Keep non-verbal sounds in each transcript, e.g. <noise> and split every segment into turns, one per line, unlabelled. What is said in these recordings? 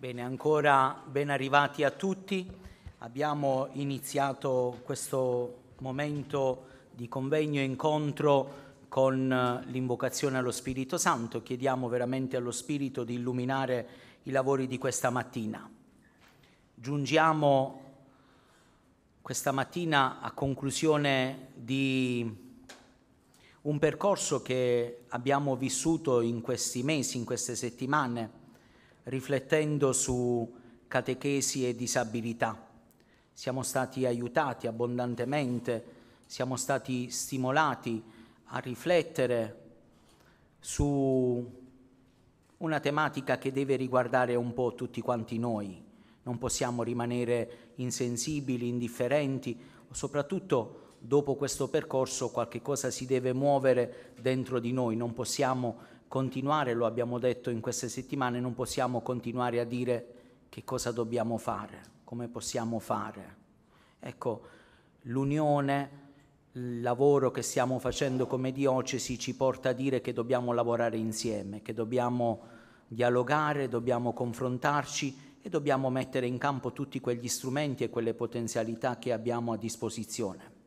Bene, ancora ben arrivati a tutti. Abbiamo iniziato questo momento di convegno e incontro con eh, l'invocazione allo Spirito Santo. Chiediamo veramente allo Spirito di illuminare i lavori di questa mattina. Giungiamo questa mattina a conclusione di un percorso che abbiamo vissuto in questi mesi, in queste settimane riflettendo su catechesi e disabilità. Siamo stati aiutati abbondantemente, siamo stati stimolati a riflettere su una tematica che deve riguardare un po' tutti quanti noi. Non possiamo rimanere insensibili, indifferenti, soprattutto dopo questo percorso qualche cosa si deve muovere dentro di noi, non possiamo continuare, lo abbiamo detto in queste settimane, non possiamo continuare a dire che cosa dobbiamo fare, come possiamo fare. Ecco, l'unione, il lavoro che stiamo facendo come diocesi ci porta a dire che dobbiamo lavorare insieme, che dobbiamo dialogare, dobbiamo confrontarci e dobbiamo mettere in campo tutti quegli strumenti e quelle potenzialità che abbiamo a disposizione.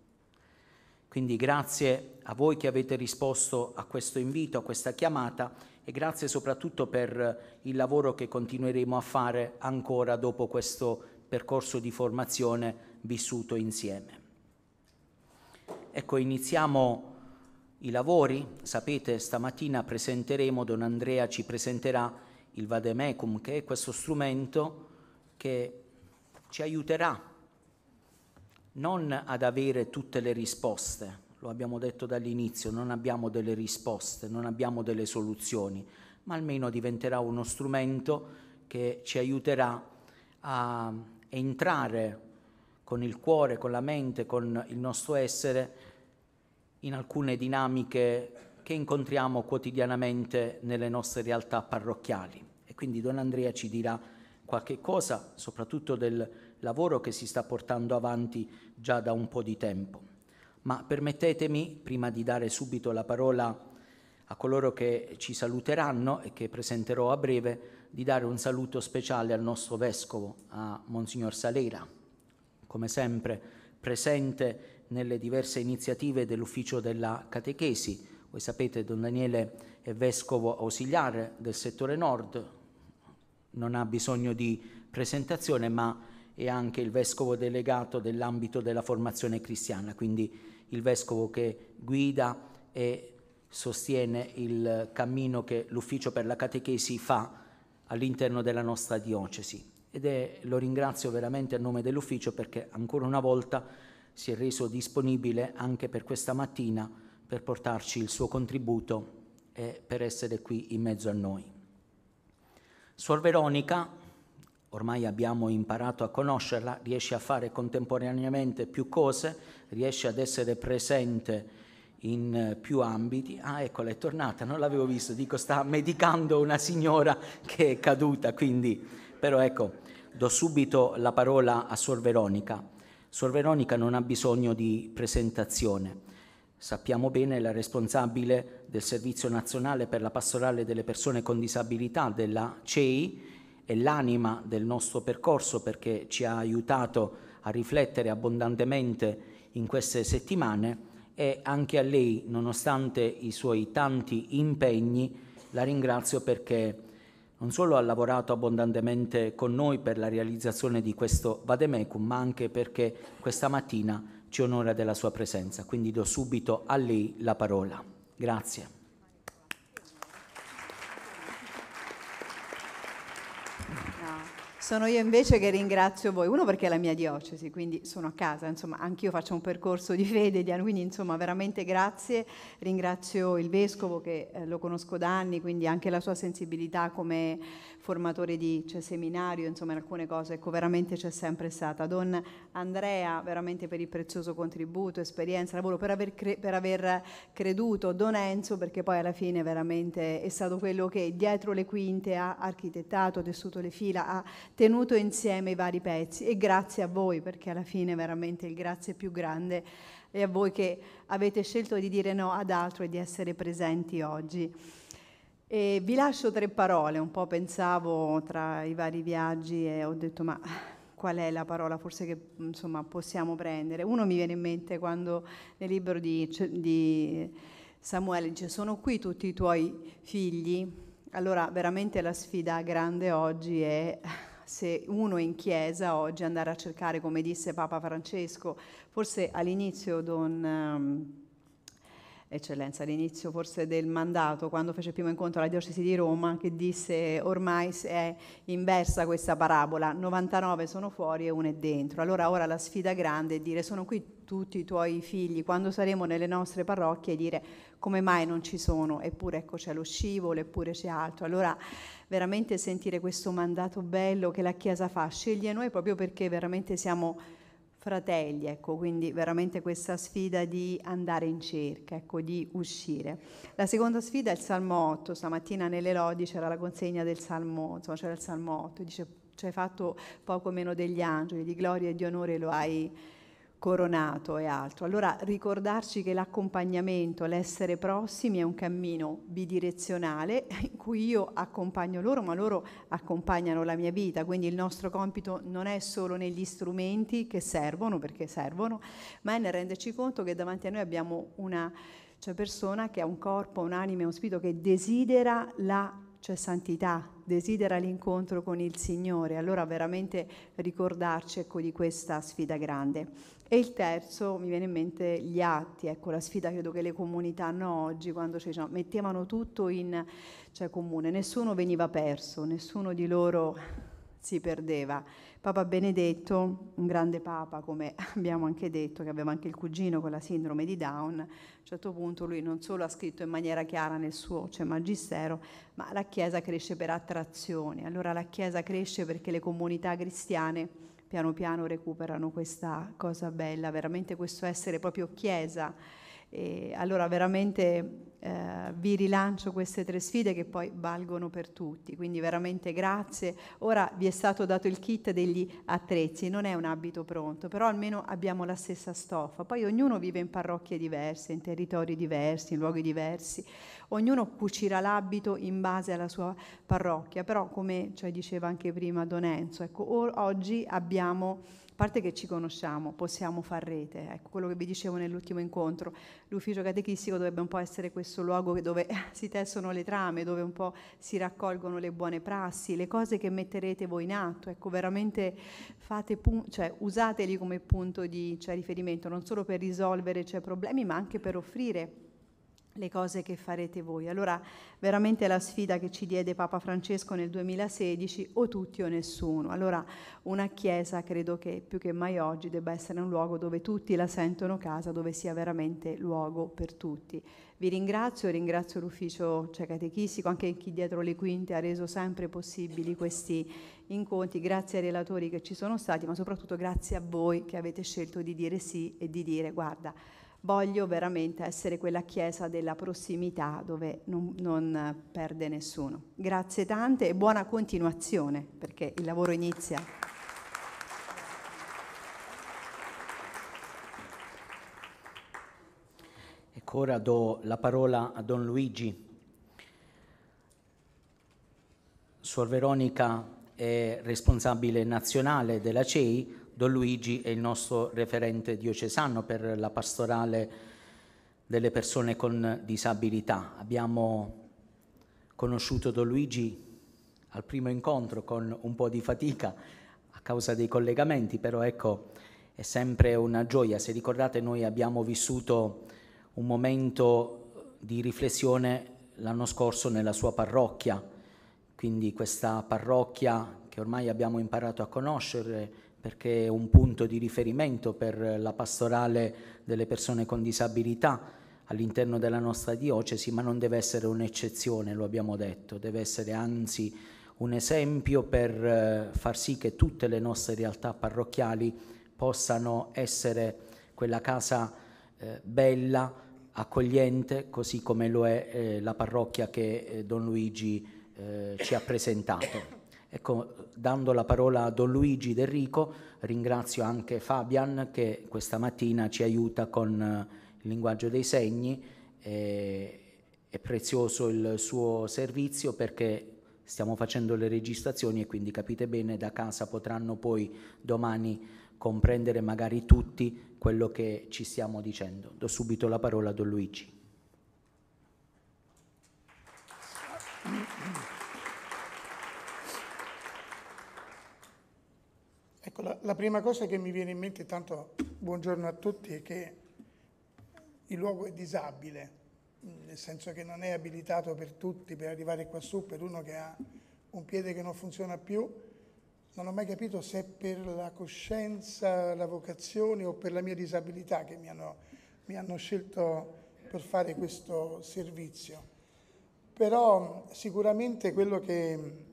Quindi grazie a voi che avete risposto a questo invito, a questa chiamata e grazie soprattutto per il lavoro che continueremo a fare ancora dopo questo percorso di formazione vissuto insieme. Ecco, iniziamo i lavori. Sapete, stamattina presenteremo, Don Andrea ci presenterà il Vademecum, che è questo strumento che ci aiuterà non ad avere tutte le risposte, lo abbiamo detto dall'inizio, non abbiamo delle risposte, non abbiamo delle soluzioni, ma almeno diventerà uno strumento che ci aiuterà a entrare con il cuore, con la mente, con il nostro essere in alcune dinamiche che incontriamo quotidianamente nelle nostre realtà parrocchiali. E quindi Don Andrea ci dirà qualche cosa, soprattutto del lavoro che si sta portando avanti già da un po' di tempo ma permettetemi, prima di dare subito la parola a coloro che ci saluteranno e che presenterò a breve, di dare un saluto speciale al nostro vescovo, a Monsignor Salera, come sempre presente nelle diverse iniziative dell'ufficio della catechesi. Voi sapete, Don Daniele è vescovo ausiliare del settore nord, non ha bisogno di presentazione, ma è anche il vescovo delegato dell'ambito della formazione cristiana, quindi il vescovo che guida e sostiene il cammino che l'ufficio per la catechesi fa all'interno della nostra diocesi. Ed è, lo ringrazio veramente a nome dell'ufficio perché ancora una volta si è reso disponibile anche per questa mattina per portarci il suo contributo e per essere qui in mezzo a noi. Suor Veronica, ormai abbiamo imparato a conoscerla, riesce a fare contemporaneamente più cose, riesce ad essere presente in eh, più ambiti. Ah, eccola, è tornata, non l'avevo vista, dico sta medicando una signora che è caduta, quindi però ecco, do subito la parola a Suor Veronica. Suor Veronica non ha bisogno di presentazione. Sappiamo bene la responsabile del Servizio Nazionale per la Pastorale delle Persone con Disabilità della CEI è l'anima del nostro percorso perché ci ha aiutato a riflettere abbondantemente in queste settimane e anche a lei, nonostante i suoi tanti impegni, la ringrazio perché non solo ha lavorato abbondantemente con noi per la realizzazione di questo Vademecum, ma anche perché questa mattina ci onora della sua presenza. Quindi do subito a lei la parola. Grazie.
Sono io invece che ringrazio voi, uno perché è la mia diocesi, quindi sono a casa, insomma anch'io faccio un percorso di fede, di, quindi insomma veramente grazie, ringrazio il Vescovo che eh, lo conosco da anni, quindi anche la sua sensibilità come formatore di cioè, seminario, insomma in alcune cose, ecco veramente c'è sempre stata. Don Andrea veramente per il prezioso contributo, esperienza, lavoro, per aver, cre- per aver creduto, Don Enzo perché poi alla fine veramente è stato quello che dietro le quinte ha architettato, tessuto le fila, ha tenuto insieme i vari pezzi e grazie a voi perché alla fine veramente il grazie più grande è a voi che avete scelto di dire no ad altro e di essere presenti oggi. E vi lascio tre parole, un po' pensavo tra i vari viaggi e ho detto ma qual è la parola forse che insomma, possiamo prendere. Uno mi viene in mente quando nel libro di, di Samuele dice sono qui tutti i tuoi figli, allora veramente la sfida grande oggi è se uno in chiesa oggi andare a cercare, come disse Papa Francesco, forse all'inizio Don... Um, eccellenza all'inizio forse del mandato, quando fece il primo incontro alla diocesi di Roma, che disse ormai è inversa questa parabola, 99 sono fuori e uno è dentro. Allora ora la sfida grande è dire sono qui tutti i tuoi figli, quando saremo nelle nostre parrocchie e dire come mai non ci sono, eppure ecco c'è lo scivolo, eppure c'è altro. Allora veramente sentire questo mandato bello che la Chiesa fa, sceglie noi proprio perché veramente siamo fratelli, ecco, quindi veramente questa sfida di andare in cerca, ecco, di uscire. La seconda sfida è il Salmo 8, stamattina nelle lodi c'era la consegna del Salmo, insomma c'era il Salmo 8, dice ci hai fatto poco meno degli angeli, di gloria e di onore lo hai coronato e altro. Allora ricordarci che l'accompagnamento, l'essere prossimi è un cammino bidirezionale <laughs> in cui io accompagno loro, ma loro accompagnano la mia vita, quindi il nostro compito non è solo negli strumenti che servono, perché servono, ma è nel renderci conto che davanti a noi abbiamo una cioè persona che ha un corpo, un'anima e uno spirito che desidera la cioè santità, desidera l'incontro con il Signore. Allora veramente ricordarci ecco, di questa sfida grande. E il terzo, mi viene in mente gli atti, ecco la sfida credo che le comunità hanno oggi, quando diciamo, mettevano tutto in cioè, comune, nessuno veniva perso, nessuno di loro si perdeva. Papa Benedetto, un grande papa, come <laughs> abbiamo anche detto, che aveva anche il cugino con la sindrome di Down, a un certo punto lui non solo ha scritto in maniera chiara nel suo cioè, magistero, ma la Chiesa cresce per attrazione. Allora la Chiesa cresce perché le comunità cristiane piano piano recuperano questa cosa bella, veramente questo essere proprio chiesa. E allora veramente eh, vi rilancio queste tre sfide che poi valgono per tutti, quindi veramente grazie. Ora vi è stato dato il kit degli attrezzi, non è un abito pronto, però almeno abbiamo la stessa stoffa. Poi ognuno vive in parrocchie diverse, in territori diversi, in luoghi diversi, ognuno cucirà l'abito in base alla sua parrocchia, però come cioè, diceva anche prima Don Enzo, ecco, oggi abbiamo a parte che ci conosciamo, possiamo far rete. Ecco quello che vi dicevo nell'ultimo incontro. L'ufficio catechistico dovrebbe un po' essere questo luogo dove <laughs> si tessono le trame, dove un po' si raccolgono le buone prassi, le cose che metterete voi in atto. Ecco, veramente fate, cioè, usateli come punto di cioè, riferimento, non solo per risolvere cioè, problemi, ma anche per offrire le cose che farete voi. Allora, veramente la sfida che ci diede Papa Francesco nel 2016, o tutti o nessuno. Allora, una chiesa credo che più che mai oggi debba essere un luogo dove tutti la sentono casa, dove sia veramente luogo per tutti. Vi ringrazio, ringrazio l'ufficio cioè, catechistico, anche chi dietro le quinte ha reso sempre possibili questi incontri, grazie ai relatori che ci sono stati, ma soprattutto grazie a voi che avete scelto di dire sì e di dire guarda voglio veramente essere quella chiesa della prossimità dove non, non perde nessuno. Grazie tante e buona continuazione perché il lavoro inizia.
Ecco, ora do la parola a Don Luigi. Suor Veronica è responsabile nazionale della CEI, Don Luigi è il nostro referente diocesano per la pastorale delle persone con disabilità. Abbiamo conosciuto Don Luigi al primo incontro con un po' di fatica a causa dei collegamenti, però ecco, è sempre una gioia. Se ricordate noi abbiamo vissuto un momento di riflessione l'anno scorso nella sua parrocchia, quindi questa parrocchia che ormai abbiamo imparato a conoscere, perché è un punto di riferimento per la pastorale delle persone con disabilità all'interno della nostra diocesi, ma non deve essere un'eccezione, lo abbiamo detto, deve essere anzi un esempio per eh, far sì che tutte le nostre realtà parrocchiali possano essere quella casa eh, bella, accogliente, così come lo è eh, la parrocchia che eh, Don Luigi eh, ci ha presentato. Ecco, dando la parola a Don Luigi Del Rico, ringrazio anche Fabian che questa mattina ci aiuta con eh, il linguaggio dei segni. E eh, è prezioso il suo servizio perché stiamo facendo le registrazioni e quindi capite bene da casa potranno poi domani comprendere magari tutti quello che ci stiamo dicendo. Do subito la parola a Don Luigi.
Ecco, la, la, prima cosa che mi viene in mente, tanto buongiorno a tutti, è che il luogo è disabile, nel senso che non è abilitato per tutti per arrivare qua su, per uno che ha un piede che non funziona più. Non ho mai capito se è per la coscienza, la vocazione o per la mia disabilità che mi hanno, mi hanno scelto per fare questo servizio. Però sicuramente quello che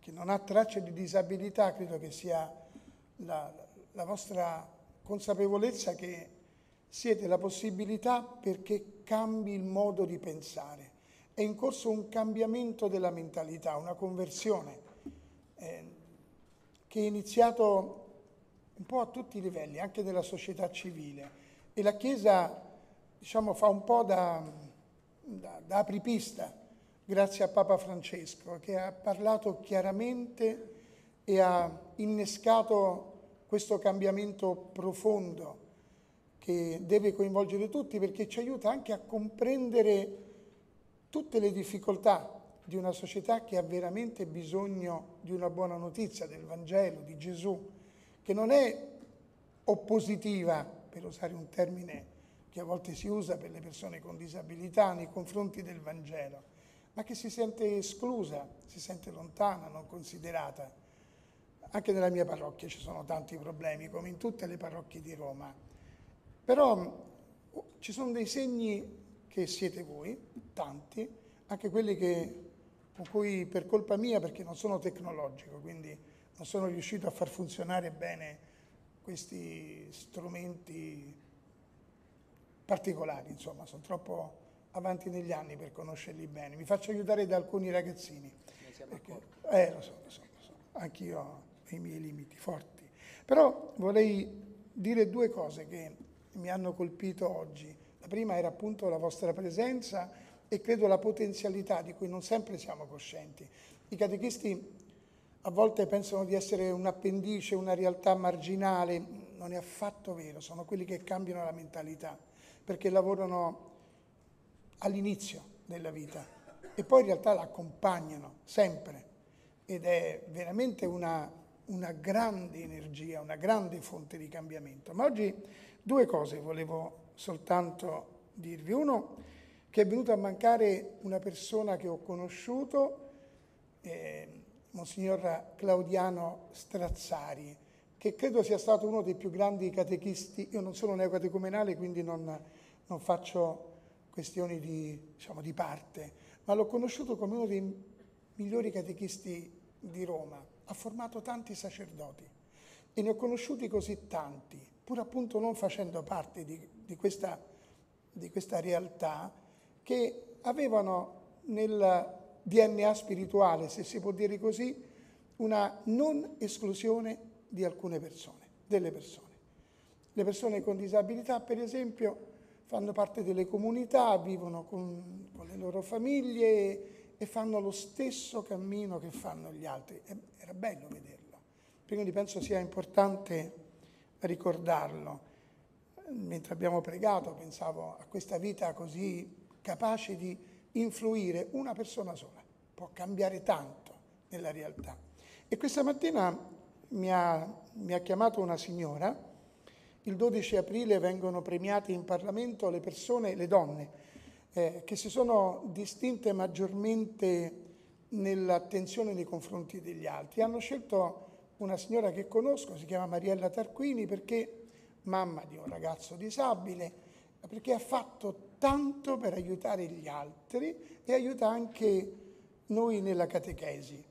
che non ha tracce di disabilità, credo che sia la, la vostra consapevolezza che siete la possibilità perché cambi il modo di pensare. È in corso un cambiamento della mentalità, una conversione eh, che è iniziato un po' a tutti i livelli, anche nella società civile. E la Chiesa diciamo, fa un po' da, da, da apripista, grazie a Papa Francesco, che ha parlato chiaramente e ha innescato questo cambiamento profondo che deve coinvolgere tutti perché ci aiuta anche a comprendere tutte le difficoltà di una società che ha veramente bisogno di una buona notizia, del Vangelo, di Gesù, che non è oppositiva, per usare un termine che a volte si usa per le persone con disabilità nei confronti del Vangelo, ma che si sente esclusa, si sente lontana, non considerata anche nella mia parrocchia ci sono tanti problemi, come in tutte le parrocchie di Roma, però uh, ci sono dei segni che siete voi, tanti, anche quelli che, con cui per colpa mia, perché non sono tecnologico, quindi non sono riuscito a far funzionare bene questi strumenti particolari, insomma, sono troppo avanti negli anni per conoscerli bene. Mi faccio aiutare da alcuni ragazzini. Ne siamo perché, Eh, lo so, lo so, lo so. Anch'io nei miei limiti forti. Però vorrei dire due cose che mi hanno colpito oggi. La prima era appunto la vostra presenza e credo la potenzialità di cui non sempre siamo coscienti. I catechisti a volte pensano di essere un appendice, una realtà marginale, non è affatto vero, sono quelli che cambiano la mentalità, perché lavorano all'inizio della vita e poi in realtà la accompagnano sempre ed è veramente una una grande energia, una grande fonte di cambiamento. Ma oggi due cose volevo soltanto dirvi. Uno, che è venuta a mancare una persona che ho conosciuto, eh, Monsignor Claudiano Strazzari, che credo sia stato uno dei più grandi catechisti. Io non sono neocatecumenale, quindi non, non faccio questioni di, diciamo, di parte, ma l'ho conosciuto come uno dei migliori catechisti di Roma ha formato tanti sacerdoti e ne ho conosciuti così tanti, pur appunto non facendo parte di, di, questa, di questa realtà, che avevano nel DNA spirituale, se si può dire così, una non esclusione di alcune persone, delle persone. Le persone con disabilità, per esempio, fanno parte delle comunità, vivono con, con le loro famiglie, e fanno lo stesso cammino che fanno gli altri. Era bello vederlo, quindi penso sia importante ricordarlo. Mentre abbiamo pregato pensavo a questa vita così capace di influire una persona sola, può cambiare tanto nella realtà. E questa mattina mi ha, mi ha chiamato una signora, il 12 aprile vengono premiate in Parlamento le persone, le donne, eh, che si sono distinte maggiormente nell'attenzione nei confronti degli altri. Hanno scelto una signora che conosco, si chiama Mariella Tarquini, perché mamma di un ragazzo disabile, perché ha fatto tanto per aiutare gli altri e aiuta anche noi nella catechesi.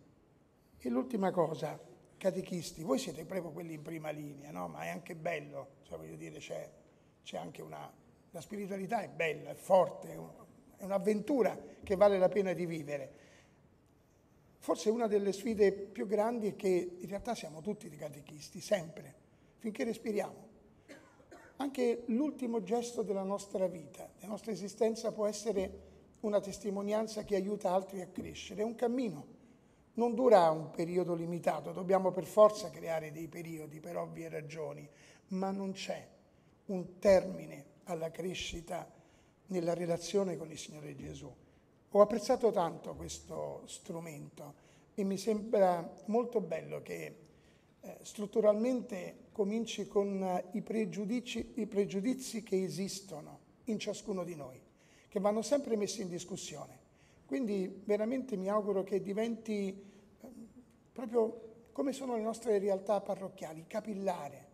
E l'ultima cosa, catechisti, voi siete proprio quelli in prima linea, no? ma è anche bello, cioè voglio dire, c'è, c'è anche una la spiritualità è bella, è forte, è un'avventura che vale la pena di vivere. Forse una delle sfide più grandi è che in realtà siamo tutti dei catechisti, sempre, finché respiriamo. Anche l'ultimo gesto della nostra vita, della nostra esistenza può essere una testimonianza che aiuta altri a crescere, è un cammino non dura un periodo limitato, dobbiamo per forza creare dei periodi per ovvie ragioni, ma non c'è un termine alla crescita nella relazione con il Signore Gesù. Ho apprezzato tanto questo strumento e mi sembra molto bello che eh, strutturalmente cominci con eh, i, pregiudizi, i pregiudizi che esistono in ciascuno di noi, che vanno sempre messi in discussione. Quindi veramente mi auguro che diventi eh, proprio come sono le nostre realtà parrocchiali, capillare,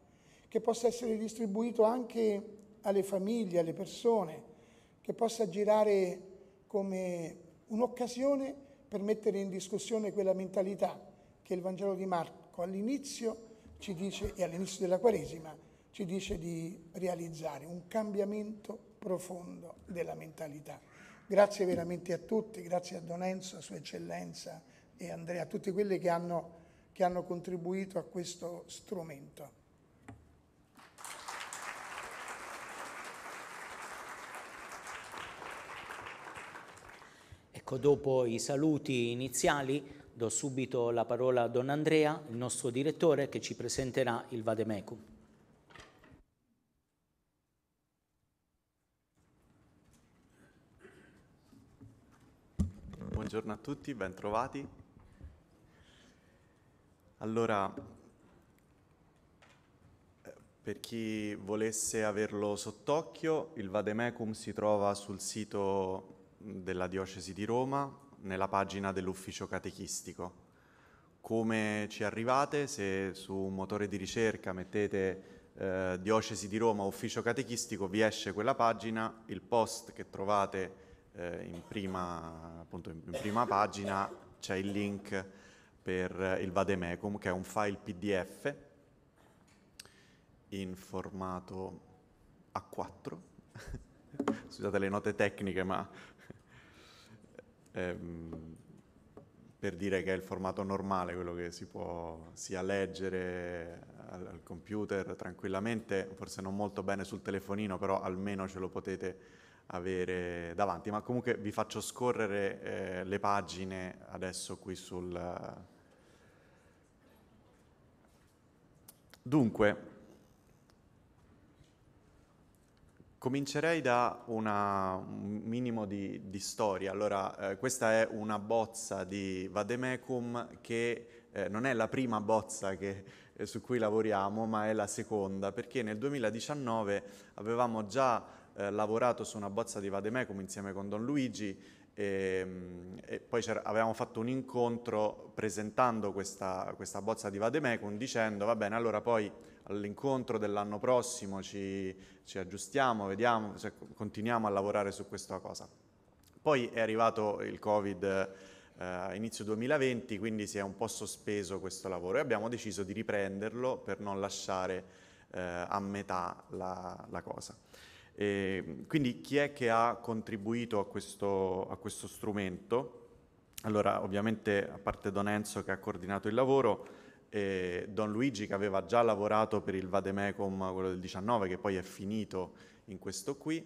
che possa essere distribuito anche alle famiglie, alle persone, che possa girare come un'occasione per mettere in discussione quella mentalità che il Vangelo di Marco all'inizio ci dice, e all'inizio della Quaresima, ci dice di realizzare un cambiamento profondo della mentalità. Grazie veramente a tutti, grazie a Don Enzo, a Sua Eccellenza e Andrea, a tutti quelli che hanno, che hanno contribuito a questo strumento.
Ecco, dopo i saluti iniziali do subito la parola a Don Andrea, il nostro direttore, che ci presenterà il Vademecum.
Buongiorno a tutti, bentrovati. Allora, per chi volesse averlo sott'occhio, il Vademecum si trova sul sito della Diocesi di Roma nella pagina dell'ufficio catechistico. Come ci arrivate? Se su un motore di ricerca mettete eh, Diocesi di Roma ufficio catechistico vi esce quella pagina, il post che trovate eh, in, prima, appunto, in prima pagina c'è il link per eh, il vademecum che è un file PDF in formato A4. <laughs> Scusate le note tecniche, ma ehm, per dire che è il formato normale, quello che si può sia leggere al, al computer tranquillamente, forse non molto bene sul telefonino, però almeno ce lo potete avere davanti, ma comunque vi faccio scorrere eh, le pagine adesso qui sul... Eh. Dunque, Comincerei da una, un minimo di, di storia. Allora, eh, questa è una bozza di Vademecum che eh, non è la prima bozza che, eh, su cui lavoriamo, ma è la seconda, perché nel 2019 avevamo già eh, lavorato su una bozza di Vademecum insieme con Don Luigi e, ehm, e poi avevamo fatto un incontro presentando questa, questa bozza di Vademecum dicendo, va bene, allora poi all'incontro dell'anno prossimo ci, ci aggiustiamo, vediamo, cioè, continuiamo a lavorare su questa cosa. Poi è arrivato il Covid eh, a eh, inizio 2020, quindi si è un po' sospeso questo lavoro e abbiamo deciso di riprenderlo per non lasciare eh, a metà la, la cosa. E quindi chi è che ha contribuito a questo, a questo strumento? Allora, ovviamente, a parte Don Enzo che ha coordinato il lavoro, e Don Luigi che aveva già lavorato per il Vademecum, quello del 19, che poi è finito in questo qui,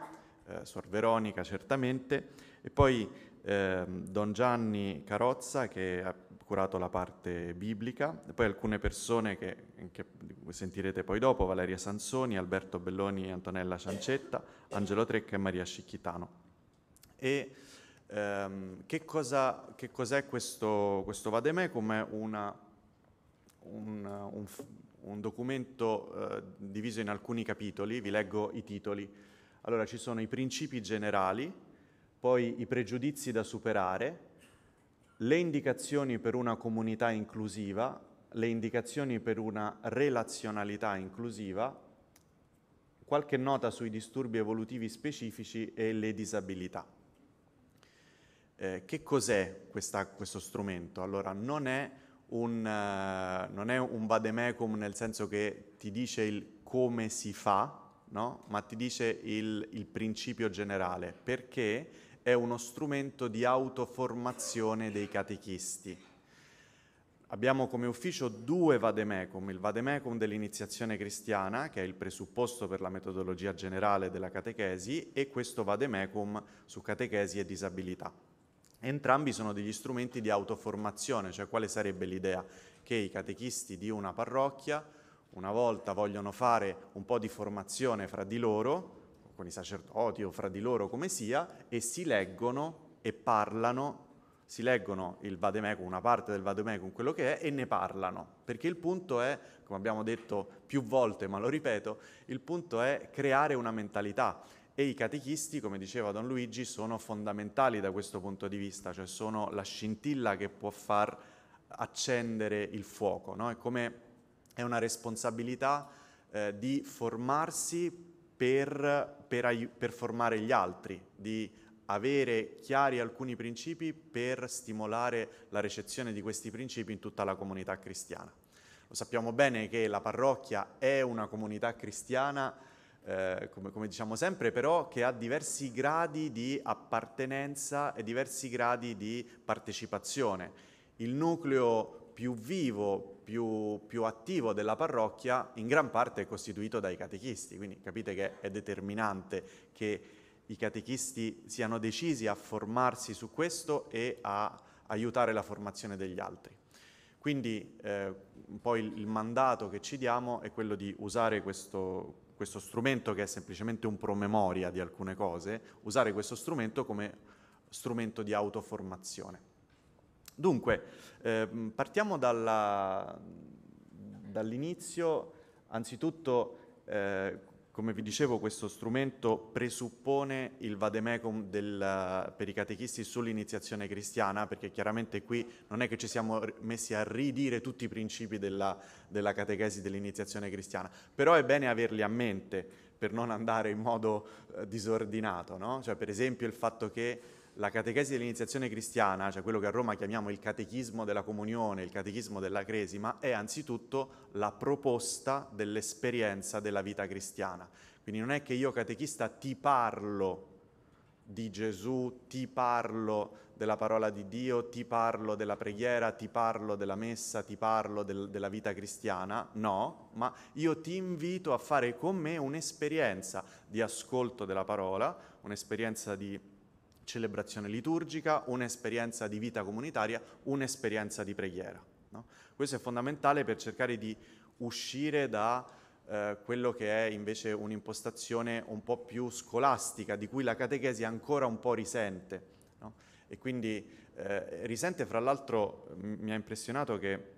eh, Sor Veronica certamente, e poi eh, Don Gianni Carozza che ha curato la parte biblica, e poi alcune persone che, che sentirete poi dopo, Valeria Sansoni, Alberto Belloni Antonella Ciancetta, Angelo Trecca e Maria Scicchitano. E, ehm, che, cosa, che, cos'è questo, questo Vademecum? È una un, un, un documento eh, diviso in alcuni capitoli, vi leggo i titoli. Allora ci sono i principi generali, poi i pregiudizi da superare, le indicazioni per una comunità inclusiva, le indicazioni per una relazionalità inclusiva, qualche nota sui disturbi evolutivi specifici e le disabilità. Eh, che cos'è questa, questo strumento? Allora, non è un, eh, non è un vademecum nel senso che ti dice il come si fa, no? ma ti dice il, il principio generale, perché è uno strumento di autoformazione dei catechisti. Abbiamo come ufficio due vademecum, il vademecum dell'iniziazione cristiana, che è il presupposto per la metodologia generale della catechesi, e questo vademecum su catechesi e disabilità. Entrambi sono degli strumenti di autoformazione, cioè quale sarebbe l'idea? Che i catechisti di una parrocchia una volta vogliono fare un po' di formazione fra di loro, con i sacerdoti o fra di loro come sia, e si leggono e parlano, si leggono il Vademecum, una parte del Vademecum, quello che è, e ne parlano. Perché il punto è, come abbiamo detto più volte, ma lo ripeto, il punto è creare una mentalità e i catechisti, come diceva Don Luigi, sono fondamentali da questo punto di vista, cioè sono la scintilla che può far accendere il fuoco, no? è come è una responsabilità eh, di formarsi per, per, per formare gli altri, di avere chiari alcuni principi per stimolare la recezione di questi principi in tutta la comunità cristiana. Lo sappiamo bene che la parrocchia è una comunità cristiana eh, come, come, diciamo sempre, però che ha diversi gradi di appartenenza e diversi gradi di partecipazione. Il nucleo più vivo, più, più attivo della parrocchia in gran parte è costituito dai catechisti, quindi capite che è determinante che i catechisti siano decisi a formarsi su questo e a aiutare la formazione degli altri. Quindi eh, poi il, il mandato che ci diamo è quello di usare questo, questo strumento che è semplicemente un promemoria di alcune cose, usare questo strumento come strumento di autoformazione. Dunque, eh, partiamo dalla, dall'inizio, anzitutto eh, come vi dicevo, questo strumento presuppone il vademecum del, per i catechisti sull'iniziazione cristiana, perché chiaramente qui non è che ci siamo messi a ridire tutti i principi della, della catechesi dell'iniziazione cristiana, però è bene averli a mente per non andare in modo eh, disordinato, no? Cioè, per esempio, il fatto che la catechesi dell'iniziazione cristiana, cioè quello che a Roma chiamiamo il catechismo della comunione, il catechismo della cresima, è anzitutto la proposta dell'esperienza della vita cristiana. Quindi non è che io catechista ti parlo di Gesù, ti parlo della parola di Dio, ti parlo della preghiera, ti parlo della messa, ti parlo del, della vita cristiana, no, ma io ti invito a fare con me un'esperienza di ascolto della parola, un'esperienza di celebrazione liturgica, un'esperienza di vita comunitaria, un'esperienza di preghiera. No? Questo è fondamentale per cercare di uscire da eh, quello che è invece un'impostazione un po' più scolastica, di cui la catechesi ancora un po' risente. No? E quindi eh, risente, fra l'altro, m- mi ha impressionato che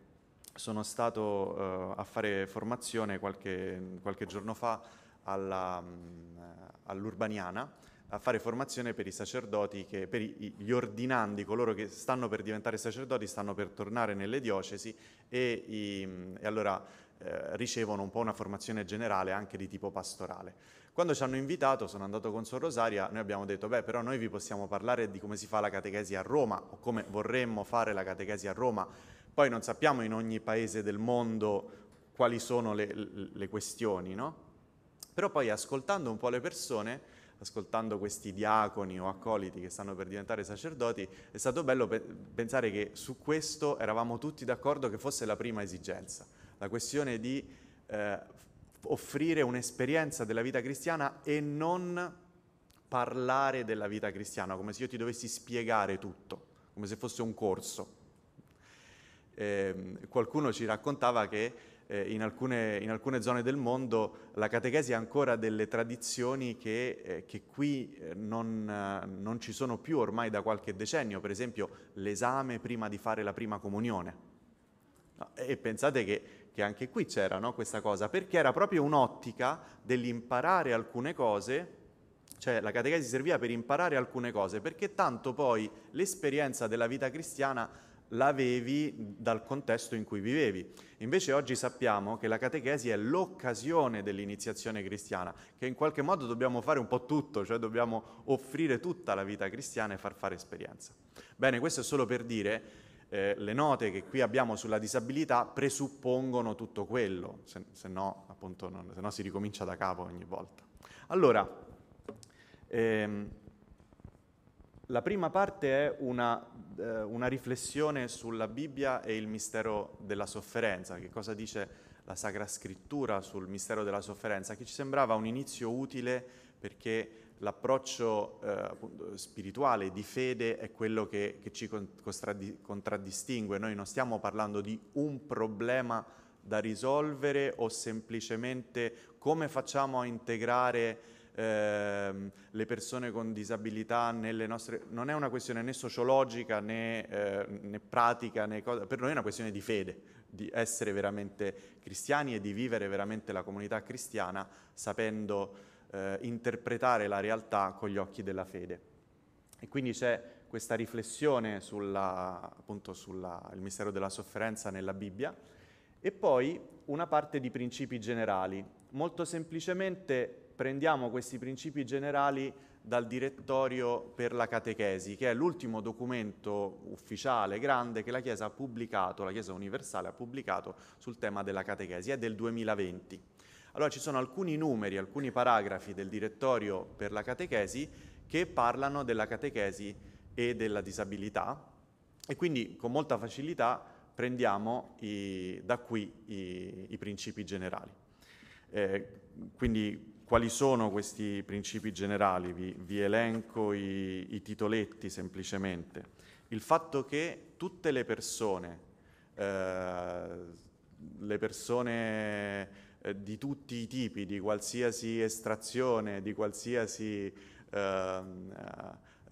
sono stato eh, a fare formazione qualche, qualche giorno fa alla, mh, mm, all'Urbaniana, a fare formazione per i sacerdoti, che, per gli ordinandi, coloro che stanno per diventare sacerdoti, stanno per tornare nelle diocesi e, i, e allora eh, ricevono un po' una formazione generale anche di tipo pastorale. Quando ci hanno invitato, sono andato con Sor Rosaria, noi abbiamo detto, beh, però noi vi possiamo parlare di come si fa la catechesi a Roma o come vorremmo fare la catechesi a Roma. Poi non sappiamo in ogni paese del mondo quali sono le, le questioni, no? Però poi ascoltando un po' le persone ascoltando questi diaconi o accoliti che stanno per diventare sacerdoti, è stato bello pe- pensare che su questo eravamo tutti d'accordo che fosse la prima esigenza, la questione di eh, offrire un'esperienza della vita cristiana e non parlare della vita cristiana, come se io ti dovessi spiegare tutto, come se fosse un corso. Eh, qualcuno ci raccontava che eh, in, alcune, in, alcune, zone del mondo la catechesi ha ancora delle tradizioni che, eh, che qui eh, non, eh, non, ci sono più ormai da qualche decennio, per esempio l'esame prima di fare la prima comunione. E pensate che, che anche qui c'era no, questa cosa, perché era proprio un'ottica dell'imparare alcune cose cioè la catechesi serviva per imparare alcune cose, perché tanto poi l'esperienza della vita cristiana l'avevi dal contesto in cui vivevi. Invece oggi sappiamo che la catechesi è l'occasione dell'iniziazione cristiana, che in qualche modo dobbiamo fare un po' tutto, cioè dobbiamo offrire tutta la vita cristiana e far fare esperienza. Bene, questo è solo per dire eh, le note che qui abbiamo sulla disabilità presuppongono tutto quello, se, se, no, appunto, non, se no si ricomincia da capo ogni volta. Allora, ehm, la prima parte è una, eh, una, riflessione sulla Bibbia e il mistero della sofferenza, che cosa dice la Sacra Scrittura sul mistero della sofferenza, che ci sembrava un inizio utile perché l'approccio eh, spirituale di fede è quello che, che ci contraddistingue. Noi non stiamo parlando di un problema da risolvere o semplicemente come facciamo a integrare ehm, le persone con disabilità nelle nostre... non è una questione né sociologica né, eh, né pratica, né cosa, per noi è una questione di fede, di essere veramente cristiani e di vivere veramente la comunità cristiana sapendo eh, interpretare la realtà con gli occhi della fede. E quindi c'è questa riflessione appunto sul mistero della sofferenza nella Bibbia e poi una parte di principi generali. Molto semplicemente prendiamo questi principi generali dal direttorio per la catechesi, che è l'ultimo documento ufficiale grande che la Chiesa ha pubblicato, la Chiesa universale ha pubblicato sul tema della catechesi, è del 2020. Allora ci sono alcuni numeri, alcuni paragrafi del direttorio per la catechesi che parlano della catechesi e della disabilità e quindi con molta facilità prendiamo i, da qui i, i principi generali. Eh, quindi quali sono questi principi generali? Vi, vi elenco i, i, titoletti semplicemente. Il fatto che tutte le persone, eh, le persone eh, di tutti i tipi, di qualsiasi estrazione, di qualsiasi, ehm,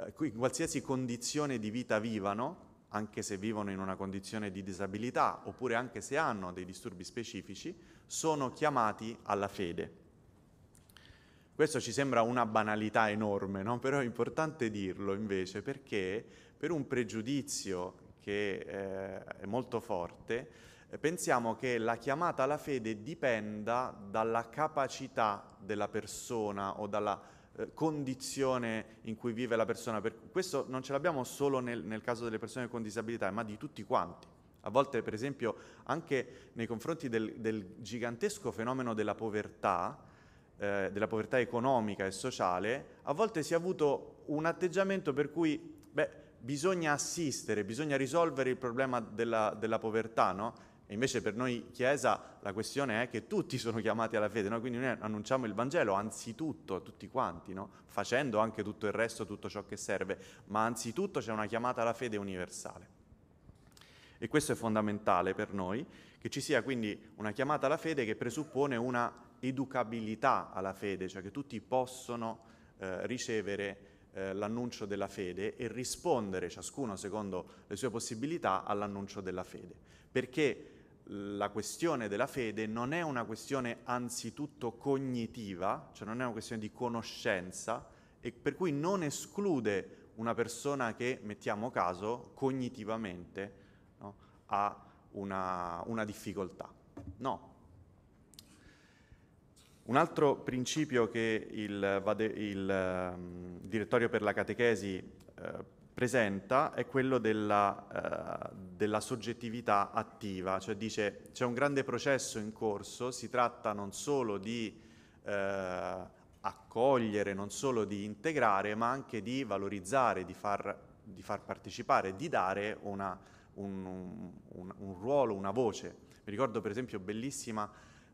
eh, qualsiasi condizione di vita vivano, anche se vivono in una condizione di disabilità oppure anche se hanno dei disturbi specifici, sono chiamati alla fede. Questo ci sembra una banalità enorme, no? però è importante dirlo invece perché per un pregiudizio che eh, è molto forte, eh, pensiamo che la chiamata alla fede dipenda dalla capacità della persona o dalla eh, condizione in cui vive la persona. Per questo non ce l'abbiamo solo nel, nel caso delle persone con disabilità, ma di tutti quanti. A volte, per esempio, anche nei confronti del, del gigantesco fenomeno della povertà, eh, della povertà economica e sociale, a volte si è avuto un atteggiamento per cui beh, bisogna assistere, bisogna risolvere il problema della, della povertà, no? E invece per noi Chiesa la questione è che tutti sono chiamati alla fede, no? quindi noi annunciamo il Vangelo anzitutto a tutti quanti, no? facendo anche tutto il resto, tutto ciò che serve, ma anzitutto c'è una chiamata alla fede universale. E questo è fondamentale per noi, che ci sia quindi una chiamata alla fede che presuppone una educabilità alla fede, cioè che tutti possono eh, ricevere eh, l'annuncio della fede e rispondere ciascuno secondo le sue possibilità all'annuncio della fede. Perché la questione della fede non è una questione anzitutto cognitiva, cioè non è una questione di conoscenza, e per cui non esclude una persona che, mettiamo caso, cognitivamente no, ha una, una difficoltà. No, un altro principio che il, il um, direttorio per la catechesi eh, presenta è quello della, eh, della soggettività attiva, cioè dice c'è un grande processo in corso, si tratta non solo di eh, accogliere, non solo di integrare, ma anche di valorizzare, di far, di far partecipare, di dare una, un, un, un ruolo, una voce. Mi ricordo per esempio bellissima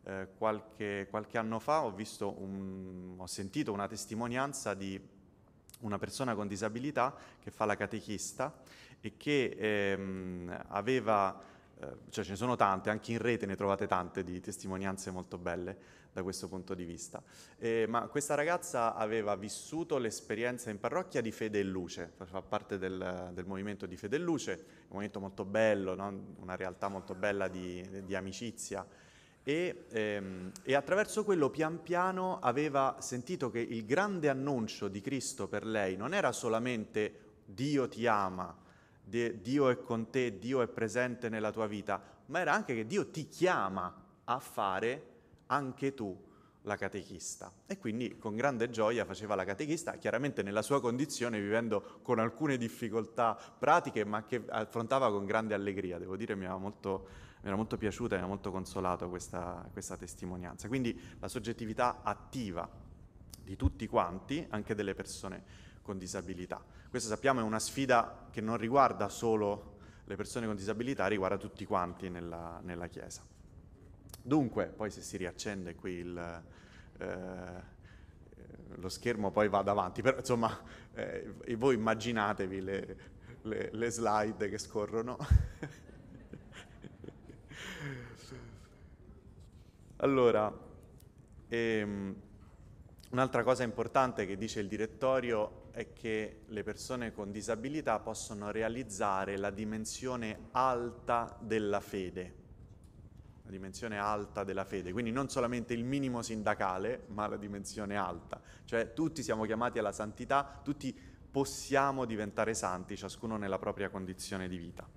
eh, qualche, qualche, anno fa ho, un, ho sentito una testimonianza di una persona con disabilità che fa la catechista e che ehm, aveva, eh, cioè ce ne sono tante, anche in rete ne trovate tante di testimonianze molto belle da questo punto di vista, eh, ma questa ragazza aveva vissuto l'esperienza in parrocchia di Fede e Luce, fa parte del, del movimento di Fede e Luce, un movimento molto bello, no? una realtà molto bella di, di amicizia e, ehm, e, attraverso quello pian piano aveva sentito che il grande annuncio di Cristo per lei non era solamente Dio ti ama, de- Dio è con te, Dio è presente nella tua vita, ma era anche che Dio ti chiama a fare anche tu la catechista. E quindi con grande gioia faceva la catechista, chiaramente nella sua condizione, vivendo con alcune difficoltà pratiche, ma che affrontava con grande allegria. Devo dire, mi aveva molto mi era molto piaciuta e mi ha molto consolato questa, questa testimonianza. Quindi la soggettività attiva di tutti quanti, anche delle persone con disabilità. Questa sappiamo è una sfida che non riguarda solo le persone con disabilità, riguarda tutti quanti nella, nella Chiesa. Dunque, poi se si riaccende qui il, eh, lo schermo poi va davanti, però insomma eh, voi immaginatevi le, le, le slide che scorrono <laughs> Allora, ehm, un'altra cosa importante che dice il direttorio è che le persone con disabilità possono realizzare la dimensione alta della fede, la dimensione alta della fede, quindi non solamente il minimo sindacale, ma la dimensione alta, cioè tutti siamo chiamati alla santità, tutti possiamo diventare santi, ciascuno nella propria condizione di vita.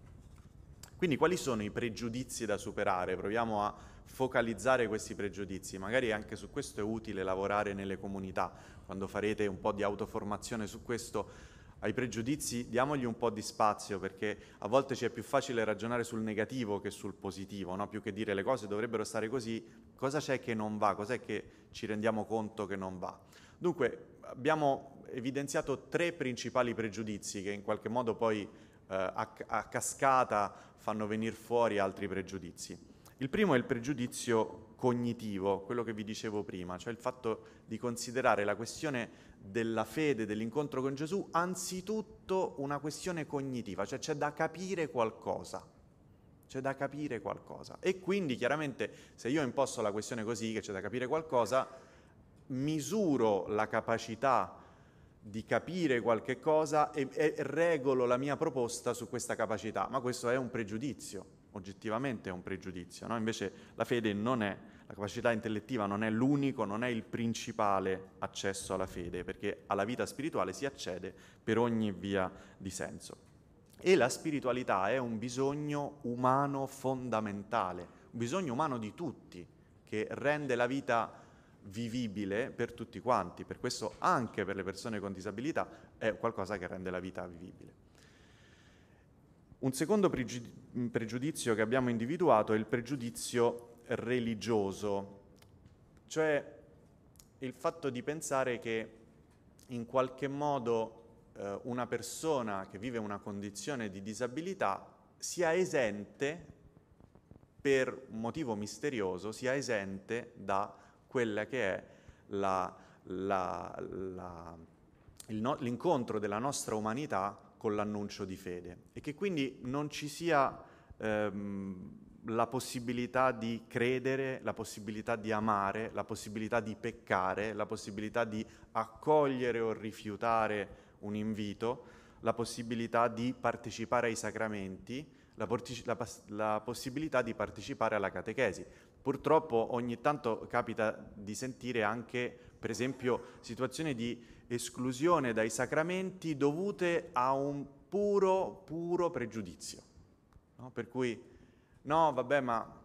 Quindi quali sono i pregiudizi da superare? Proviamo a focalizzare questi pregiudizi. Magari anche su questo è utile lavorare nelle comunità, quando farete un po' di autoformazione su questo. Ai pregiudizi diamogli un po' di spazio perché a volte ci è più facile ragionare sul negativo che sul positivo, no? più che dire le cose dovrebbero stare così, cosa c'è che non va, cos'è che ci rendiamo conto che non va. Dunque abbiamo evidenziato tre principali pregiudizi che in qualche modo poi eh, a, a cascata fanno venire fuori altri pregiudizi. Il primo è il pregiudizio cognitivo, quello che vi dicevo prima, cioè il fatto di considerare la questione della fede, dell'incontro con Gesù, anzitutto una questione cognitiva, cioè c'è da capire qualcosa c'è da capire qualcosa. E quindi chiaramente se io imposto la questione così, che c'è da capire qualcosa, misuro la capacità di capire qualche cosa e, e regolo la mia proposta su questa capacità, ma questo è un pregiudizio oggettivamente è un pregiudizio, no? invece la fede non è, la capacità intellettiva non è l'unico, non è il principale accesso alla fede, perché alla vita spirituale si accede per ogni via di senso. E la spiritualità è un bisogno umano fondamentale, un bisogno umano di tutti, che rende la vita vivibile per tutti quanti, per questo anche per le persone con disabilità è qualcosa che rende la vita vivibile. Un secondo pregiudizio che abbiamo individuato è il pregiudizio religioso, cioè il fatto di pensare che in qualche modo eh, una persona che vive una condizione di disabilità sia esente, per un motivo misterioso, sia esente da quella che è la, la, la, no, l'incontro della nostra umanità con l'annuncio di fede e che quindi non ci sia ehm, la possibilità di credere, la possibilità di amare, la possibilità di peccare, la possibilità di accogliere o rifiutare un invito, la possibilità di partecipare ai sacramenti, la, porti- la, pas- la possibilità di partecipare alla catechesi. Purtroppo ogni tanto capita di sentire anche, per esempio, situazioni di esclusione dai sacramenti dovute a un puro, puro pregiudizio. No? Per cui, no, vabbè ma,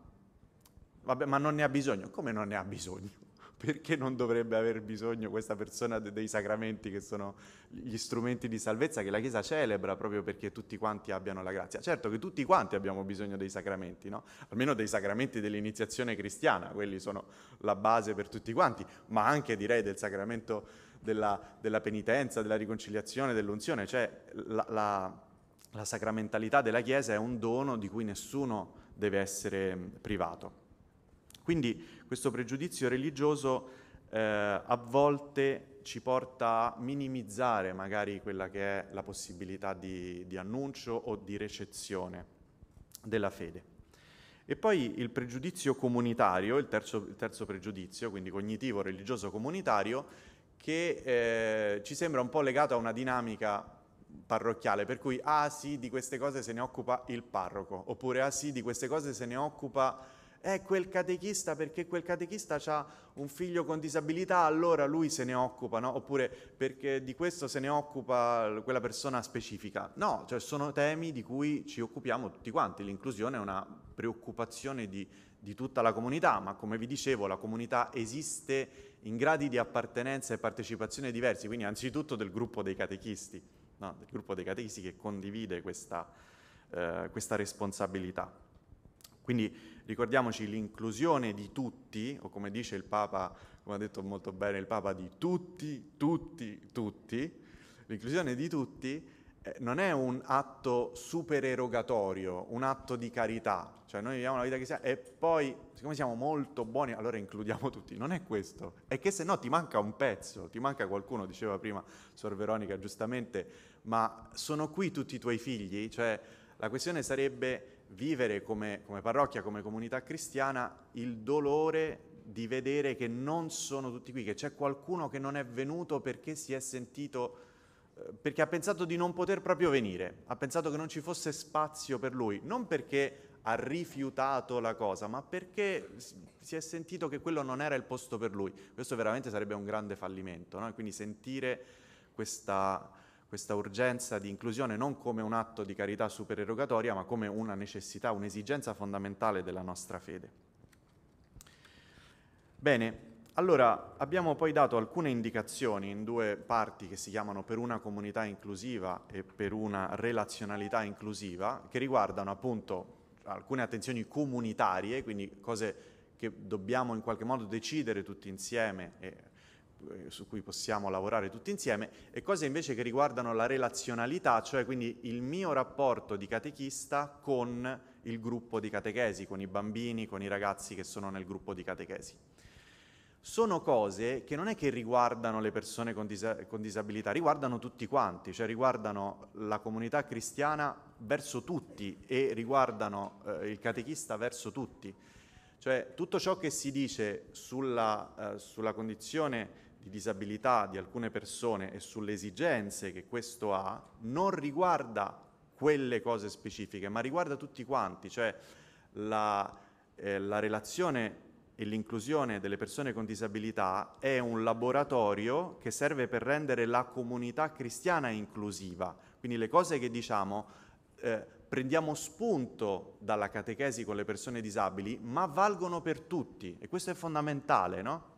vabbè, ma non ne ha bisogno. Come non ne ha bisogno? <laughs> Perché non dovrebbe aver bisogno questa persona dei sacramenti che sono gli strumenti di salvezza che la Chiesa celebra proprio perché tutti quanti abbiano la grazia? Certo che tutti quanti abbiamo bisogno dei sacramenti, no? Almeno dei sacramenti dell'iniziazione cristiana, quelli sono la base per tutti quanti, ma anche direi del sacramento della, della penitenza, della riconciliazione, dell'unzione, cioè la, la, la sacramentalità della Chiesa è un dono di cui nessuno deve essere privato. Quindi questo pregiudizio religioso eh, a volte ci porta a minimizzare magari quella che è la possibilità di, di annuncio o di recezione della fede. E poi il pregiudizio comunitario, il terzo, il terzo pregiudizio, quindi cognitivo, religioso, comunitario, che eh, ci sembra un po' legato a una dinamica parrocchiale, per cui ah sì, di queste cose se ne occupa il parroco, oppure ah sì, di queste cose se ne occupa è eh, quel catechista perché quel catechista ha un figlio con disabilità, allora lui se ne occupa, no? oppure perché di questo se ne occupa quella persona specifica. No, cioè sono temi di cui ci occupiamo tutti quanti, l'inclusione è una preoccupazione di, di tutta la comunità, ma come vi dicevo la comunità esiste in gradi di appartenenza e partecipazione diversi, quindi anzitutto del gruppo dei catechisti, no? del gruppo dei catechisti che condivide questa, eh, questa responsabilità. Quindi ricordiamoci l'inclusione di tutti, o come dice il Papa, come ha detto molto bene il Papa, di tutti, tutti, tutti, l'inclusione di tutti eh, non è un atto supererogatorio, un atto di carità, cioè noi viviamo una vita che sia e poi siccome siamo molto buoni allora includiamo tutti, non è questo, è che se no ti manca un pezzo, ti manca qualcuno, diceva prima Sor Veronica giustamente, ma sono qui tutti i tuoi figli, cioè la questione sarebbe vivere come, come parrocchia, come comunità cristiana, il dolore di vedere che non sono tutti qui, che c'è qualcuno che non è venuto perché si è sentito eh, perché ha pensato di non poter proprio venire, ha pensato che non ci fosse spazio per lui, non perché ha rifiutato la cosa, ma perché si è sentito che quello non era il posto per lui. Questo veramente sarebbe un grande fallimento, no? quindi sentire questa, questa urgenza di inclusione non come un atto di carità supererogatoria, ma come una necessità, un'esigenza fondamentale della nostra fede. Bene, allora, abbiamo poi dato alcune indicazioni in due parti che si chiamano per una comunità inclusiva e per una relazionalità inclusiva, che riguardano appunto alcune attenzioni comunitarie, quindi cose che dobbiamo in qualche modo decidere tutti insieme e eh, su cui possiamo lavorare tutti insieme, e cose invece che riguardano la relazionalità, cioè quindi il mio rapporto di catechista con il gruppo di catechesi, con i bambini, con i ragazzi che sono nel gruppo di catechesi sono cose che non è che riguardano le persone con, dis- con, disabilità, riguardano tutti quanti, cioè riguardano la comunità cristiana verso tutti e riguardano eh, il catechista verso tutti. Cioè tutto ciò che si dice sulla, eh, sulla condizione di disabilità di alcune persone e sulle esigenze che questo ha non riguarda quelle cose specifiche, ma riguarda tutti quanti, cioè la, eh, la relazione e l'inclusione delle persone con disabilità è un laboratorio che serve per rendere la comunità cristiana inclusiva. Quindi le cose che diciamo eh, prendiamo spunto dalla catechesi con le persone disabili, ma valgono per tutti e questo è fondamentale, no?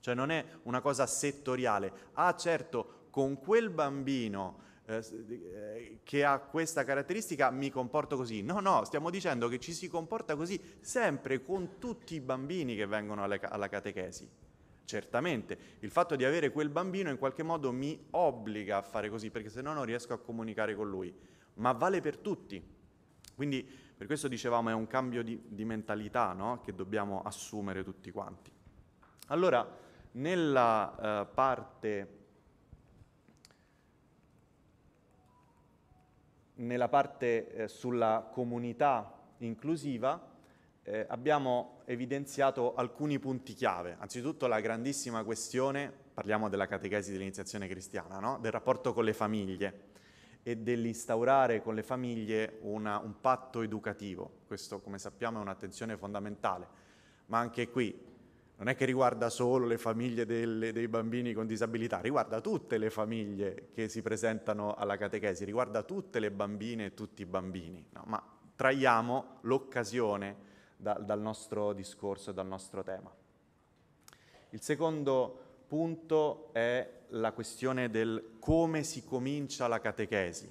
Cioè non è una cosa settoriale. Ah certo, con quel bambino eh, eh, che ha questa caratteristica mi comporto così. No, no, stiamo dicendo che ci si comporta così sempre con tutti i bambini che vengono alla catechesi. Certamente, il fatto di avere quel bambino in qualche modo mi obbliga a fare così, perché se no non riesco a comunicare con lui, ma vale per tutti. Quindi per questo dicevamo è un cambio di, di mentalità no? che dobbiamo assumere tutti quanti. Allora, nella eh, parte nella parte eh, sulla comunità inclusiva eh, abbiamo evidenziato alcuni punti chiave. Anzitutto la grandissima questione, parliamo della catechesi dell'iniziazione cristiana, no? del rapporto con le famiglie e dell'instaurare con le famiglie una, un patto educativo. Questo, come sappiamo, è un'attenzione fondamentale. Ma anche qui non è che riguarda solo le famiglie delle, dei bambini con disabilità, riguarda tutte le famiglie che si presentano alla catechesi, riguarda tutte le bambine e tutti i bambini, no? ma traiamo l'occasione da, dal nostro discorso, e dal nostro tema. Il secondo punto è la questione del come si comincia la catechesi.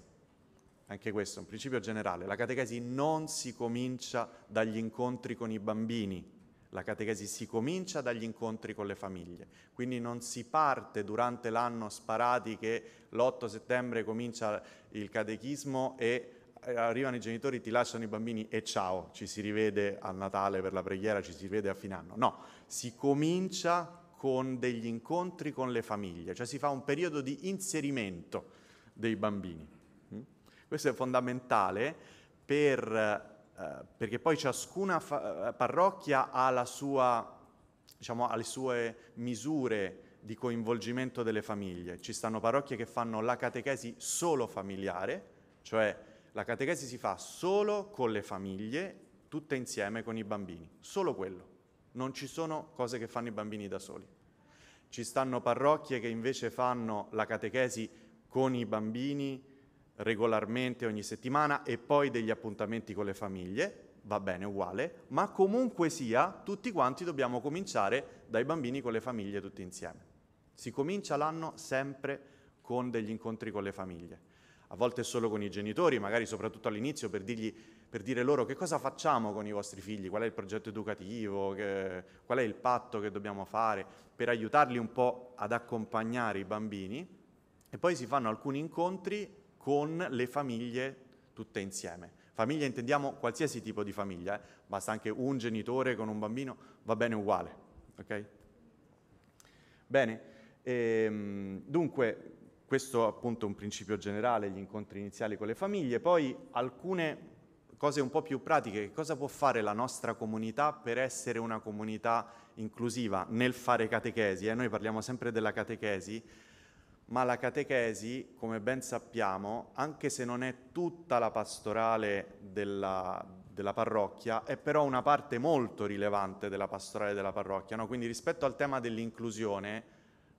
Anche questo è un principio generale. La catechesi non si comincia dagli incontri con i bambini, la catechesi si comincia dagli incontri con le famiglie, quindi non si parte durante l'anno sparati che l'8 settembre comincia il catechismo e eh, arrivano i genitori, ti lasciano i bambini e ciao, ci si rivede a Natale per la preghiera, ci si rivede a fine anno. No, si comincia con degli incontri con le famiglie, cioè si fa un periodo di inserimento dei bambini. Mm? Questo è fondamentale per eh, eh, perché poi ciascuna fa- eh, parrocchia ha, sua, diciamo, ha le sue misure di coinvolgimento delle famiglie. Ci stanno parrocchie che fanno la catechesi solo familiare, cioè la catechesi si fa solo con le famiglie, tutte insieme con i bambini, solo quello. Non ci sono cose che fanno i bambini da soli. Ci stanno parrocchie che invece fanno la catechesi con i bambini, regolarmente ogni settimana e poi degli appuntamenti con le famiglie, va bene uguale, ma comunque sia tutti quanti dobbiamo cominciare dai bambini con le famiglie tutti insieme. Si comincia l'anno sempre con degli incontri con le famiglie a volte solo con i genitori, magari soprattutto all'inizio, per, dirgli, per dire loro che cosa facciamo con i vostri figli, qual è il progetto educativo, che, qual è il patto che dobbiamo fare, per aiutarli un po' ad accompagnare i bambini. E poi si fanno alcuni incontri con le famiglie tutte insieme. Famiglia intendiamo qualsiasi tipo di famiglia, eh? basta anche un genitore con un bambino, va bene uguale. Okay? Bene, ehm, dunque questo appunto è un principio generale, gli incontri iniziali con le famiglie, poi alcune cose un po' più pratiche, che cosa può fare la nostra comunità per essere una comunità inclusiva nel fare catechesi? Eh? Noi parliamo sempre della catechesi, ma la catechesi, come ben sappiamo, anche se non è tutta la pastorale della, della parrocchia, è però una parte molto rilevante della pastorale della parrocchia. No? Quindi rispetto al tema dell'inclusione,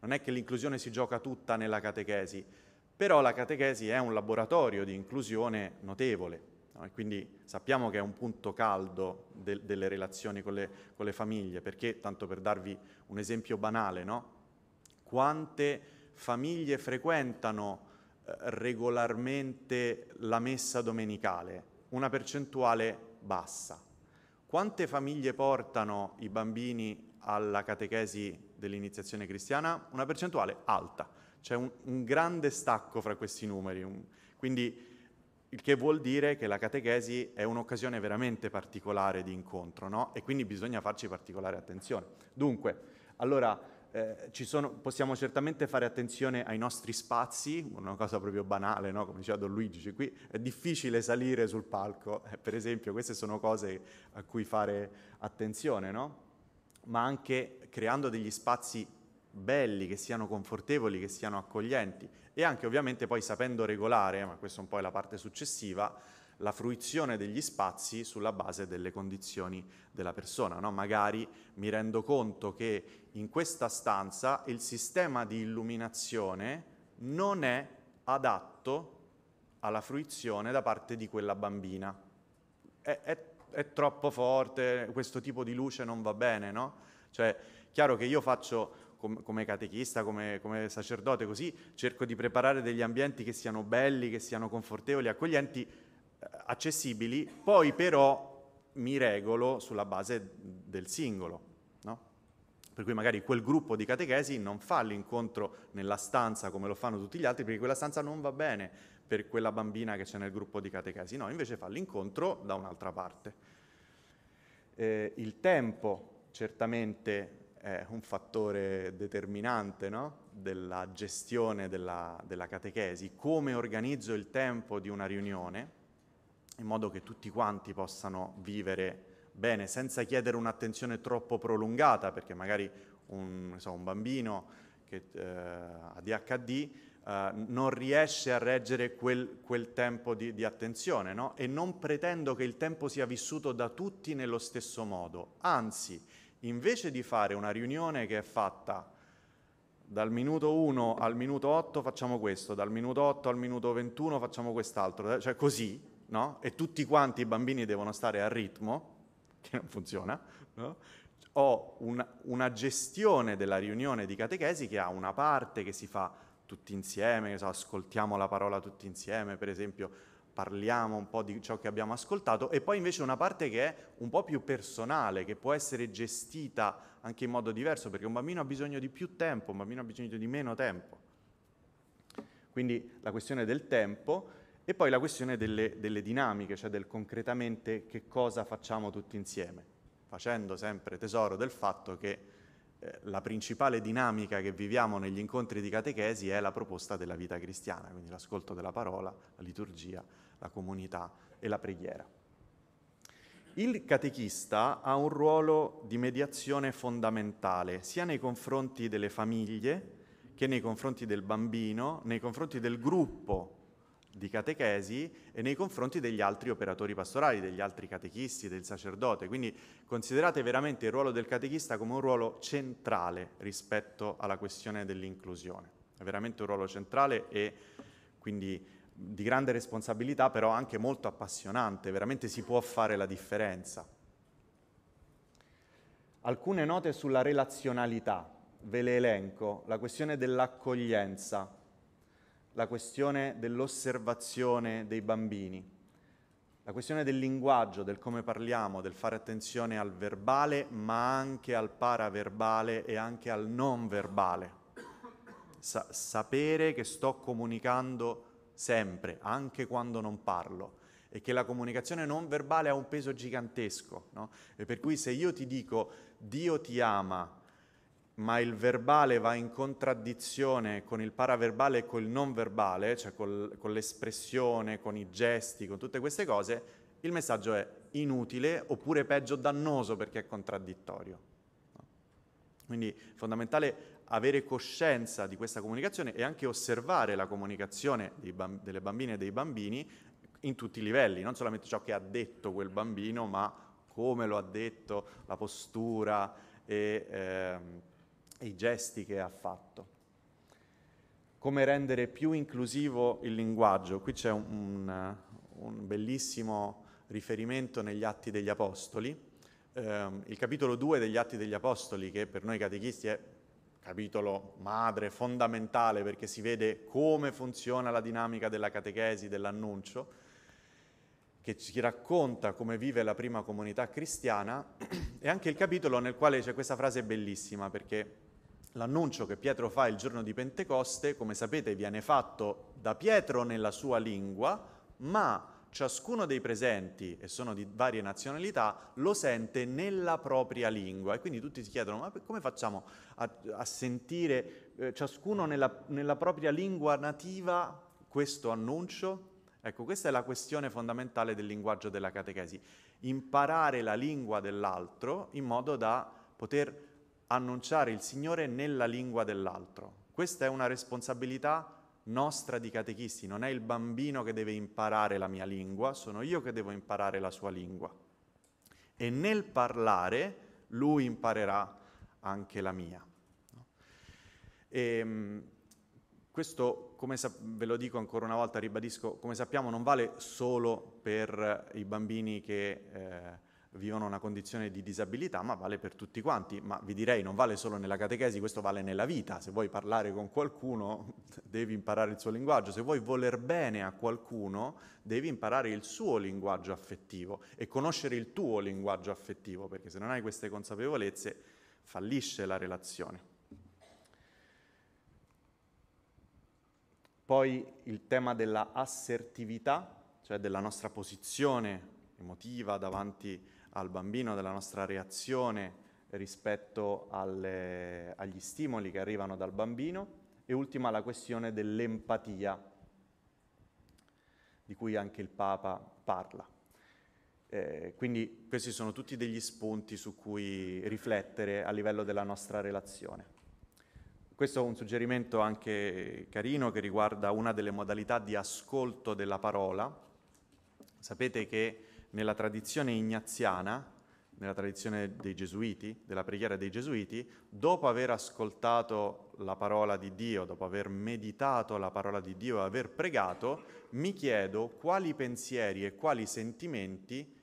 non è che l'inclusione si gioca tutta nella catechesi, però la catechesi è un laboratorio di inclusione notevole. No? E quindi sappiamo che è un punto caldo de- delle relazioni con le, con le, famiglie, perché, tanto per darvi un esempio banale, no? quante famiglie frequentano eh, regolarmente la messa domenicale? Una percentuale bassa. Quante famiglie portano i bambini alla catechesi dell'iniziazione cristiana? Una percentuale alta. C'è un, un grande stacco fra questi numeri. Un, quindi il che vuol dire che la catechesi è un'occasione veramente particolare di incontro, no? E quindi bisogna farci particolare attenzione. Dunque, allora eh, sono, possiamo certamente fare attenzione ai nostri spazi, una cosa proprio banale, no? come diceva Don Luigi, cioè qui è difficile salire sul palco, eh, per esempio, queste sono cose a cui fare attenzione, no? ma anche creando degli spazi belli, che siano confortevoli, che siano accoglienti e anche ovviamente poi sapendo regolare, ma questa è un po' la parte successiva, la fruizione degli spazi sulla base delle condizioni della persona. No? Magari mi rendo conto che in questa stanza il sistema di illuminazione non è adatto alla fruizione da parte di quella bambina. È, è, è troppo forte, questo tipo di luce non va bene, no? Cioè, chiaro che io faccio come catechista, come, come, sacerdote, così cerco di preparare degli ambienti che siano belli, che siano confortevoli, accoglienti, accessibili, poi però mi regolo sulla base del singolo. No? Per cui magari quel gruppo di catechesi non fa l'incontro nella stanza come lo fanno tutti gli altri, perché quella stanza non va bene per quella bambina che c'è nel gruppo di catechesi, no, invece fa l'incontro da un'altra parte. Eh, il tempo certamente è un fattore determinante no? della gestione della, della catechesi, come organizzo il tempo di una riunione in modo che tutti quanti possano vivere bene, senza chiedere un'attenzione troppo prolungata, perché magari un, so, un bambino che eh, ADHD eh, non riesce a reggere quel, quel tempo di, di attenzione, no? E non pretendo che il tempo sia vissuto da tutti nello stesso modo, anzi, invece di fare una riunione che è fatta dal minuto 1 al minuto 8 facciamo questo, dal minuto 8 al minuto 21 facciamo quest'altro, cioè così no? e tutti quanti i bambini devono stare al ritmo, che non funziona, no? ho una, una gestione della riunione di catechesi che ha una parte che si fa tutti insieme, so, ascoltiamo la parola tutti insieme, per esempio parliamo un po' di ciò che abbiamo ascoltato e poi invece una parte che è un po' più personale, che può essere gestita anche in modo diverso, perché un bambino ha bisogno di più tempo, un bambino ha bisogno di meno tempo. Quindi la questione del tempo e poi la questione delle, delle dinamiche, cioè del concretamente che cosa facciamo tutti insieme, facendo sempre tesoro del fatto che eh, la principale dinamica che viviamo negli incontri di catechesi è la proposta della vita cristiana, quindi l'ascolto della parola, la liturgia, la comunità e la preghiera. Il catechista ha un ruolo di mediazione fondamentale sia nei confronti delle famiglie che nei confronti del bambino, nei confronti del gruppo di catechesi e nei confronti degli altri operatori pastorali, degli altri catechisti, del sacerdote. Quindi considerate veramente il ruolo del catechista come un ruolo centrale rispetto alla questione dell'inclusione. È veramente un ruolo centrale e quindi di grande responsabilità, però anche molto appassionante, veramente si può fare la differenza. Alcune note sulla relazionalità, ve le elenco, la questione dell'accoglienza, la questione dell'osservazione dei bambini, la questione del linguaggio, del come parliamo, del fare attenzione al verbale, ma anche al paraverbale e anche al non verbale. Sa- sapere che sto comunicando sempre, anche quando non parlo, e che la comunicazione non verbale ha un peso gigantesco. No? per cui se io ti dico Dio ti ama, ma il verbale va in contraddizione con il paraverbale e con il non verbale, cioè col, con l'espressione, con i gesti, con tutte queste cose, il messaggio è inutile oppure peggio dannoso perché è contraddittorio. Quindi è fondamentale avere coscienza di questa comunicazione e anche osservare la comunicazione bamb- delle bambine e dei bambini in tutti i livelli, non solamente ciò che ha detto quel bambino, ma come lo ha detto, la postura e... Ehm, i gesti che ha fatto. Come rendere più inclusivo il linguaggio. Qui c'è un, un bellissimo riferimento negli Atti degli Apostoli. Eh, il capitolo 2 degli Atti degli Apostoli, che per noi catechisti è capitolo madre, fondamentale, perché si vede come funziona la dinamica della catechesi, dell'annuncio, che ci racconta come vive la prima comunità cristiana, <clears throat> e anche il capitolo nel quale c'è questa frase bellissima, perché l'annuncio che Pietro fa il giorno di Pentecoste, come sapete, viene fatto da Pietro nella sua lingua, ma ciascuno dei presenti, e sono di varie nazionalità, lo sente nella propria lingua. E quindi tutti si chiedono, ma come facciamo a, a sentire eh, ciascuno nella, nella propria lingua nativa questo annuncio? Ecco, questa è la questione fondamentale del linguaggio della catechesi, imparare la lingua dell'altro in modo da poter annunciare il Signore nella lingua dell'altro. Questa è una responsabilità nostra di catechisti, non è il bambino che deve imparare la mia lingua, sono io che devo imparare la sua lingua. E nel parlare lui imparerà anche la mia. E, ehm, questo, come sa- ve lo dico ancora una volta, ribadisco, come sappiamo non vale solo per i bambini che eh, vivono una condizione di disabilità, ma vale per tutti quanti, ma vi direi non vale solo nella catechesi, questo vale nella vita, se vuoi parlare con qualcuno <laughs> devi imparare il suo linguaggio, se vuoi voler bene a qualcuno devi imparare il suo linguaggio affettivo e conoscere il tuo linguaggio affettivo, perché se non hai queste consapevolezze fallisce la relazione. Poi il tema della assertività, cioè della nostra posizione emotiva davanti al bambino, della nostra reazione rispetto alle, agli stimoli che arrivano dal bambino e ultima la questione dell'empatia di cui anche il Papa parla. Eh, quindi questi sono tutti degli spunti su cui riflettere a livello della nostra relazione. Questo è un suggerimento anche carino che riguarda una delle modalità di ascolto della parola. Sapete che nella tradizione ignaziana, nella tradizione dei Gesuiti, della preghiera dei Gesuiti, dopo aver ascoltato la parola di Dio, dopo aver meditato la parola di Dio e aver pregato, mi chiedo quali pensieri e quali sentimenti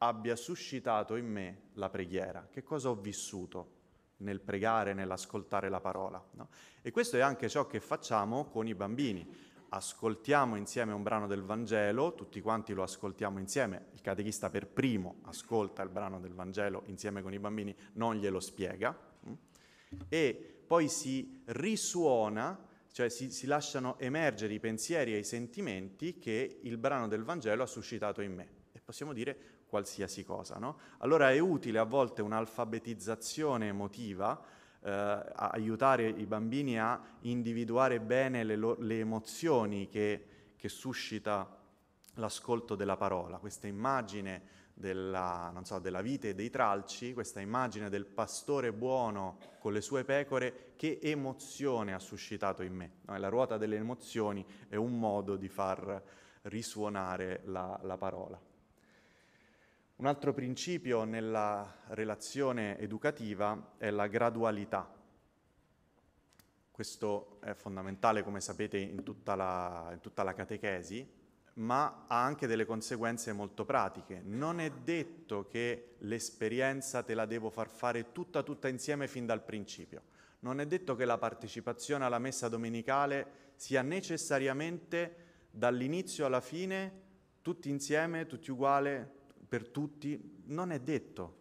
abbia suscitato in me la preghiera, che cosa ho vissuto nel pregare, nell'ascoltare la parola. No? E questo è anche ciò che facciamo con i bambini ascoltiamo insieme un brano del Vangelo, tutti quanti lo ascoltiamo insieme, il catechista per primo ascolta il brano del Vangelo insieme con i bambini, non glielo spiega, mm, e poi si risuona, cioè si, si lasciano emergere i pensieri e i sentimenti che il brano del Vangelo ha suscitato in me. E possiamo dire qualsiasi cosa, no? Allora è utile a volte un'alfabetizzazione emotiva, eh, a aiutare i bambini a individuare bene le, lo- le emozioni che, che, suscita l'ascolto della parola, questa immagine della, so, della vite dei tralci, questa immagine del pastore buono con le sue pecore, che emozione ha suscitato in me? No, la ruota delle emozioni è un modo di far risuonare la, la parola. Un altro principio nella relazione educativa è la gradualità. Questo è fondamentale, come sapete, in tutta la, in tutta la catechesi, ma ha anche delle conseguenze molto pratiche. Non è detto che l'esperienza te la devo far fare tutta tutta insieme fin dal principio. Non è detto che la partecipazione alla messa domenicale sia necessariamente dall'inizio alla fine tutti insieme, tutti uguali, per tutti, non è detto,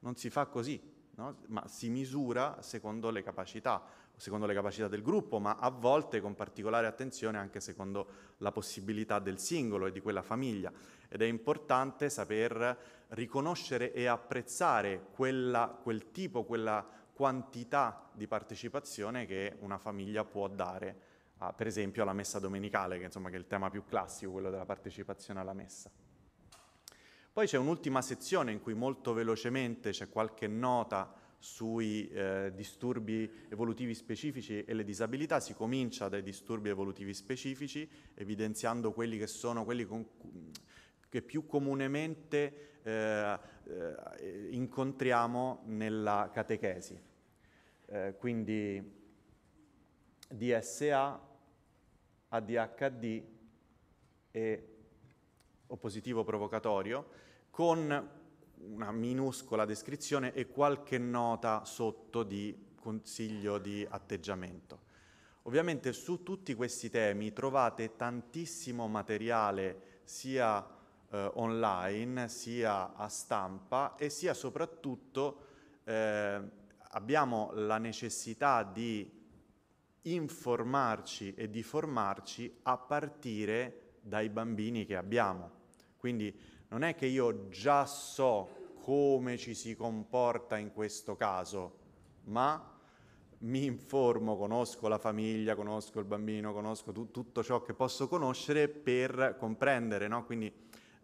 non si fa così, no? ma si misura secondo le capacità, secondo le capacità del gruppo, ma a volte con particolare attenzione anche secondo la possibilità del singolo e di quella famiglia. Ed è importante saper riconoscere e apprezzare quella, quel tipo, quella quantità di partecipazione che una famiglia può dare, ah, per esempio alla messa domenicale, che, insomma, che è il tema più classico, quello della partecipazione alla messa. Poi c'è un'ultima sezione in cui molto velocemente c'è qualche nota sui eh, disturbi evolutivi specifici e le disabilità, si comincia dai disturbi evolutivi specifici, evidenziando quelli che sono quelli con, che più comunemente eh, eh, incontriamo nella catechesi. Eh, quindi DSA, ADHD e oppositivo provocatorio, con una minuscola descrizione e qualche nota sotto di consiglio di atteggiamento. Ovviamente su tutti questi temi trovate tantissimo materiale sia eh, online, sia a stampa e sia soprattutto eh, abbiamo la necessità di informarci e di formarci a partire dai bambini che abbiamo. Quindi non è che io già so come ci si comporta in questo caso, ma mi informo, conosco la famiglia, conosco il bambino, conosco tu, tutto ciò che posso conoscere per comprendere, no? Quindi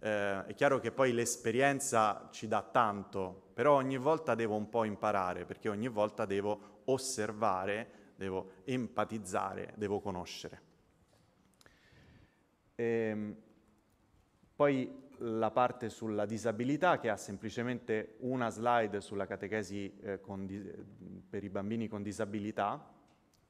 eh, è chiaro che poi l'esperienza ci dà tanto, però ogni volta devo un po' imparare, perché ogni volta devo osservare, devo empatizzare, devo conoscere. Ehm poi la parte sulla disabilità che ha semplicemente una slide sulla catechesi eh, con, per i bambini con disabilità,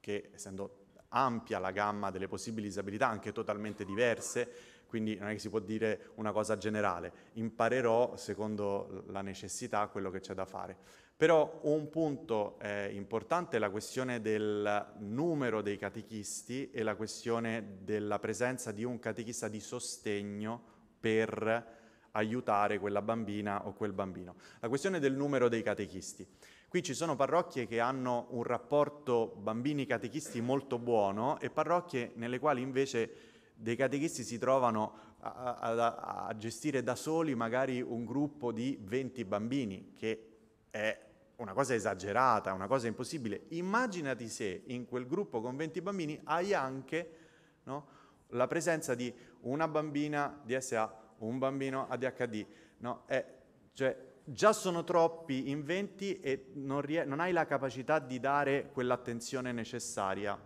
che essendo ampia la gamma delle possibili disabilità, anche totalmente diverse, quindi non è che si può dire una cosa generale, imparerò secondo la necessità quello che c'è da fare. Però un punto eh, importante è la questione del numero dei catechisti e la questione della presenza di un catechista di sostegno per aiutare quella bambina o quel bambino. La questione del numero dei catechisti. Qui ci sono parrocchie che hanno un rapporto bambini-catechisti molto buono e parrocchie nelle quali invece dei catechisti si trovano a, a, a gestire da soli magari un gruppo di 20 bambini, che è una cosa esagerata, una cosa impossibile. Immaginati se in quel gruppo con 20 bambini hai anche no, la presenza di una bambina DSA, un bambino ADHD, no? È, cioè, già sono troppi inventi e non, rie- non hai la capacità di dare quell'attenzione necessaria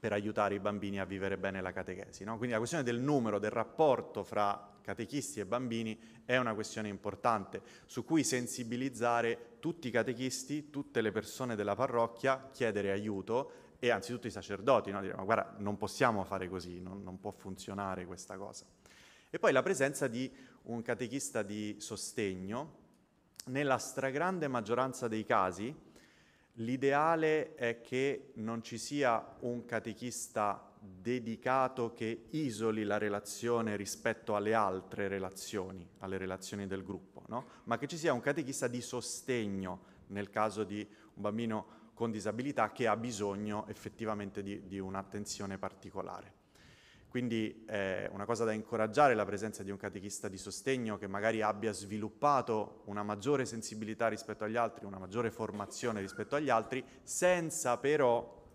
per aiutare i bambini a vivere bene la catechesi. No? Quindi la questione del numero, del rapporto fra catechisti e bambini è una questione importante su cui sensibilizzare tutti i catechisti, tutte le persone della parrocchia, chiedere aiuto e anzitutto i sacerdoti, no? dire ma guarda non possiamo fare così, non, non può funzionare questa cosa. E poi la presenza di un catechista di sostegno, nella stragrande maggioranza dei casi l'ideale è che non ci sia un catechista dedicato che isoli la relazione rispetto alle altre relazioni, alle relazioni del gruppo, no? ma che ci sia un catechista di sostegno nel caso di un bambino con disabilità che ha bisogno effettivamente di, di un'attenzione particolare. Quindi è eh, una cosa da incoraggiare la presenza di un catechista di sostegno che magari abbia sviluppato una maggiore sensibilità rispetto agli altri, una maggiore formazione rispetto agli altri, senza però,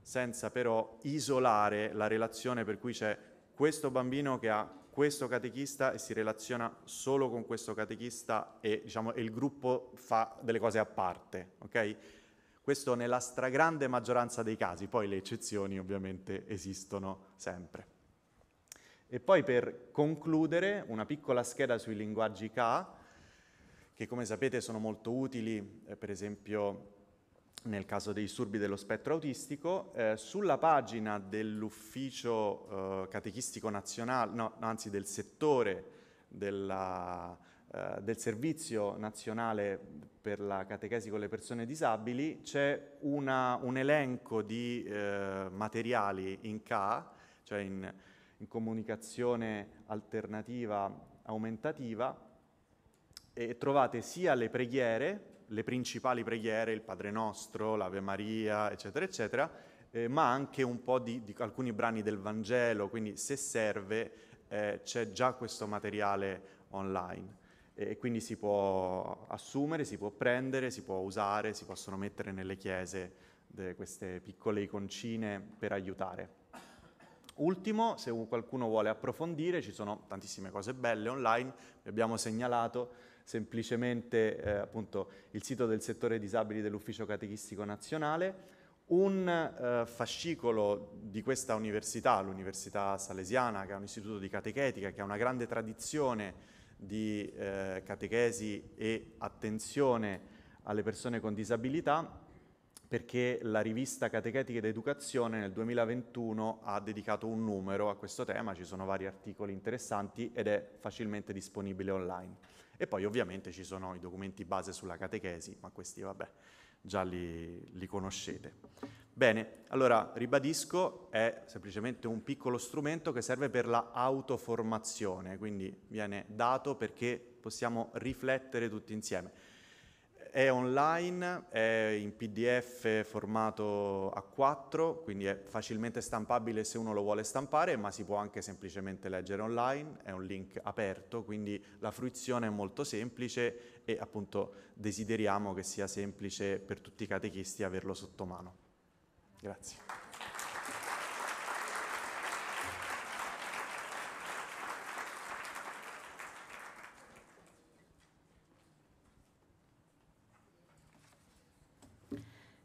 senza però isolare la relazione per cui c'è questo bambino che ha questo catechista e si relaziona solo con questo catechista e diciamo, il gruppo fa delle cose a parte, okay? Questo nella stragrande maggioranza dei casi, poi le eccezioni ovviamente esistono sempre. E poi per concludere una piccola scheda sui linguaggi K, che come sapete sono molto utili, eh, per esempio nel caso dei disturbi dello spettro autistico, eh, sulla pagina dell'ufficio eh, catechistico nazionale, no, anzi del settore della, eh, del Servizio Nazionale per la Catechesi con le persone disabili c'è un elenco di eh, materiali in CA, cioè in, in comunicazione alternativa aumentativa, e trovate sia le preghiere, le principali preghiere, il Padre Nostro, l'Ave Maria, eccetera, eccetera, eh, ma anche un po' di, di, alcuni brani del Vangelo, quindi se serve eh, c'è già questo materiale online e quindi si può assumere, si può prendere, si può usare, si possono mettere nelle chiese queste piccole iconcine per aiutare. Ultimo, se qualcuno vuole approfondire, ci sono tantissime cose belle online, vi abbiamo segnalato semplicemente eh, appunto, il sito del settore disabili dell'Ufficio Catechistico Nazionale, un eh, fascicolo di questa università, l'Università Salesiana, che è un istituto di catechetica, che ha una grande tradizione di eh, catechesi e attenzione alle persone con disabilità perché la rivista Catechetica ed Educazione nel 2021 ha dedicato un numero a questo tema, ci sono vari articoli interessanti ed è facilmente disponibile online. E poi ovviamente ci sono i documenti base sulla catechesi, ma questi vabbè, già li, li conoscete. Bene, allora ribadisco, è semplicemente un piccolo strumento che serve per la autoformazione, quindi viene dato perché possiamo riflettere tutti insieme. È online, è in PDF formato A4, quindi è facilmente stampabile se uno lo vuole stampare, ma si può anche semplicemente leggere online, è un link aperto, quindi la fruizione è molto semplice e appunto desideriamo che sia semplice per tutti i catechisti averlo sotto mano. Grazie.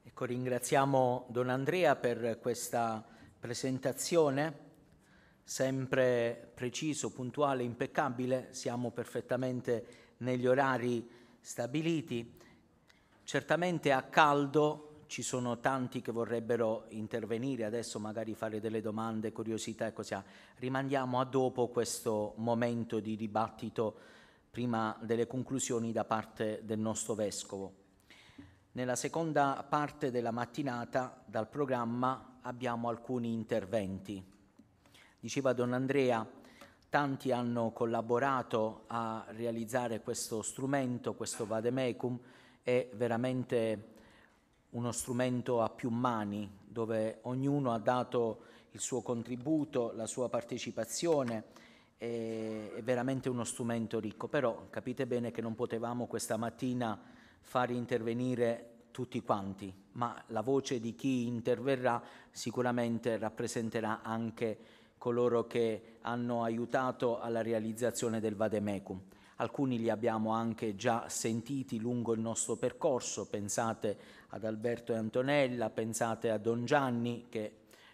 Ecco, ringraziamo Don Andrea per questa presentazione sempre preciso, puntuale, impeccabile, siamo perfettamente negli orari stabiliti. Certamente a caldo ci sono tanti che vorrebbero intervenire adesso, magari fare delle domande, curiosità e così altro. Rimandiamo a dopo questo momento di dibattito prima delle conclusioni da parte del nostro Vescovo. Nella seconda parte della mattinata dal programma abbiamo alcuni interventi. Diceva Don Andrea, tanti hanno collaborato a realizzare questo strumento, questo vademecum, è veramente uno strumento a più mani, dove ognuno ha dato il suo contributo, la sua partecipazione, è, è veramente uno strumento ricco, però capite bene che non potevamo questa mattina far intervenire tutti quanti, ma la voce di chi interverrà sicuramente rappresenterà anche coloro che hanno aiutato alla realizzazione del Vademecum alcuni li abbiamo anche già sentiti lungo il nostro percorso, pensate ad Alberto e Antonella, pensate a Don Gianni che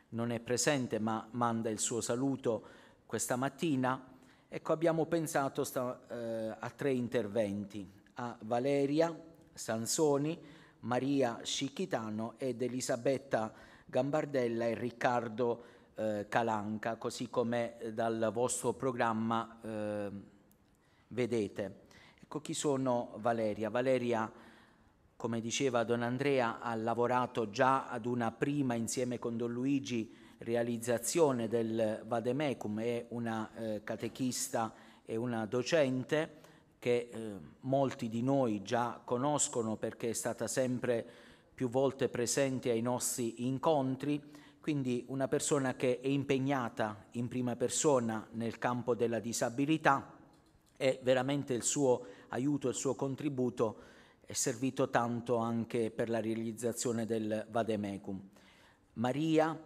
non è presente ma manda il suo saluto questa mattina. Ecco, abbiamo pensato sta, eh, a tre interventi, a Valeria Sansoni, Maria Scicchitano ed Elisabetta Gambardella e Riccardo eh, Calanca, così come dal vostro programma. Eh, vedete. Ecco chi sono Valeria. Valeria, come diceva Don Andrea, ha lavorato già ad una prima, insieme con Don Luigi, realizzazione del Vademecum, è una eh, catechista e una docente che eh, molti di noi già conoscono perché è stata sempre più volte presente ai nostri incontri, quindi una persona che è impegnata in prima persona nel campo della disabilità e veramente il suo aiuto, il suo contributo è servito tanto anche per la realizzazione del Vademecum. Maria,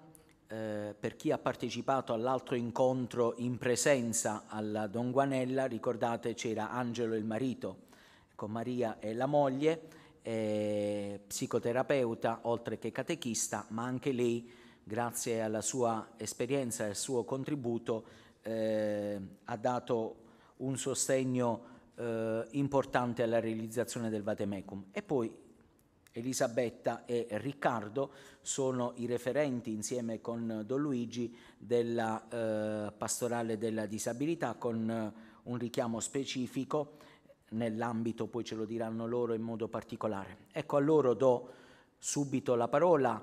eh, per chi ha partecipato all'altro incontro in presenza alla Don Guanella, ricordate c'era Angelo il marito, con Maria e la moglie, eh, psicoterapeuta oltre che catechista, ma anche lei, grazie alla sua esperienza e al suo contributo, eh, ha dato un sostegno eh, importante alla realizzazione del Vatemecum. E poi Elisabetta e Riccardo sono i referenti insieme con Don Luigi della eh, pastorale della disabilità con eh, un richiamo specifico nell'ambito, poi ce lo diranno loro in modo particolare. Ecco, a loro do subito la parola,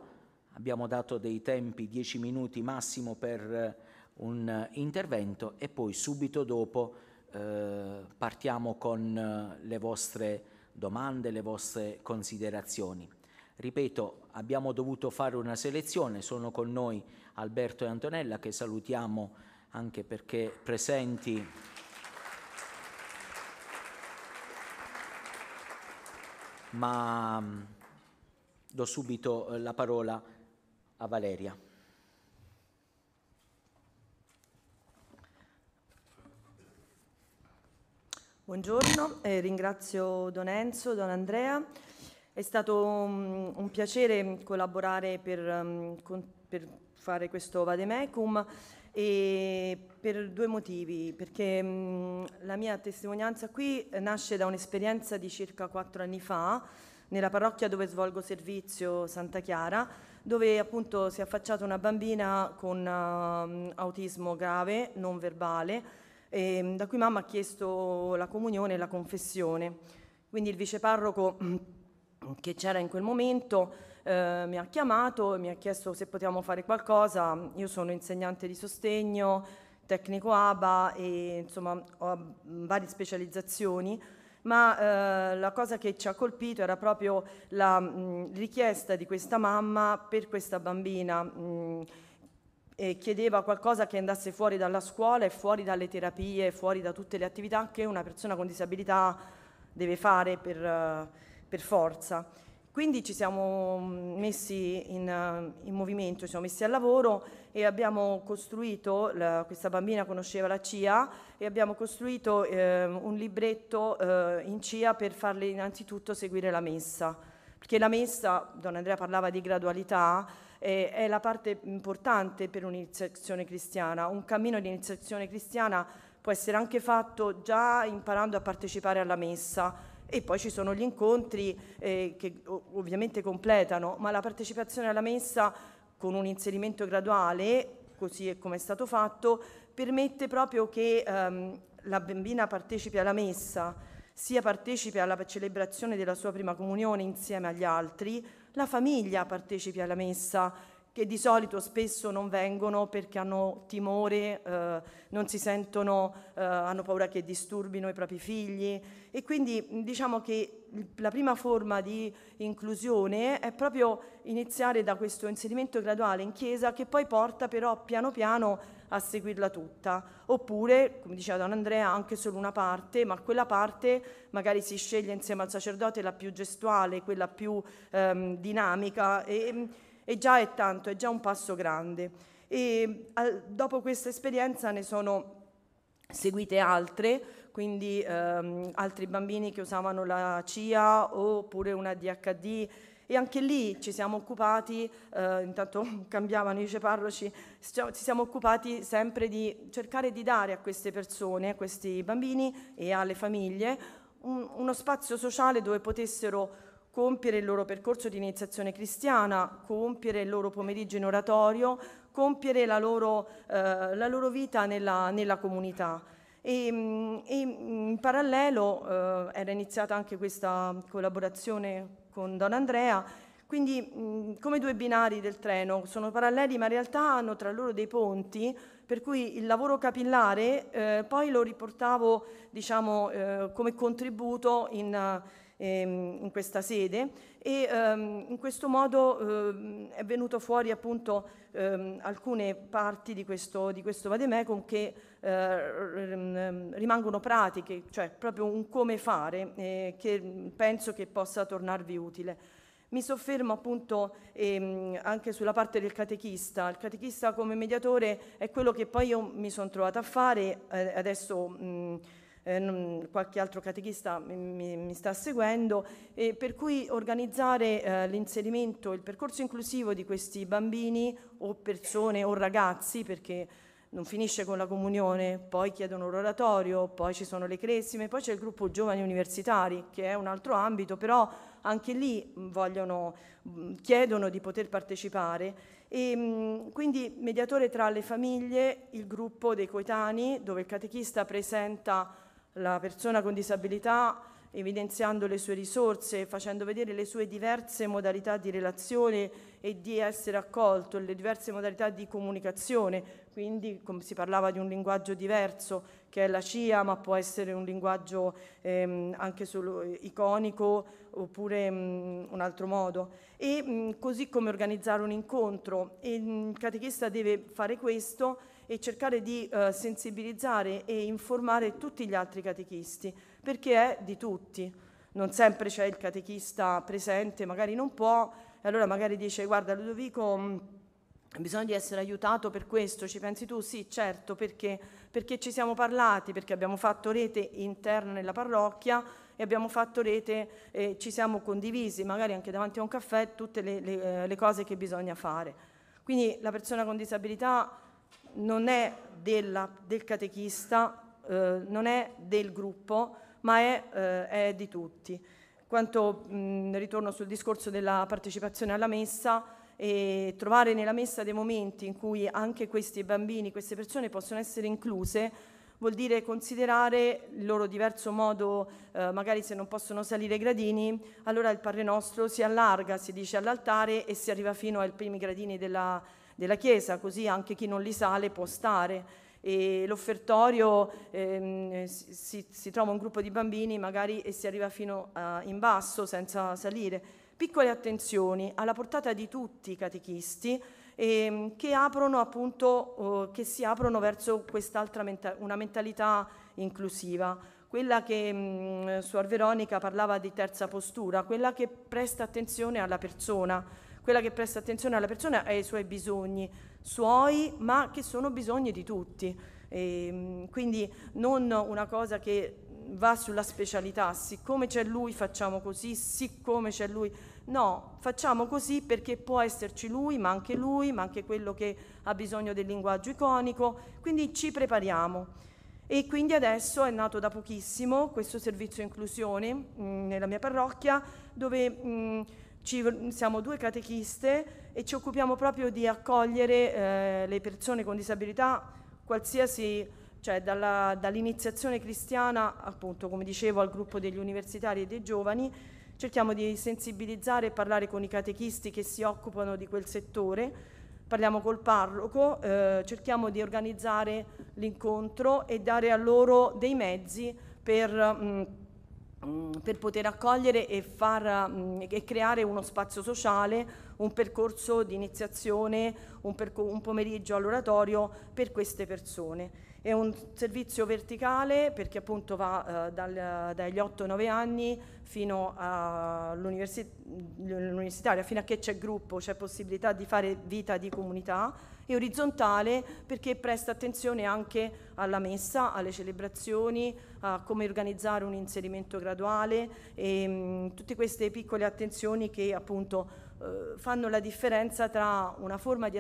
abbiamo dato dei tempi, dieci minuti massimo per eh, un eh, intervento e poi subito dopo eh, partiamo con eh, le vostre domande, le vostre considerazioni. Ripeto, abbiamo dovuto fare una selezione, sono con noi Alberto e Antonella che salutiamo anche perché presenti. Ma mm, do subito eh, la parola a Valeria.
Buongiorno, eh, ringrazio Don Enzo, Don Andrea. È stato um, un piacere collaborare per, um, con, per fare questo Vademecum e per due motivi, perché um, la mia testimonianza qui nasce da un'esperienza di circa quattro anni fa nella parrocchia dove svolgo servizio Santa Chiara, dove appunto si è affacciata una bambina con uh, autismo grave, non verbale, e, ehm, da cui mamma ha chiesto la comunione e la confessione. Quindi il viceparroco <clears throat> che c'era in quel momento eh, mi ha chiamato e mi ha chiesto se potevamo fare qualcosa. Io sono insegnante di sostegno, tecnico ABA e insomma ho mm, varie specializzazioni ma eh, la cosa che ci ha colpito era proprio la mh, mm, richiesta di questa mamma per questa bambina. Mh, mm, e chiedeva qualcosa che andasse fuori dalla scuola e fuori dalle terapie, fuori da tutte le attività che una persona con disabilità deve fare per, eh, per forza. Quindi ci siamo mm, messi in, eh, in, movimento, ci siamo messi al lavoro e abbiamo costruito, la, questa bambina conosceva la CIA e abbiamo costruito eh, un libretto eh, in CIA per farle innanzitutto seguire la messa, perché la messa, Don Andrea parlava di gradualità, eh, è la parte importante per un'iniziazione cristiana. Un cammino di iniziazione cristiana può essere anche fatto già imparando a partecipare alla messa e poi ci sono gli incontri eh, che ovviamente completano, ma la partecipazione alla messa con un inserimento graduale, così è come è stato fatto, permette proprio che ehm, la bambina partecipi alla messa, sia partecipi alla celebrazione della sua prima comunione insieme agli altri, la famiglia partecipi alla messa, che di solito spesso non vengono perché hanno timore, eh, non si sentono, eh, hanno paura che disturbino i propri figli e quindi diciamo che la prima forma di inclusione è proprio iniziare da questo inserimento graduale in chiesa che poi porta però piano piano a seguirla tutta, oppure, come diceva Don Andrea, anche solo una parte, ma quella parte magari si sceglie insieme al sacerdote la più gestuale, quella più ehm, dinamica e, ehm, e, già è tanto, è già un passo grande. E, al, dopo questa esperienza ne sono seguite altre, quindi ehm, altri bambini che usavano la CIA oppure una DHD e anche lì ci siamo occupati, eh, intanto <laughs> cambiavano i ceparroci, ci siamo occupati sempre di cercare di dare a queste persone, a questi bambini e alle famiglie un, uno spazio sociale dove potessero compiere il loro percorso di iniziazione cristiana, compiere il loro pomeriggio in oratorio, compiere la loro, eh, la loro vita nella, nella comunità. E, mm, e mm, in parallelo eh, era iniziata anche questa collaborazione con Don Andrea, quindi mh, mm, come due binari del treno, sono paralleli ma in realtà hanno tra loro dei ponti, per cui il lavoro capillare eh, poi lo riportavo diciamo, eh, come contributo in, ehm, in questa sede e ehm, in questo modo ehm, è venuto fuori appunto ehm, alcune parti di questo, di questo vademecum che eh, mm, rimangono pratiche, cioè proprio un come fare eh, che penso che possa tornarvi utile. Mi soffermo appunto ehm, anche sulla parte del catechista. Il catechista come mediatore è quello che poi io mi sono trovata a fare, eh, adesso mh, mm, eh, qualche altro catechista mi, mi sta seguendo, eh, per cui organizzare eh, l'inserimento, il percorso inclusivo di questi bambini o persone o ragazzi, perché non finisce con la comunione, poi chiedono l'oratorio, poi ci sono le cresime, poi c'è il gruppo giovani universitari che è un altro ambito, però anche lì mm, vogliono, mm, chiedono di poter partecipare. E, mm, quindi mediatore tra le famiglie, il gruppo dei coetanei, dove il catechista presenta la persona con disabilità, evidenziando le sue risorse, facendo vedere le sue diverse modalità di relazione e di essere accolto, le diverse modalità di comunicazione, quindi si parlava di un linguaggio diverso che è la CIA, ma può essere un linguaggio ehm, anche solo iconico oppure mh, mm, un altro modo. E mh, mm, così come organizzare un incontro. E, mh, mm, il catechista deve fare questo e cercare di eh, sensibilizzare e informare tutti gli altri catechisti, perché è di tutti. Non sempre c'è il catechista presente, magari non può, e allora magari dice guarda Ludovico bisogno di essere aiutato per questo, ci pensi tu? Sì, certo, perché, perché ci siamo parlati, perché abbiamo fatto rete interna nella parrocchia e abbiamo fatto rete, eh, ci siamo condivisi, magari anche davanti a un caffè, tutte le, le, eh, le cose che bisogna fare. Quindi la persona con disabilità non è della, del catechista, eh, non è del gruppo, ma è, eh, è di tutti. Quanto mh, ritorno sul discorso della partecipazione alla messa, e trovare nella messa dei momenti in cui anche questi bambini, queste persone possono essere incluse vuol dire considerare il loro diverso modo, eh, magari se non possono salire i gradini, allora il Padre Nostro si allarga, si dice all'altare e si arriva fino ai primi gradini della, della Chiesa, così anche chi non li sale può stare. E l'offertorio ehm, si, si, trova un gruppo di bambini magari e si arriva fino a, eh, in basso senza salire piccole attenzioni alla portata di tutti i catechisti ehm, che, aprono, appunto, eh, che si aprono verso quest'altra menta- una mentalità inclusiva, quella che mh, mm, Suor Veronica parlava di terza postura, quella che presta attenzione alla persona, quella che presta attenzione alla persona e ai suoi bisogni, suoi ma che sono bisogni di tutti. E, ehm, quindi non una cosa che va sulla specialità, siccome c'è lui facciamo così, siccome c'è lui... No, facciamo così perché può esserci lui, ma anche lui, ma anche quello che ha bisogno del linguaggio iconico, quindi ci prepariamo. E quindi adesso è nato da pochissimo questo servizio inclusione mh, mm, nella mia parrocchia, dove mh, mm, ci, siamo due catechiste e ci occupiamo proprio di accogliere eh, le persone con disabilità, qualsiasi cioè dalla, dall'iniziazione cristiana, appunto, come dicevo, al gruppo degli universitari e dei giovani, cerchiamo di sensibilizzare e parlare con i catechisti che si occupano di quel settore, parliamo col parroco, eh, cerchiamo di organizzare l'incontro e dare a loro dei mezzi per, mh, mm, per poter accogliere e, far, mh, mm, e, creare uno spazio sociale, un percorso di iniziazione, un, perco- un pomeriggio all'oratorio per queste persone. È un servizio verticale perché appunto va eh, dal, dagli 8-9 anni fino all'universitaria, fino a che c'è gruppo, c'è possibilità di fare vita di comunità e orizzontale perché presta attenzione anche alla messa, alle celebrazioni, a come organizzare un inserimento graduale e mh, mm, tutte queste piccole attenzioni che appunto eh, fanno la differenza tra una forma di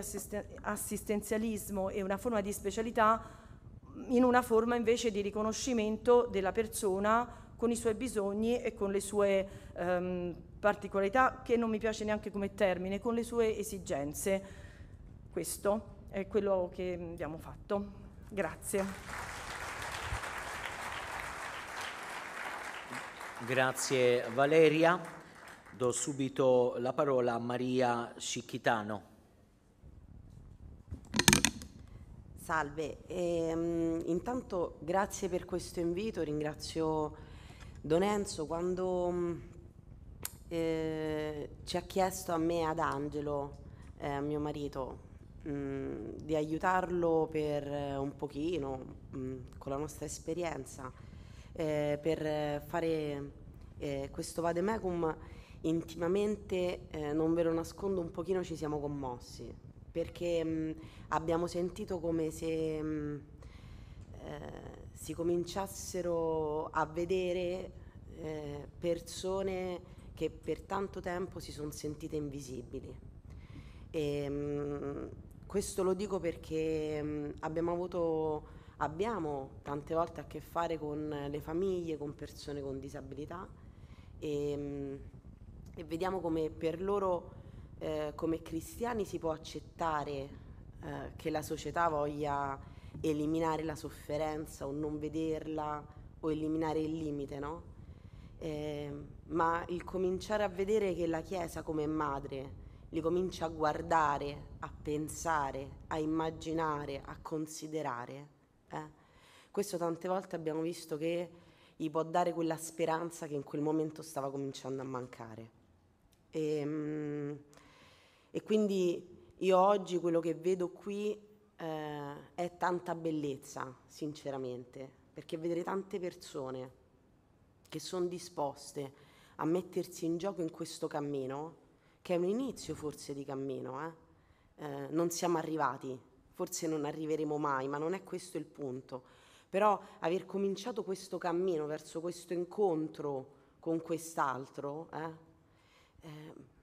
assistenzialismo e una forma di specialità in una forma invece di riconoscimento della persona con i suoi bisogni e con le sue ehm, particolarità, che non mi piace neanche come termine, con le sue esigenze. Questo è quello che abbiamo fatto. Grazie.
Grazie Valeria. Do subito la parola a Maria Scicchitano.
Salve, e, ehm, intanto grazie per questo invito, ringrazio Don Enzo. Quando mm, eh, ci ha chiesto a me, ad Angelo, eh, mio marito, mh, mm, di aiutarlo per eh, un pochino, mh, mm, con la nostra esperienza, eh, per fare eh, questo Vademecum, intimamente, non ve lo nascondo, un pochino ci siamo commossi perché mh, mm, abbiamo sentito come se mh, mm, eh, si cominciassero a vedere eh, persone che per tanto tempo si sono sentite invisibili. E, mh, mm, questo lo dico perché abbiamo avuto abbiamo tante volte a che fare con le famiglie, con persone con disabilità e, e vediamo come per loro eh, come cristiani si può accettare eh, che la società voglia eliminare la sofferenza o non vederla o eliminare il limite, no? Eh, ma il cominciare a vedere che la Chiesa come madre li comincia a guardare, a pensare, a immaginare, a considerare. Eh? Questo tante volte abbiamo visto che gli può dare quella speranza che in quel momento stava cominciando a mancare. E, ehm, mh, e quindi io oggi quello che vedo qui eh, è tanta bellezza, sinceramente, perché vedere tante persone che sono disposte a mettersi in gioco in questo cammino, che è un inizio forse di cammino, eh? Eh, non siamo arrivati, forse non arriveremo mai, ma non è questo il punto. Però aver cominciato questo cammino verso questo incontro con quest'altro, eh, eh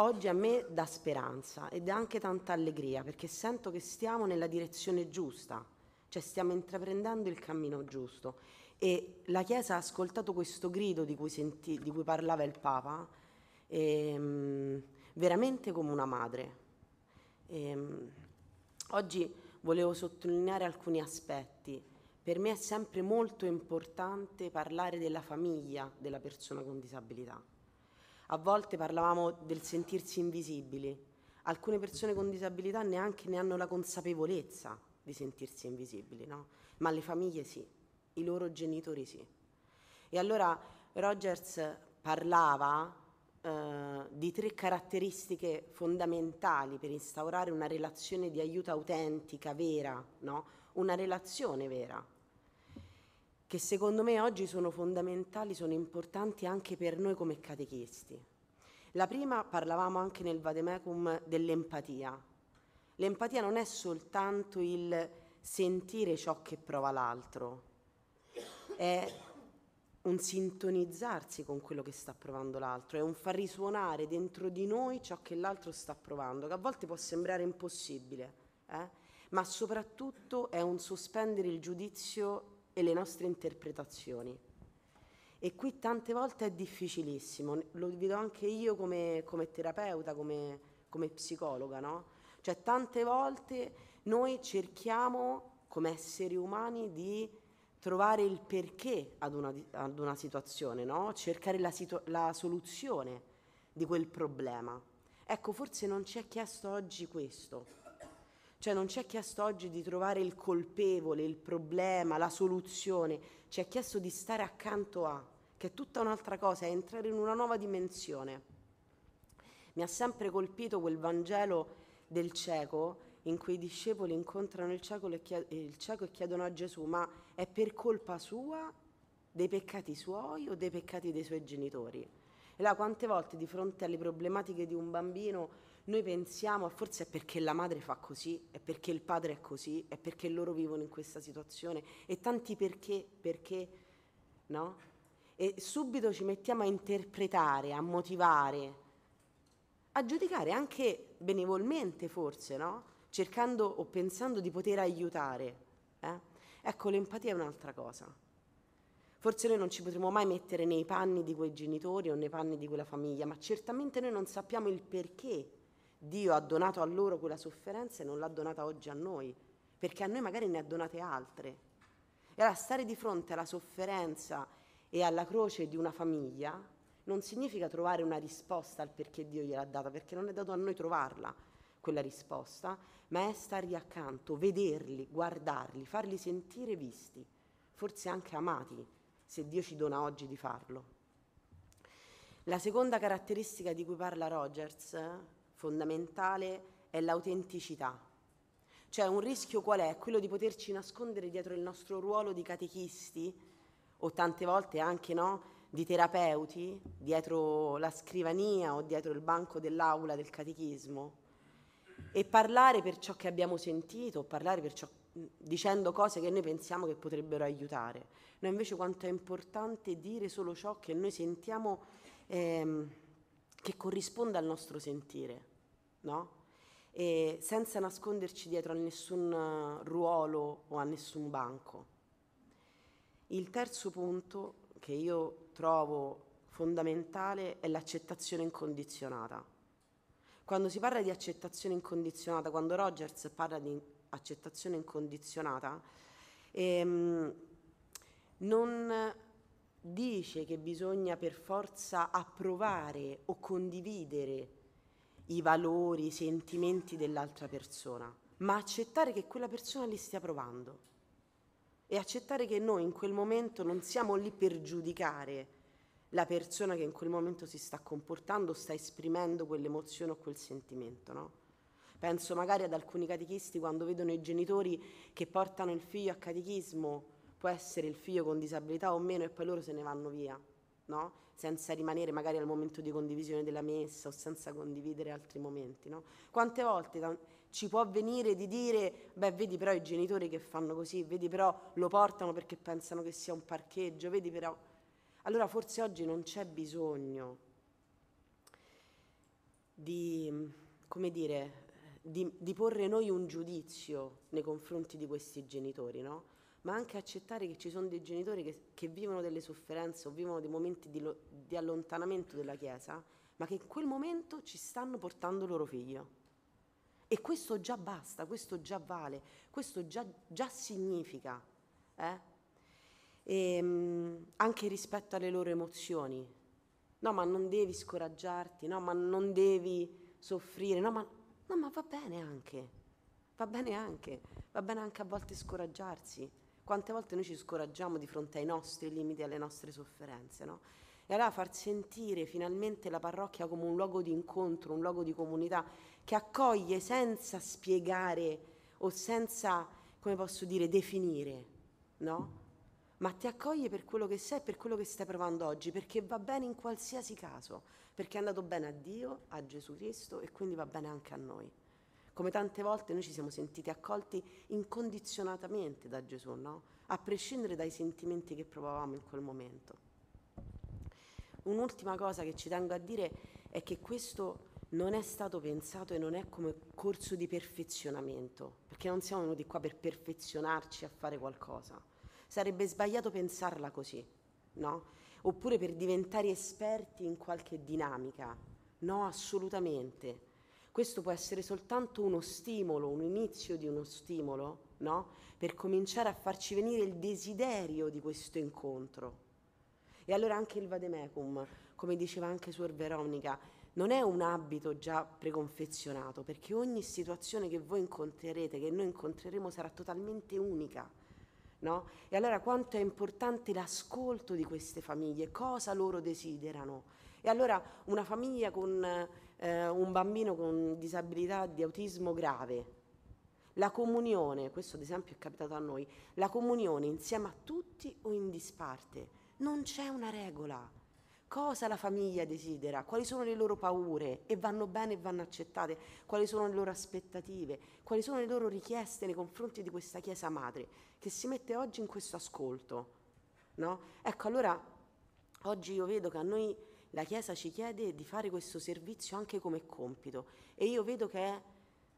oggi a me dà speranza ed anche tanta allegria perché sento che stiamo nella direzione giusta, cioè stiamo intraprendendo il cammino giusto. E la Chiesa ha ascoltato questo grido di cui, senti, di cui parlava il Papa ehm, veramente come una madre. Ehm, oggi volevo sottolineare alcuni aspetti. Per me è sempre molto importante parlare della famiglia della persona con disabilità a volte parlavamo del sentirsi invisibili. Alcune persone con disabilità neanche ne hanno la consapevolezza di sentirsi invisibili, no? ma le famiglie sì, i loro genitori sì. E allora Rogers parlava eh, di tre caratteristiche fondamentali per instaurare una relazione di aiuto autentica, vera, no? una relazione vera, che secondo me oggi sono fondamentali, sono importanti anche per noi come catechisti. La prima parlavamo anche nel Vademecum dell'empatia. L'empatia non è soltanto il sentire ciò che prova l'altro, è un sintonizzarsi con quello che sta provando l'altro, è un far risuonare dentro di noi ciò che l'altro sta provando, che a volte può sembrare impossibile, eh? ma soprattutto è un sospendere il giudizio e le nostre interpretazioni. E qui tante volte è difficilissimo, lo vedo anche io come, come terapeuta, come, come psicologa, no? Cioè tante volte noi cerchiamo come esseri umani di trovare il perché ad una, ad una situazione, no? cercare la, situ- la soluzione di quel problema. Ecco, forse non ci è chiesto oggi questo, cioè non ci ha chiesto oggi di trovare il colpevole, il problema, la soluzione, ci ha chiesto di stare accanto a, che è tutta un'altra cosa, è entrare in una nuova dimensione. Mi ha sempre colpito quel Vangelo del cieco in cui i discepoli incontrano il cieco, il cieco e chiedono a Gesù ma è per colpa sua, dei peccati suoi o dei peccati dei suoi genitori? E là quante volte di fronte alle problematiche di un bambino noi pensiamo, forse è perché la madre fa così, è perché il padre è così, è perché loro vivono in questa situazione e tanti perché, perché, no? E subito ci mettiamo a interpretare, a motivare, a giudicare anche benevolmente forse, no? Cercando o pensando di poter aiutare. Eh? Ecco, l'empatia è un'altra cosa. Forse noi non ci potremo mai mettere nei panni di quei genitori o nei panni di quella famiglia, ma certamente noi non sappiamo il perché Dio ha donato a loro quella sofferenza e non l'ha donata oggi a noi, perché a noi magari ne ha donate altre. E allora stare di fronte alla sofferenza e alla croce di una famiglia non significa trovare una risposta al perché Dio gliel'ha data, perché non è dato a noi trovarla quella risposta, ma è stargli accanto, vederli, guardarli, farli sentire visti, forse anche amati, se Dio ci dona oggi di farlo. La seconda caratteristica di cui parla Rogers fondamentale è l'autenticità. Cioè un rischio qual è? Quello di poterci nascondere dietro il nostro ruolo di catechisti o tante volte anche no, di terapeuti, dietro la scrivania o dietro il banco dell'aula del catechismo e parlare per ciò che abbiamo sentito, parlare per ciò, dicendo cose che noi pensiamo che potrebbero aiutare. Noi invece quanto è importante dire solo ciò che noi sentiamo ehm, che corrisponde al nostro sentire no? E senza nasconderci dietro a nessun eh, ruolo o a nessun banco. Il terzo punto che io trovo fondamentale è l'accettazione incondizionata. Quando si parla di accettazione incondizionata, quando Rogers parla di accettazione incondizionata, ehm, non dice che bisogna per forza approvare o condividere i valori, i sentimenti dell'altra persona, ma accettare che quella persona li stia provando e accettare che noi in quel momento non siamo lì per giudicare la persona che in quel momento si sta comportando, sta esprimendo quell'emozione o quel sentimento, no? Penso magari ad alcuni catechisti quando vedono i genitori che portano il figlio a catechismo, può essere il figlio con disabilità o meno, e poi loro se ne vanno via no? senza rimanere magari al momento di condivisione della messa o senza condividere altri momenti. No? Quante volte ci può venire di dire, beh vedi però i genitori che fanno così, vedi però lo portano perché pensano che sia un parcheggio, vedi però... Allora forse oggi non c'è bisogno di, come dire, di, di porre noi un giudizio nei confronti di questi genitori, no? ma anche accettare che ci sono dei genitori che, che vivono delle sofferenze o vivono dei momenti di, lo, di allontanamento dalla Chiesa, ma che in quel momento ci stanno portando il loro figlio. E questo già basta, questo già vale, questo già, già significa. Eh? E, ehm, anche rispetto alle loro emozioni. No, ma non devi scoraggiarti, no, ma non devi soffrire, no, ma, no, ma va bene anche. Va bene anche, va bene anche a volte scoraggiarsi, quante volte noi ci scoraggiamo di fronte ai nostri limiti e alle nostre sofferenze, no? E allora far sentire finalmente la parrocchia come un luogo di incontro, un luogo di comunità che accoglie senza spiegare o senza, come posso dire, definire, no? Ma ti accoglie per quello che sei, per quello che stai provando oggi, perché va bene in qualsiasi caso, perché è andato bene a Dio, a Gesù Cristo e quindi va bene anche a noi come tante volte noi ci siamo sentiti accolti incondizionatamente da Gesù, no? a prescindere dai sentimenti che provavamo in quel momento. Un'ultima cosa che ci tengo a dire è che questo non è stato pensato e non è come corso di perfezionamento, perché non siamo venuti qua per perfezionarci a fare qualcosa. Sarebbe sbagliato pensarla così, no? Oppure per diventare esperti in qualche dinamica. No, assolutamente questo può essere soltanto uno stimolo, un inizio di uno stimolo, no? Per cominciare a farci venire il desiderio di questo incontro. E allora anche il vademecum, come diceva anche Suor Veronica, non è un abito già preconfezionato, perché ogni situazione che voi incontrerete, che noi incontreremo, sarà totalmente unica. No? E allora quanto è importante l'ascolto di queste famiglie, cosa loro desiderano. E allora una famiglia con eh, un bambino con disabilità di autismo grave. La comunione, questo ad esempio è capitato a noi, la comunione insieme a tutti o in disparte, non c'è una regola. Cosa la famiglia desidera, quali sono le loro paure e vanno bene e vanno accettate, quali sono le loro aspettative, quali sono le loro richieste nei confronti di questa Chiesa Madre che si mette oggi in questo ascolto. No? Ecco, allora oggi io vedo che a noi la Chiesa ci chiede di fare questo servizio anche come compito e io vedo che è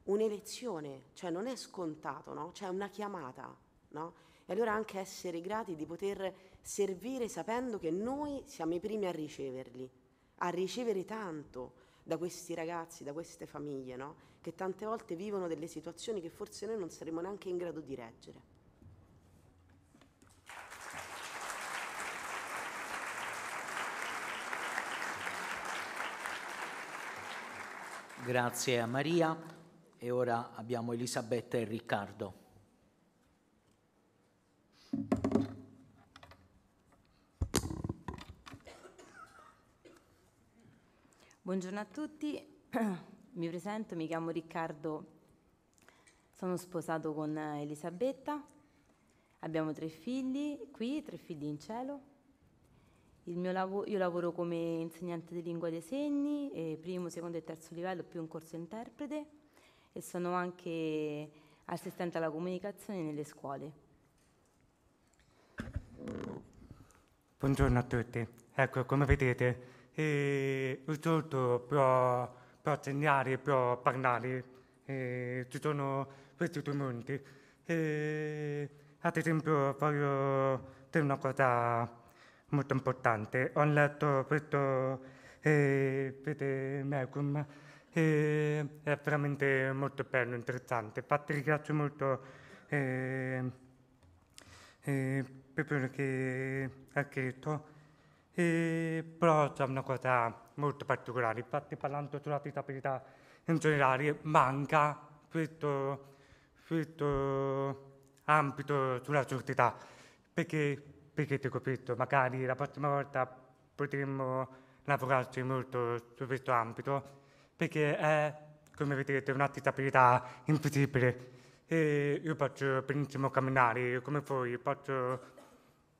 un'elezione, cioè non è scontato, no? cioè è una chiamata. No? E allora anche essere grati di poter servire sapendo che noi siamo i primi a riceverli, a ricevere tanto da questi ragazzi, da queste famiglie, no? che tante volte vivono delle situazioni che forse noi non saremmo neanche in grado di reggere.
Grazie a Maria e ora abbiamo Elisabetta e Riccardo.
Buongiorno a tutti, <clears throat> mi presento, mi chiamo Riccardo, sono sposato con Elisabetta, abbiamo tre figli qui, tre figli in cielo Lav io lavoro come insegnante di lingua dei segni, primo, secondo e terzo livello più un corso interprete e sono anche assistente alla comunicazione nelle scuole.
Buongiorno a tutti, ecco come vedete eh, risulto pro, pro segnare, pro parlare, e ci sono questi due mondi. Eh, ad esempio voglio dire una cosa molto importante. Ho letto questo eh, Peter Malcolm, eh, è veramente molto bello, interessante. Infatti ringrazio molto eh, eh, per quello che ha scritto. E però c'è una cosa molto particolare, infatti parlando sulla disabilità in generale manca questo, questo ambito sulla società, perché perché ti ho capito, magari la prossima volta potremmo lavorarci molto su questo ambito, perché è, come vedete, una disabilità impossibile. E io faccio benissimo camminare, come voi faccio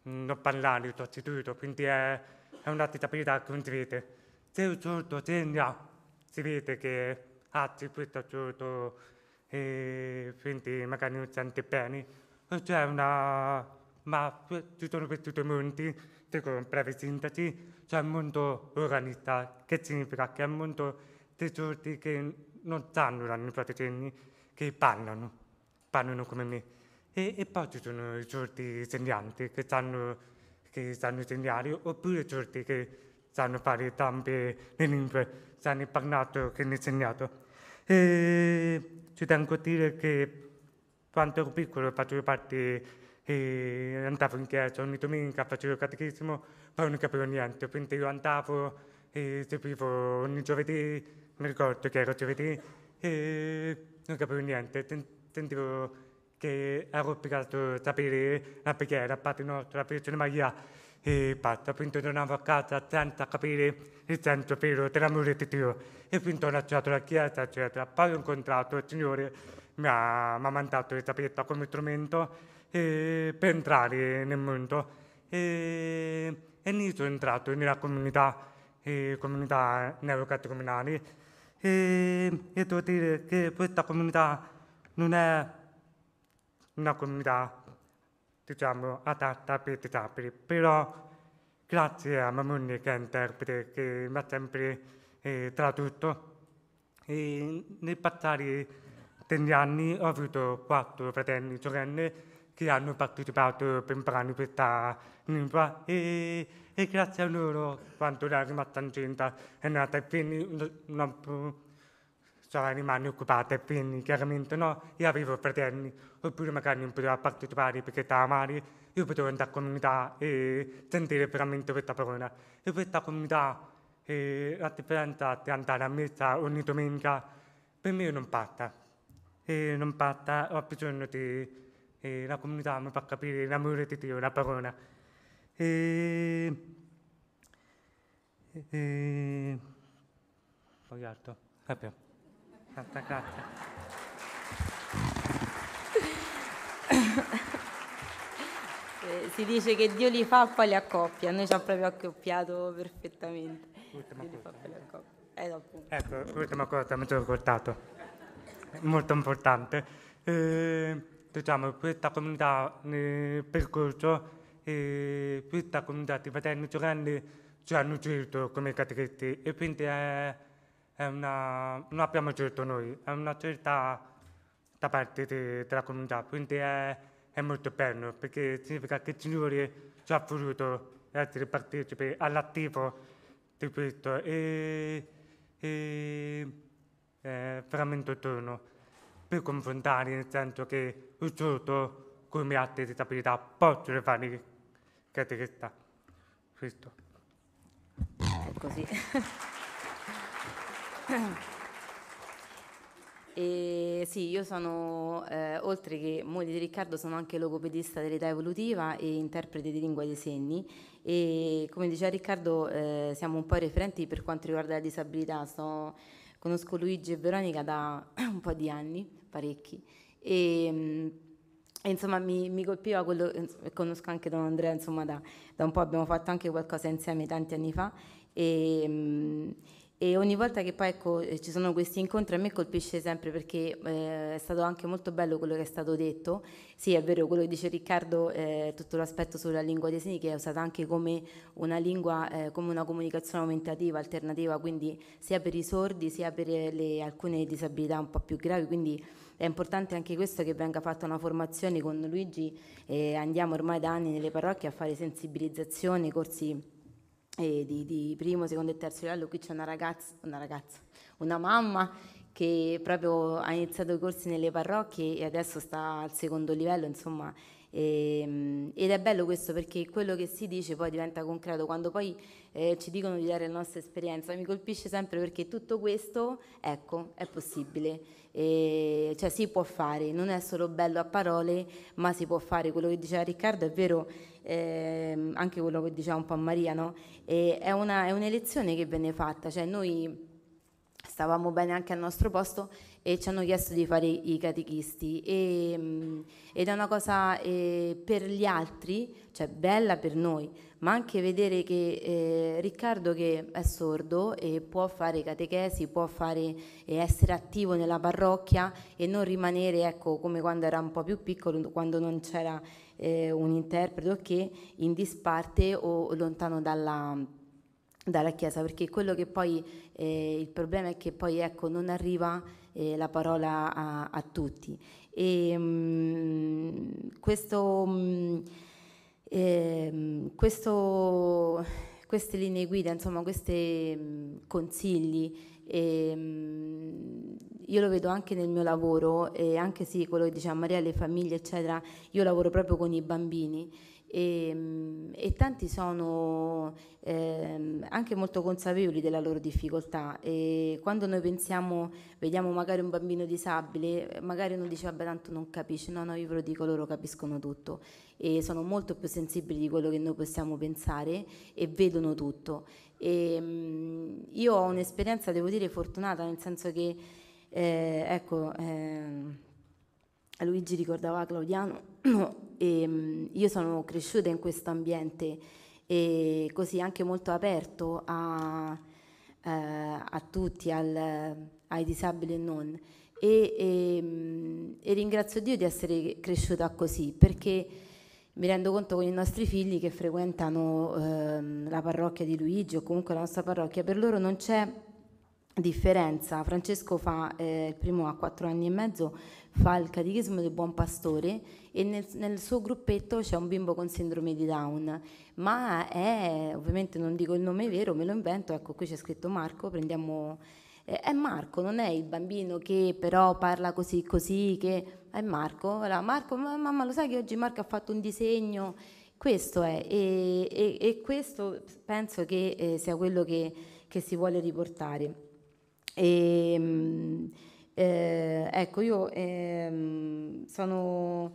mm, non parlare, io sostituto, quindi è, è disabilità che non si vede. Se un sordo segna, si vede che ah, questo è sordo, e quindi magari non sente bene. C'è una ma ci sono questi due mondi, secondo breve sintesi, c'è il mondo uranista, che significa che è un mondo di sordi che non sanno i propri che parlano, parlano come me. E, e poi ci sono i sordi insegnanti che sanno, che sanno segnare, oppure i sordi che sanno fare tante le lingue, sanno parlato che ne insegnato. E ci tengo a dire che quando ero piccolo facevo parte e andavo in chiesa, ogni domenica facevo catechismo, poi non capivo niente, quindi io andavo e seguivo ogni giovedì, mi ricordo che era giovedì, e non capivo niente, sentivo che ero obbligato a sapere la preghiera, Padre Nostro, la Vergine Maria e basta, quindi tornavo a casa senza capire il senso vero dell'amore di Dio e quindi ho lasciato la chiesa, eccetera. Poi ho incontrato il Signore, mi ha, mi ha mandato la sapetta come strumento eh, per entrare nel mondo. E, e lì sono entrato nella comunità, eh, comunità neocatecumenale e, e devo dire che questa comunità non è una comunità, diciamo, adatta per disabili, però grazie a Mamoni che è interprete, che mi ha sempre eh, tradotto, e nel passare degli anni ho avuto quattro fratelli sorelle che hanno partecipato per brani questa lingua e, e, grazie a loro quando la rimasta tangenta è nata e quindi non più cioè rimane occupata e quindi chiaramente no, io avevo fratelli oppure magari non poteva partecipare perché stava male, io potevo andare in comunità e sentire veramente questa parola e questa comunità e la differenza di andare a messa ogni domenica per me non parta e non parta, ho bisogno di eh, la comunità mi fa capire l'amore di Dio, la parola. E, e, poi altro, vabbè,
tanta grazie. Eh, si dice che Dio li fa e poi li accoppia, noi ci abbiamo proprio accoppiato perfettamente. Ultima cosa. eh, ecco, l'ultima
cosa mi sono ricordato, molto importante. Eh, diciamo, questa comunità nel eh, percorso e eh, questa comunità di fratelli e sorelle ci hanno scelto come catechisti e quindi è, è una, non abbiamo scelto noi, è una scelta da parte de, della comunità, quindi è, è, molto bello perché significa che il Signore ci ha voluto essere partecipi all'attivo di questo e, e è veramente torno per confrontare, nel senso che risulto come altre disabilità possono fare categoria. Questo.
È così. <laughs> E sì, io sono, eh, oltre che moglie di Riccardo, sono anche logopedista dell'età evolutiva e interprete di lingua dei segni e come diceva Riccardo eh, siamo un po' referenti per quanto riguarda la disabilità. So, conosco Luigi e Veronica da <clears throat> un po' di anni parecchi. E, mm, e insomma mi, mi, colpiva quello che conosco anche Don Andrea, insomma da, da, un po' abbiamo fatto anche qualcosa insieme tanti anni fa. E, mm, e ogni volta che poi ecco, eh, ci sono questi incontri a me colpisce sempre perché eh, è stato anche molto bello quello che è stato detto. Sì, è vero, quello che dice Riccardo, eh, tutto l'aspetto sulla lingua dei segni che è usata anche come una lingua, eh, come una comunicazione aumentativa, alternativa, quindi sia per i sordi sia per eh, le, alcune disabilità un po' più gravi. Quindi è importante anche questo che venga fatta una formazione con Luigi. andiamo ormai da anni nelle parrocchie a fare sensibilizzazione, corsi eh, di, di, primo, secondo e terzo livello, qui c'è una ragazza, una ragazza, una mamma che proprio ha iniziato i corsi nelle parrocchie e adesso sta al secondo livello, insomma, e, ehm, ed è bello questo perché quello che si dice poi diventa concreto, quando poi eh, ci dicono di dare la nostra esperienza, mi colpisce sempre perché tutto questo, ecco, è possibile, e, cioè si può fare, non è solo bello a parole, ma si può fare, quello che diceva Riccardo è vero eh, anche quello che diceva un po' Maria, no? è, una, è un'elezione che venne fatta, cioè noi stavamo bene anche al nostro posto e ci hanno chiesto di fare i catechisti e, ehm, ed è una cosa eh, per gli altri, cioè bella per noi, ma anche vedere che eh, Riccardo che è sordo e può fare catechesi, può fare, eh, essere attivo nella parrocchia e non rimanere ecco, come quando era un po' più piccolo, quando non c'era eh, un interpreto che in disparte o lontano dalla, dalla Chiesa, perché quello che poi eh, il problema è che poi ecco, non arriva eh, la parola a, a tutti. E, mh, mm, questo, mh, mm, eh, questo, queste linee guida, insomma, questi mm, consigli e, ehm, io lo vedo anche nel mio lavoro, e anche sì, quello che diceva Maria, le famiglie, eccetera, io lavoro proprio con i bambini e, ehm, e, tanti sono eh, anche molto consapevoli della loro difficoltà e quando noi pensiamo, vediamo magari un bambino disabile, magari uno dice vabbè tanto non capisce, no no io ve lo dico loro capiscono tutto e sono molto più sensibili di quello che noi possiamo pensare e vedono tutto e, ehm, io ho un'esperienza, devo dire, fortunata, nel senso che, eh, ecco, eh, Luigi ricordava Claudiano, e, <clears throat> ehm, io sono cresciuta in questo ambiente e così anche molto aperto a, eh, a tutti, al, ai disabili e non. E, e, ehm, e, ringrazio Dio di essere cresciuta così perché mi rendo conto con i nostri figli che frequentano ehm, la parrocchia di Luigi o comunque la nostra parrocchia, per loro non c'è differenza. Francesco fa eh, il primo a quattro anni e mezzo, fa il catechismo del buon pastore e nel, nel, suo gruppetto c'è un bimbo con sindrome di Down, ma è, ovviamente non dico il nome vero, me lo invento, ecco qui c'è scritto Marco, prendiamo eh, è Marco, non è il bambino che però parla così così, che è Marco. Allora, Marco, mamma lo sai che oggi Marco ha fatto un disegno, questo è e, e, e questo penso che eh, sia quello che, che, si vuole riportare. E, ehm, eh, ecco, io eh, sono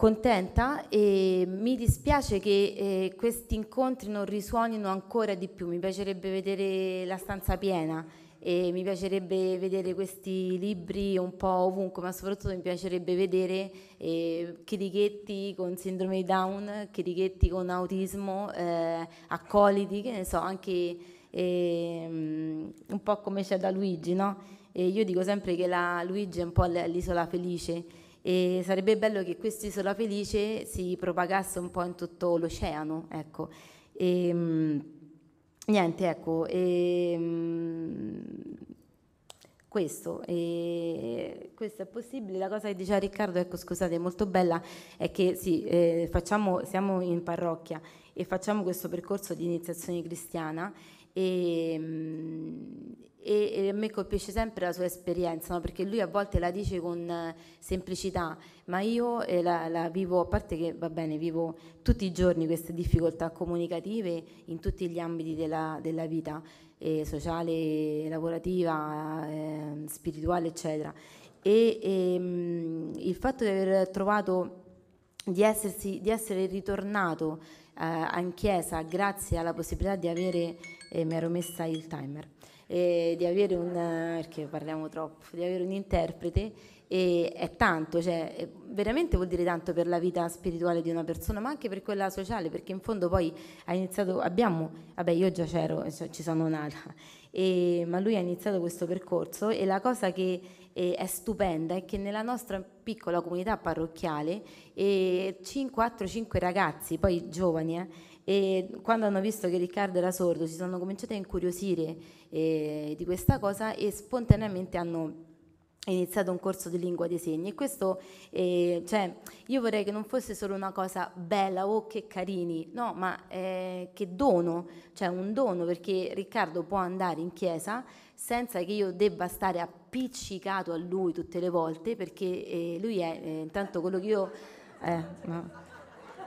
contenta e mi dispiace che eh, questi incontri non risuonino ancora di più, mi piacerebbe vedere la stanza piena e mi piacerebbe vedere questi libri un po' ovunque, ma soprattutto mi piacerebbe vedere eh, chirighetti con sindrome di Down, chirichetti con autismo, eh, accoliti, che ne so, anche eh, un po' come c'è da Luigi, no? E io dico sempre che la Luigi è un po' l'isola felice e sarebbe bello che questa isola felice si propagasse un po' in tutto l'oceano, ecco. E, ehm, niente, ecco, e, ehm, questo, e, questo, è possibile. La cosa che diceva Riccardo, ecco scusate, è molto bella, è che sì, eh, facciamo, siamo in parrocchia e facciamo questo percorso di iniziazione cristiana e ehm, e, e a me colpisce sempre la sua esperienza, no? perché lui a volte la dice con eh, semplicità, ma io eh, la, la, vivo, a parte che va bene, vivo tutti i giorni queste difficoltà comunicative in tutti gli ambiti della, della vita, eh, sociale, lavorativa, eh, spirituale, eccetera. E ehm, il fatto di aver trovato, di, essersi, di essere ritornato eh, in chiesa grazie alla possibilità di avere, eh, mi ero messa il timer eh, di avere un, perché parliamo troppo, di avere un interprete e è tanto, cioè, è veramente vuol dire tanto per la vita spirituale di una persona, ma anche per quella sociale, perché in fondo poi ha iniziato, abbiamo, vabbè io già c'ero, cioè, ci sono nata, e, ma lui ha iniziato questo percorso e la cosa che eh, è stupenda è che nella nostra piccola comunità parrocchiale eh, 4-5 ragazzi, poi giovani, eh, e quando hanno visto che Riccardo era sordo si sono cominciati a incuriosire eh, di questa cosa e spontaneamente hanno iniziato un corso di lingua dei segni e questo, eh, cioè, io vorrei che non fosse solo una cosa bella o oh, che carini, no, ma eh, che dono, cioè un dono perché Riccardo può andare in chiesa senza che io debba stare appiccicato a lui tutte le volte perché eh, lui è eh, intanto quello che io... Eh, no.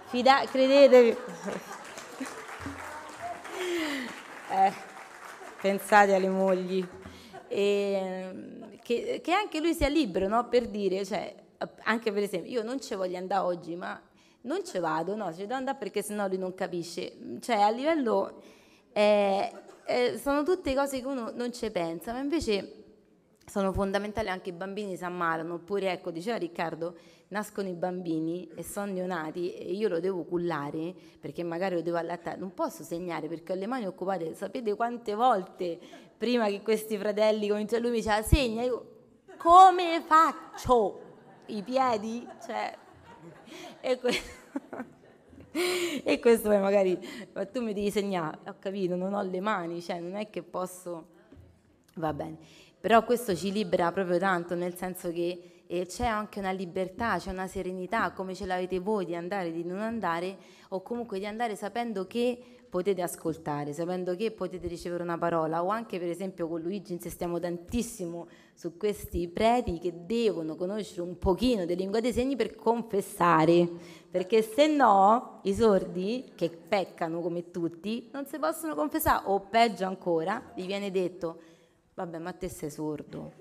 Fida- credetevi eh, pensate alle mogli. E, ehm, che, che, anche lui sia libero no? per dire, cioè, anche per esempio, io non ci voglio andare oggi, ma non ci vado, no, ci devo andare perché sennò lui non capisce. Cioè, a livello... Eh, eh, sono tutte cose che uno non ci pensa, ma invece sono fondamentali anche i bambini si ammalano, oppure ecco, diceva Riccardo, nascono i bambini e sono neonati e io lo devo cullare perché magari lo devo allattare, non posso segnare perché ho le mani occupate, sapete quante volte prima che questi fratelli cominciano, lui mi diceva segna, io come faccio? I piedi? Cioè, e questo... e questo poi magari ma tu mi devi segnare, ho capito, non ho le mani, cioè non è che posso, va bene, però questo ci libera proprio tanto nel senso che e c'è anche una libertà, c'è una serenità, come ce l'avete voi di andare, e di non andare, o comunque di andare sapendo che potete ascoltare, sapendo che potete ricevere una parola, o anche per esempio con Luigi insistiamo tantissimo su questi preti che devono conoscere un pochino di lingua dei segni per confessare, perché se no i sordi, che peccano come tutti, non si possono confessare, o peggio ancora, gli viene detto, vabbè ma te sei sordo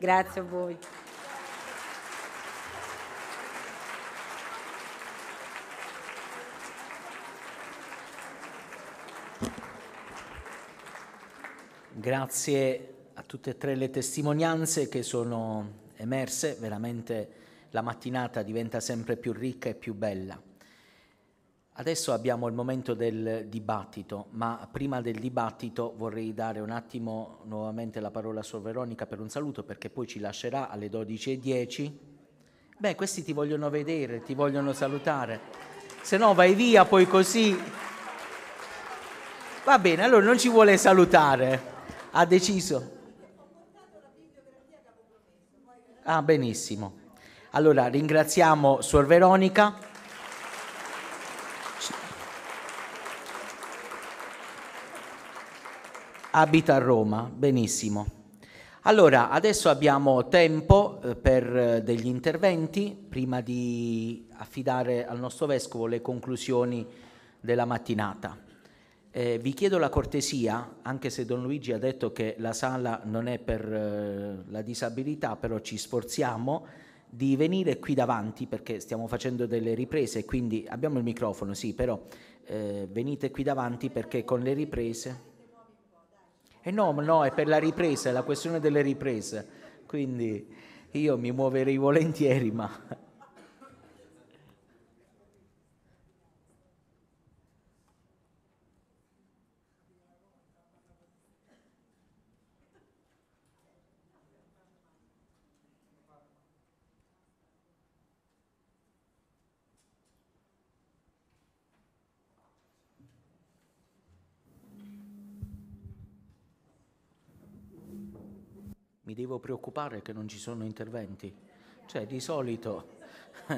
Grazie a voi.
Grazie a tutte e tre le testimonianze che sono emerse, veramente la mattinata diventa sempre più ricca e più bella. Adesso abbiamo il momento del dibattito, ma prima del dibattito vorrei dare un attimo nuovamente la parola a Sor Veronica per un saluto perché poi ci lascerà alle 12.10. Beh, questi ti vogliono vedere, ti vogliono salutare, se no vai via poi così. Va bene, allora non ci vuole salutare, ha deciso. Ah, benissimo. Allora ringraziamo Sor Veronica. abita a Roma, benissimo. Allora, adesso abbiamo tempo eh, per eh, degli interventi prima di affidare al nostro vescovo le conclusioni della mattinata. Eh, vi chiedo la cortesia, anche se Don Luigi ha detto che la sala non è per eh, la disabilità, però ci sforziamo di venire qui davanti perché stiamo facendo delle riprese, quindi abbiamo il microfono, sì, però eh, venite qui davanti perché con le riprese... E eh no, no, è per la ripresa, è la questione delle riprese. Quindi io mi muoverei volentieri, ma devo preoccupare che non ci sono interventi. Cioè, di solito <laughs>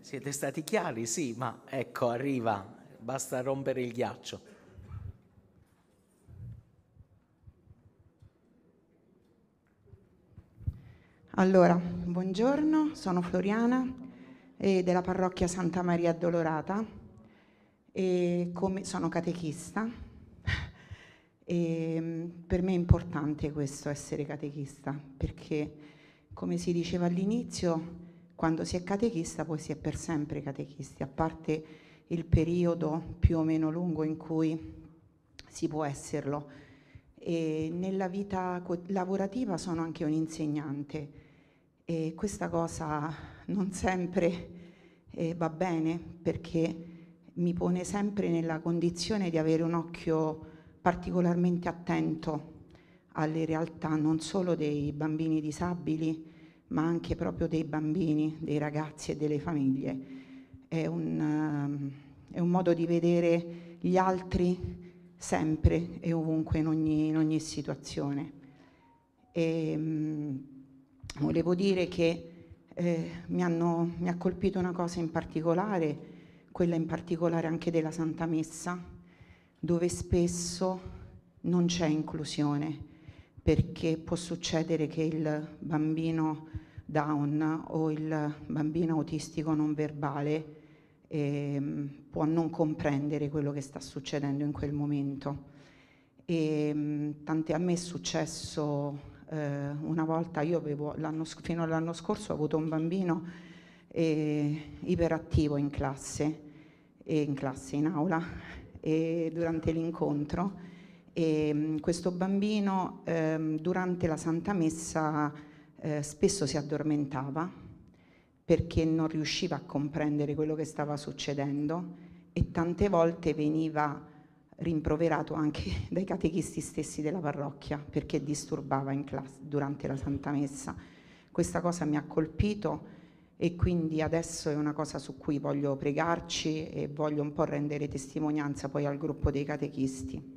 siete stati chiari, sì, ma ecco, arriva, basta rompere il ghiaccio.
Allora, buongiorno, sono Floriana eh, della parrocchia Santa Maria Addolorata e come, sono catechista e ehm, per me è importante questo essere catechista, perché come si diceva all'inizio, quando si è catechista poi si è per sempre catechisti, a parte il periodo più o meno lungo in cui si può esserlo. E nella vita lavorativa sono anche un insegnante e questa cosa non sempre eh, va bene perché mi pone sempre nella condizione di avere un occhio particolarmente attento alle realtà non solo dei bambini disabili, ma anche proprio dei bambini, dei ragazzi e delle famiglie. È un, ehm, è un modo di vedere gli altri sempre e ovunque in ogni, in ogni situazione. E, ehm, mh, volevo dire che eh, mi, hanno, mi ha colpito una cosa in particolare, quella in particolare anche della Santa Messa, dove spesso non c'è inclusione, perché può succedere che il bambino down o il bambino autistico non verbale eh, può non comprendere quello che sta succedendo in quel momento. E, ehm, tante, a me è successo eh, una volta, io avevo, fino all'anno scorso ho avuto un bambino eh, iperattivo in classe, eh, in classe, in aula, e durante l'incontro e mm, questo bambino ehm, durante la Santa Messa eh, spesso si addormentava perché non riusciva a comprendere quello che stava succedendo e tante volte veniva rimproverato anche <laughs> dai catechisti stessi della parrocchia perché disturbava in classe, durante la Santa Messa. Questa cosa mi ha colpito e quindi adesso è una cosa su cui voglio pregarci e voglio un po' rendere testimonianza poi al gruppo dei catechisti.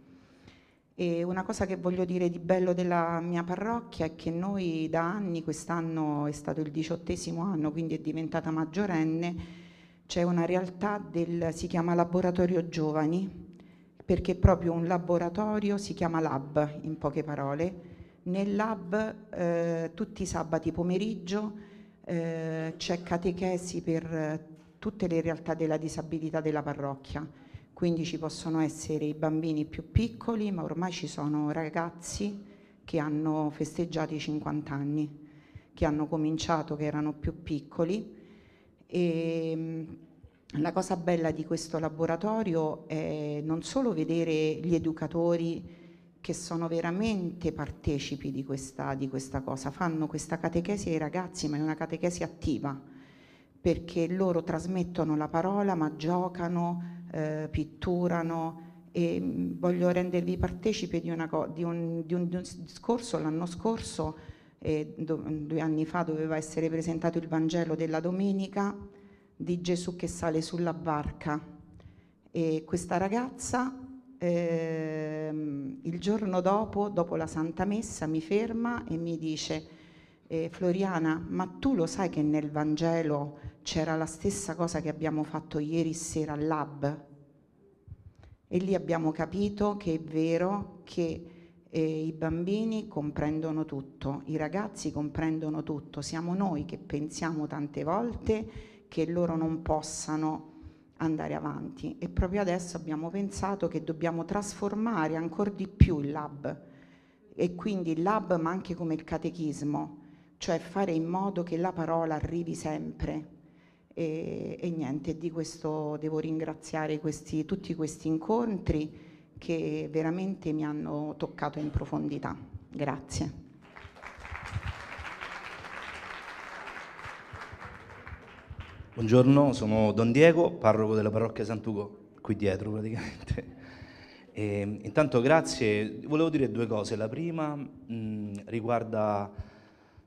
E una cosa che voglio dire di bello della mia parrocchia è che noi da anni, quest'anno è stato il diciottesimo anno, quindi è diventata maggiorenne, c'è una realtà del, si chiama Laboratorio Giovani, perché proprio un laboratorio si chiama lab in poche parole. Nel lab eh, tutti i sabati pomeriggio eh, c'è catechesi per eh, tutte le realtà della disabilità della parrocchia, quindi ci possono essere i bambini più piccoli, ma ormai ci sono ragazzi che hanno festeggiato i 50 anni, che hanno cominciato, che erano più piccoli. E, ehm, la cosa bella di questo laboratorio è non solo vedere gli educatori che sono veramente partecipi di questa, di questa cosa, fanno questa catechesi ai ragazzi, ma è una catechesi attiva, perché loro trasmettono la parola, ma giocano, eh, pitturano e mm, voglio rendervi partecipi di, una, di, un, di, un, di un discorso l'anno scorso, eh, do, due anni fa doveva essere presentato il Vangelo della domenica di Gesù che sale sulla barca e questa ragazza ehm, il giorno dopo, dopo la Santa Messa, mi ferma e mi dice, eh, Floriana, ma tu lo sai che nel Vangelo c'era la stessa cosa che abbiamo fatto ieri sera al lab? E lì abbiamo capito che è vero che eh, i bambini comprendono tutto, i ragazzi comprendono tutto, siamo noi che pensiamo tante volte che loro non possano andare avanti e proprio adesso abbiamo pensato che dobbiamo trasformare ancora di più il lab e quindi il lab ma anche come il catechismo, cioè fare in modo che la parola arrivi sempre. E, e niente, di questo devo ringraziare questi, tutti questi incontri che veramente mi hanno toccato in profondità. Grazie.
Buongiorno, sono Don Diego, parroco della parrocchia Sant'Ugo, qui dietro praticamente. <laughs> E, ehm, intanto grazie, volevo dire due cose. La prima mh, riguarda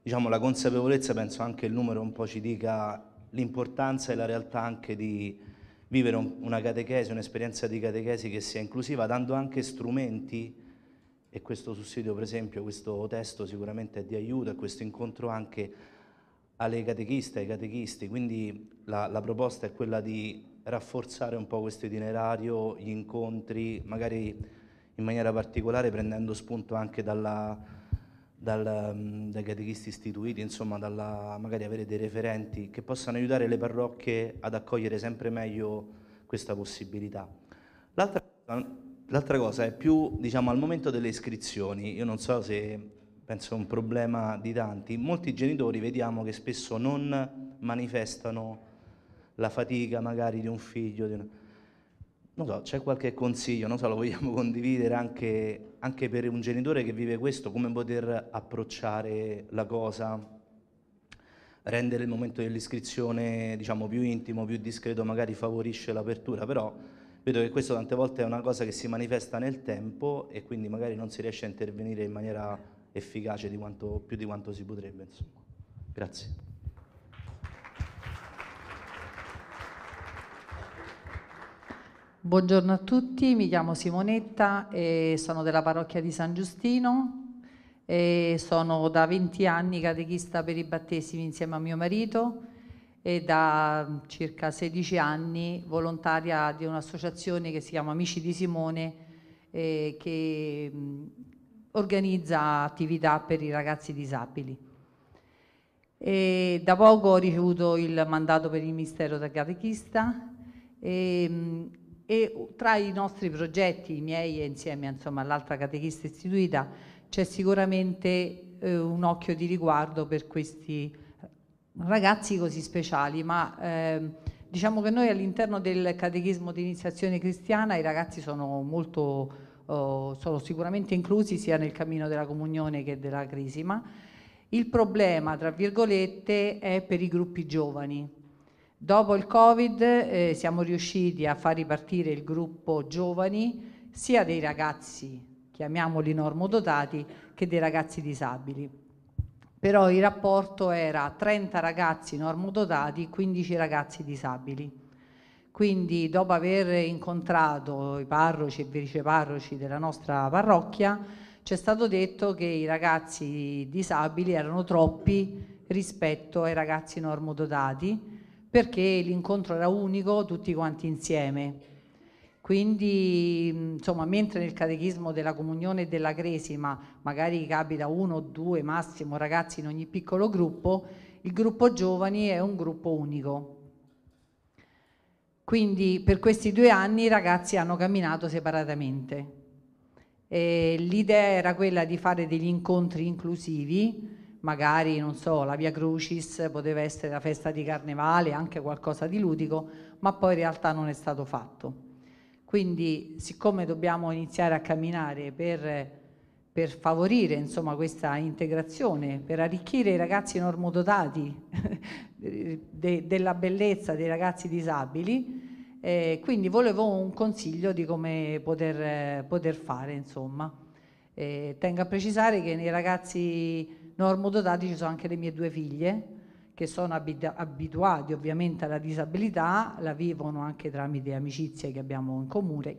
diciamo, la consapevolezza, penso anche il numero un po' ci dica l'importanza e la realtà anche di vivere un, una catechesi, un'esperienza di catechesi che sia inclusiva, dando anche strumenti, e questo sussidio per esempio, questo testo sicuramente è di aiuto, e questo incontro anche alle catechiste, ai catechisti, quindi la, la proposta è quella di rafforzare un po' questo itinerario, gli incontri, magari in maniera particolare prendendo spunto anche dalla, dal, mm, dai catechisti istituiti, insomma, dalla, magari avere dei referenti che possano aiutare le parrocchie ad accogliere sempre meglio questa possibilità. L'altra, cosa è più diciamo, al momento delle iscrizioni, io non so se penso un problema di tanti. Molti genitori vediamo che spesso non manifestano la fatica magari di un figlio. Di un... Non so, c'è qualche consiglio, non so, lo vogliamo <laughs> condividere anche, anche per un genitore che vive questo, come poter approcciare la cosa, rendere il momento dell'iscrizione diciamo più intimo, più discreto, magari favorisce l'apertura, però vedo che questo tante volte è una cosa che si manifesta nel tempo e quindi magari non si riesce a intervenire in maniera efficace di quanto, più di quanto si potrebbe. Insomma. Grazie.
Buongiorno a tutti, mi chiamo Simonetta e sono della parrocchia di San Giustino e sono da 20 anni catechista per i battesimi insieme a mio marito e da circa 16 anni volontaria di un'associazione che si chiama Amici di Simone eh, che organizza attività per i ragazzi disabili. E da poco ho ricevuto il mandato per il Ministero da Catechista e, e, tra i nostri progetti, i miei e insieme all'altra catechista istituita, c'è sicuramente eh, un occhio di riguardo per questi ragazzi così speciali, ma eh, diciamo che noi all'interno del catechismo di iniziazione cristiana i ragazzi sono molto sono sicuramente inclusi sia nel cammino della comunione che della crisima. Il problema, tra virgolette, è per i gruppi giovani. Dopo il Covid eh, siamo riusciti a far ripartire il gruppo giovani sia dei ragazzi, chiamiamoli normodotati, che dei ragazzi disabili però il rapporto era 30 ragazzi normodotati, 15 ragazzi disabili. Quindi dopo aver incontrato i parroci e i viceparroci della nostra parrocchia, ci è stato detto che i ragazzi disabili erano troppi rispetto ai ragazzi normodotati perché l'incontro era unico tutti quanti insieme. Quindi, insomma, mentre nel catechismo della comunione e della cresima magari capita uno o due massimo ragazzi in ogni piccolo gruppo, il gruppo giovani è un gruppo unico. Quindi per questi due anni i ragazzi hanno camminato separatamente. l'idea era quella di fare degli incontri inclusivi, magari, non so, la Via Crucis poteva essere la festa di carnevale, anche qualcosa di ludico, ma poi in realtà non è stato fatto. Quindi siccome dobbiamo iniziare a camminare per, per favorire insomma, questa integrazione, per arricchire i ragazzi normodotati de, della bellezza dei ragazzi disabili, eh, quindi volevo un consiglio di come poter, eh, poter fare. Insomma. Eh, tengo a precisare che nei ragazzi normodotati ci sono anche le mie due figlie che sono abitu- abituati ovviamente alla disabilità, la vivono anche tramite amicizie che abbiamo in comune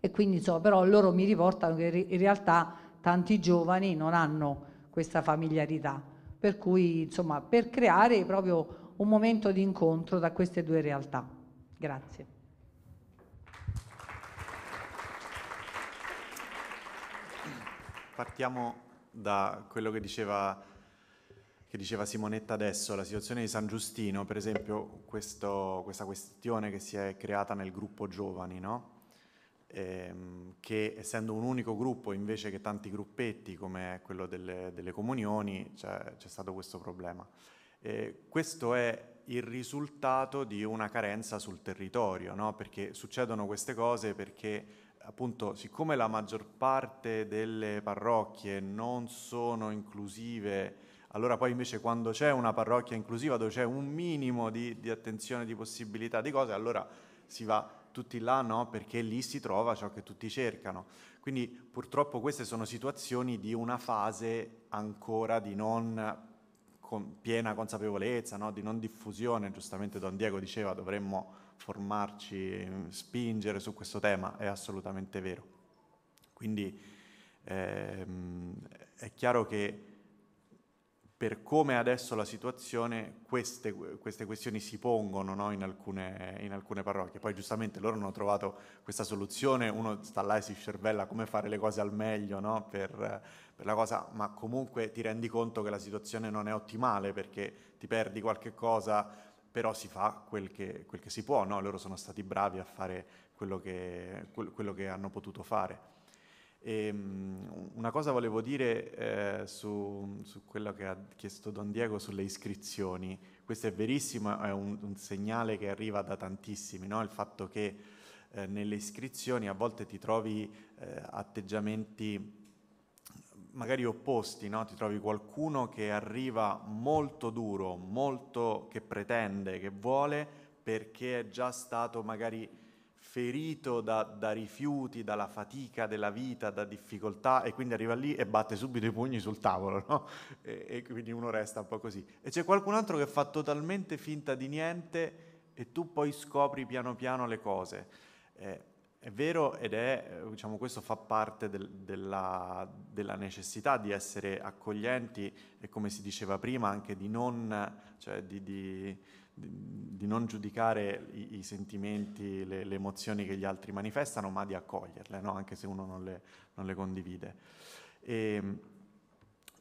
e quindi insomma, però loro mi riportano che in realtà tanti giovani non hanno questa familiarità per cui insomma per creare proprio un momento di incontro da queste due realtà. Grazie.
Partiamo da quello che diceva, che diceva, Simonetta adesso, la situazione di San Giustino, per esempio questo, questa questione che si è creata nel gruppo giovani, no? ehm, che essendo un unico gruppo invece che tanti gruppetti come quello delle, delle comunioni c'è, c'è, stato questo problema. Eh, questo è il risultato di una carenza sul territorio, no? perché succedono queste cose perché appunto siccome la maggior parte delle parrocchie non sono inclusive allora poi invece quando c'è una parrocchia inclusiva dove c'è un minimo di, di, attenzione, di possibilità, di cose, allora si va tutti là no, perché lì si trova ciò che tutti cercano. Quindi purtroppo queste sono situazioni di una fase ancora di non con piena consapevolezza, no? di non diffusione. Giustamente Don Diego diceva dovremmo formarci, spingere su questo tema, è assolutamente vero. Quindi ehm, è chiaro che per come adesso la situazione, queste, queste questioni si pongono no, in, alcune, in, alcune, parrocchie. Poi giustamente loro hanno trovato questa soluzione, uno sta là e si scervella come fare le cose al meglio no, per, per, la cosa, ma comunque ti rendi conto che la situazione non è ottimale perché ti perdi qualche cosa, però si fa quel che, quel che si può, no? loro sono stati bravi a fare quello che, quello che hanno potuto fare. E, ehm, una cosa volevo dire eh, su, su, quello che ha chiesto Don Diego sulle iscrizioni. Questo è verissimo, è un, un segnale che arriva da tantissimi, no? il fatto che eh, nelle iscrizioni a volte ti trovi eh, atteggiamenti magari opposti, no? ti trovi qualcuno che arriva molto duro, molto che pretende, che vuole, perché è già stato magari ferito da, da, rifiuti, dalla fatica della vita, da difficoltà e quindi arriva lì e batte subito i pugni sul tavolo, no? e, e quindi uno resta un po' così. E c'è qualcun altro che fa totalmente finta di niente e tu poi scopri piano piano le cose. Eh, è vero ed è, eh, diciamo, questo fa parte del, della, della, necessità di essere accoglienti e come si diceva prima anche di non, cioè di, di di non giudicare i, i sentimenti, le, le, emozioni che gli altri manifestano, ma di accoglierle, no? anche se uno non le, non le condivide. E, ehm,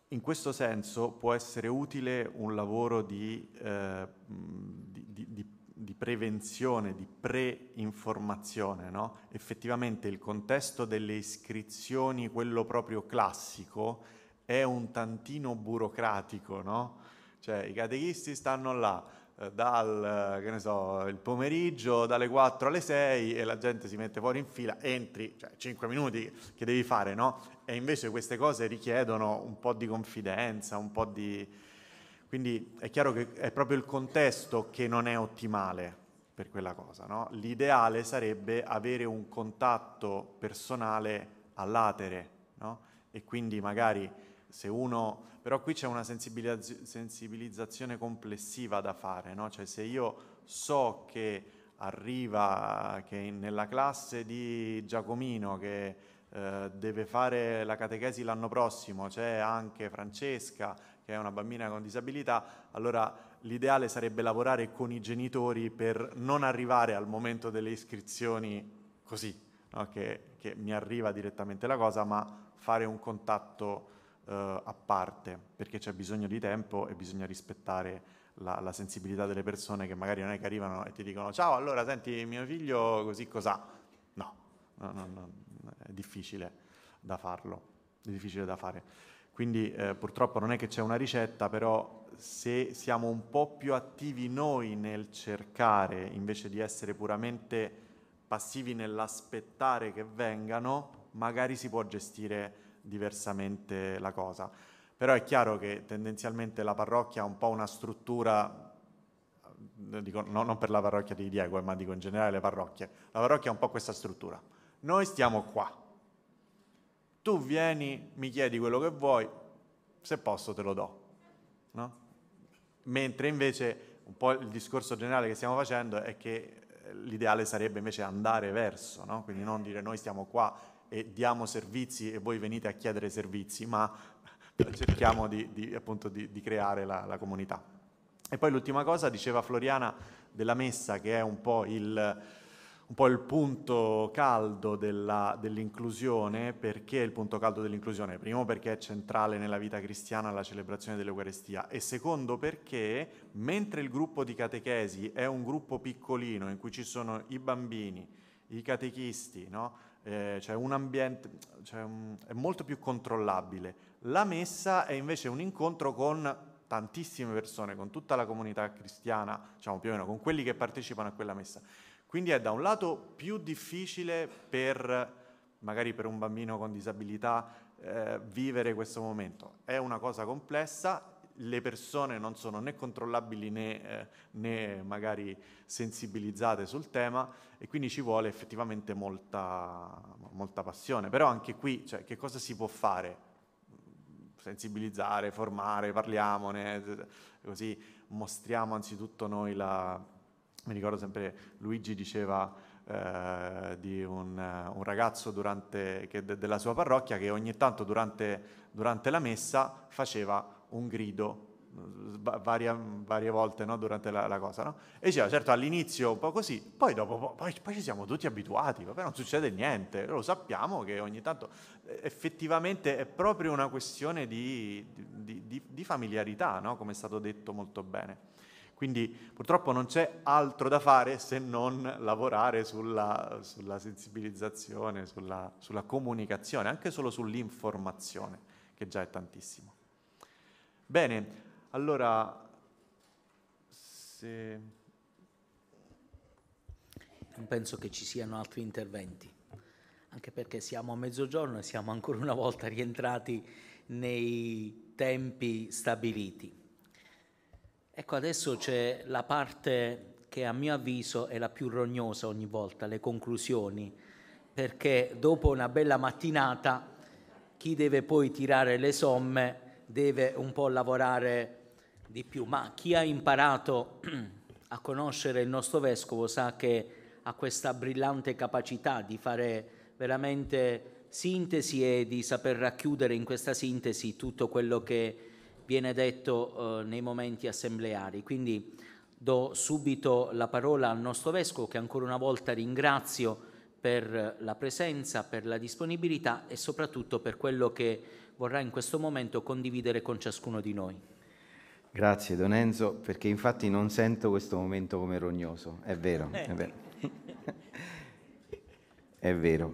in questo senso può essere utile un lavoro di, eh, di, di, di prevenzione, di pre-informazione. No? Effettivamente il contesto delle iscrizioni, quello proprio classico, è un tantino burocratico, no? Cioè i catechisti stanno là, eh, dal eh, so, pomeriggio dalle 4 alle 6 e la gente si mette fuori in fila, entri, cioè 5 minuti che devi fare, no? E invece queste cose richiedono un po' di confidenza, un po' di... Quindi è chiaro che è proprio il contesto che non è ottimale per quella cosa, no? L'ideale sarebbe avere un contatto personale all'atere, no? E quindi magari se uno però qui c'è una sensibilizzazione complessiva da fare, no? cioè se io so che arriva che nella classe di Giacomino che eh, deve fare la catechesi l'anno prossimo c'è anche Francesca che è una bambina con disabilità, allora l'ideale sarebbe lavorare con i genitori per non arrivare al momento delle iscrizioni così, no? che, che mi arriva direttamente la cosa, ma fare un contatto eh, a parte, perché c'è bisogno di tempo e bisogna rispettare la, la, sensibilità delle persone che magari non è che arrivano e ti dicono ciao allora senti mio figlio così cos'ha no, no, no, no è difficile da farlo è difficile da fare quindi eh, purtroppo non è che c'è una ricetta però se siamo un po' più attivi noi nel cercare invece di essere puramente passivi nell'aspettare che vengano magari si può gestire diversamente la cosa. Però è chiaro che tendenzialmente la parrocchia ha un po' una struttura, eh, dico, no, non per la parrocchia di Diego, eh, ma dico in generale le parrocchie, la parrocchia ha un po' questa struttura. Noi stiamo qua, tu vieni, mi chiedi quello che vuoi, se posso te lo do. No? Mentre invece un po' il discorso generale che stiamo facendo è che eh, l'ideale sarebbe invece andare verso, no? quindi non dire noi stiamo qua e diamo servizi e voi venite a chiedere servizi, ma cerchiamo di, di, appunto, di, di creare la, la, comunità. E poi l'ultima cosa, diceva Floriana, della messa che è un po' il, un po il punto caldo della, dell'inclusione, perché il punto caldo dell'inclusione? Primo perché è centrale nella vita cristiana la celebrazione dell'Eucarestia e secondo perché mentre il gruppo di catechesi è un gruppo piccolino in cui ci sono i bambini, i catechisti, no? eh, cioè un ambiente, cioè un, è molto più controllabile. La messa è invece un incontro con tantissime persone, con tutta la comunità cristiana, diciamo più o meno, con quelli che partecipano a quella messa. Quindi è da un lato più difficile per magari per un bambino con disabilità eh, vivere questo momento. È una cosa complessa le persone non sono né controllabili né, eh, né, magari sensibilizzate sul tema e quindi ci vuole effettivamente molta, molta passione. Però anche qui, cioè, che cosa si può fare? Sensibilizzare, formare, parliamone, così mostriamo anzitutto noi la... Mi ricordo sempre Luigi diceva eh, di un, un ragazzo durante, de, della sua parrocchia che ogni tanto durante, durante la messa faceva un grido varie, varie volte no? durante la, la, cosa. No? E diceva, certo, all'inizio un po' così, poi dopo, poi, poi ci siamo tutti abituati, vabbè, non succede niente, lo sappiamo che ogni tanto eh, effettivamente è proprio una questione di, di, di, di familiarità, no? come è stato detto molto bene. Quindi purtroppo non c'è altro da fare se non lavorare sulla, sulla sensibilizzazione, sulla, sulla comunicazione, anche solo sull'informazione, che già è tantissimo. Bene, allora, se...
Non penso che ci siano altri interventi, anche perché siamo a mezzogiorno e siamo ancora una volta rientrati nei tempi stabiliti. Ecco, adesso c'è la parte che a mio avviso è la più rognosa ogni volta, le conclusioni, perché dopo una bella mattinata chi deve poi tirare le somme deve un po' lavorare di più, ma chi ha imparato <clears throat> a conoscere il nostro vescovo sa che ha questa brillante capacità di fare veramente sintesi e di saper racchiudere in questa sintesi tutto quello che viene detto eh, nei momenti assembleari. Quindi do subito la parola al nostro vescovo che ancora una volta ringrazio per la presenza, per la disponibilità e soprattutto per quello che vorrà in questo momento condividere con ciascuno di noi.
Grazie Don Enzo, perché infatti non sento questo momento come rognoso, è vero, è vero. è vero.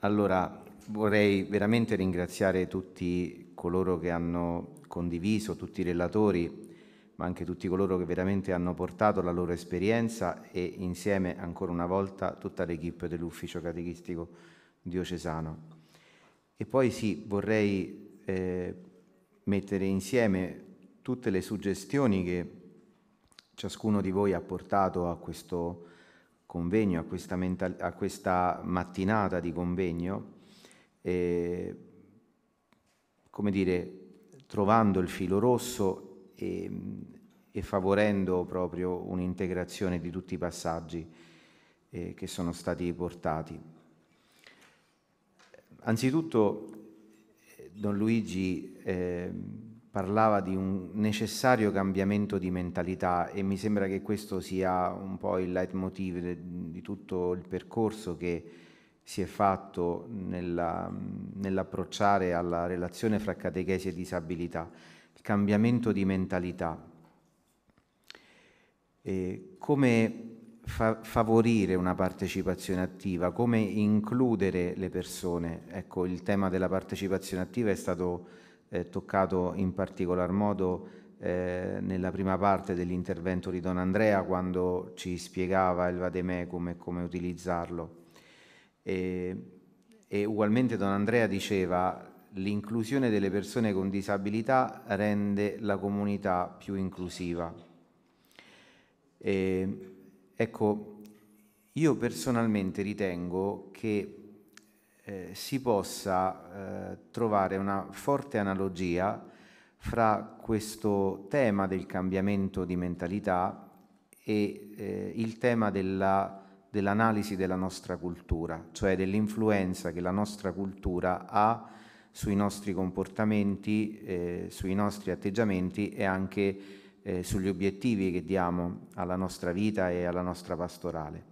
Allora vorrei veramente ringraziare tutti coloro che hanno condiviso, tutti i relatori, ma anche tutti coloro che veramente hanno portato la loro esperienza e insieme ancora una volta tutta l'equipe dell'ufficio catechistico diocesano. E poi sì, vorrei eh, mettere insieme tutte le suggestioni che ciascuno di voi ha portato a questo convegno, a questa, mental- a questa mattinata di convegno, eh, come dire, trovando il filo rosso e, e favorendo proprio un'integrazione di tutti i passaggi eh, che sono stati portati anzitutto Don Luigi eh, parlava di un necessario cambiamento di mentalità e mi sembra che questo sia un po' il leitmotiv de, di tutto il percorso che si è fatto nella, nell'approcciare alla relazione fra catechesi e disabilità, il cambiamento di mentalità. E come fa- favorire una partecipazione attiva, come includere le persone. Ecco, il tema della partecipazione attiva è stato eh, toccato in particolar modo eh, nella prima parte dell'intervento di Don Andrea quando ci spiegava il vademecum e come utilizzarlo. E, e ugualmente Don Andrea diceva l'inclusione delle persone con disabilità rende la comunità più inclusiva. E Ecco, io personalmente ritengo che eh, si possa eh, trovare una forte analogia fra questo tema del cambiamento di mentalità e eh, il tema della, dell'analisi della nostra cultura, cioè dell'influenza che la nostra cultura ha sui nostri comportamenti, eh, sui nostri atteggiamenti e anche eh, sugli obiettivi che diamo alla nostra vita e alla nostra pastorale.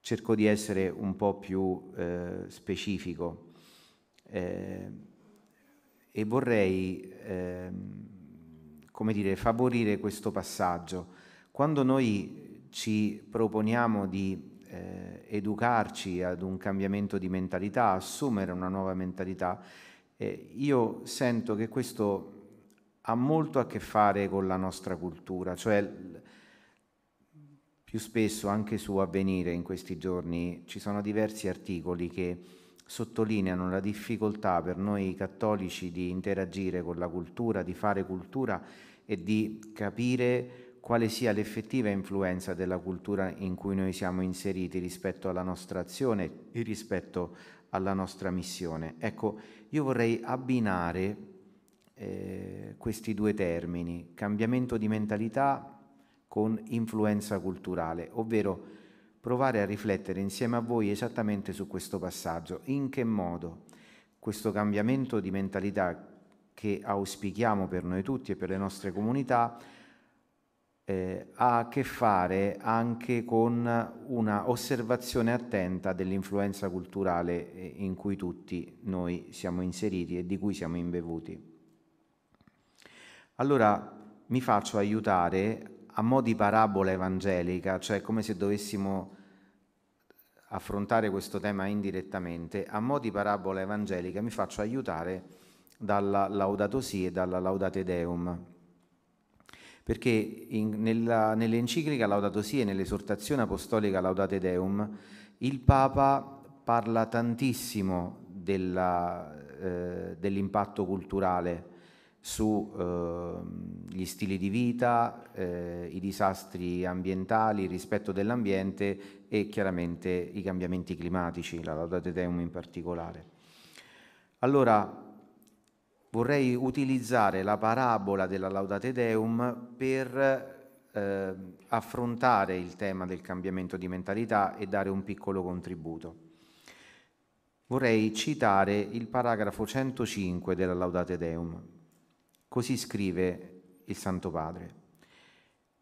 Cerco di essere un po' più eh, specifico eh, e vorrei, ehm, come dire, favorire questo passaggio. Quando noi ci proponiamo di eh, educarci ad un cambiamento di mentalità, assumere una nuova mentalità, eh, io sento che questo ha molto a che fare con la nostra cultura, cioè più spesso anche su Avvenire in questi giorni ci sono diversi articoli che sottolineano la difficoltà per noi cattolici di interagire con la cultura, di fare cultura e di capire quale sia l'effettiva influenza della cultura in cui noi siamo inseriti rispetto alla nostra azione e rispetto alla nostra missione. Ecco, io vorrei abbinare eh, questi due termini, cambiamento di mentalità con influenza culturale, ovvero provare a riflettere insieme a voi esattamente su questo passaggio, in che modo questo cambiamento di mentalità che auspichiamo per noi tutti e per le nostre comunità eh, ha a che fare anche con una osservazione attenta dell'influenza culturale eh, in cui tutti noi siamo inseriti e di cui siamo imbevuti. Allora mi faccio aiutare a mo' di parabola evangelica, cioè come se dovessimo affrontare questo tema indirettamente, a mo' di parabola evangelica mi faccio aiutare dalla Laudato Si e dalla Laudate Deum. Perché in, nella, nell'enciclica Laudato Si e nell'esortazione apostolica Laudate Deum il Papa parla tantissimo della, eh, dell'impatto culturale sugli ehm, eh, stili di vita, eh, i disastri ambientali, il rispetto dell'ambiente e chiaramente i cambiamenti climatici, la Laudate Deum in particolare. Allora, vorrei utilizzare la parabola della Laudate Deum per eh, affrontare il tema del cambiamento di mentalità e dare un piccolo contributo. Vorrei citare il paragrafo 105 della Laudate Deum, Così scrive il Santo Padre.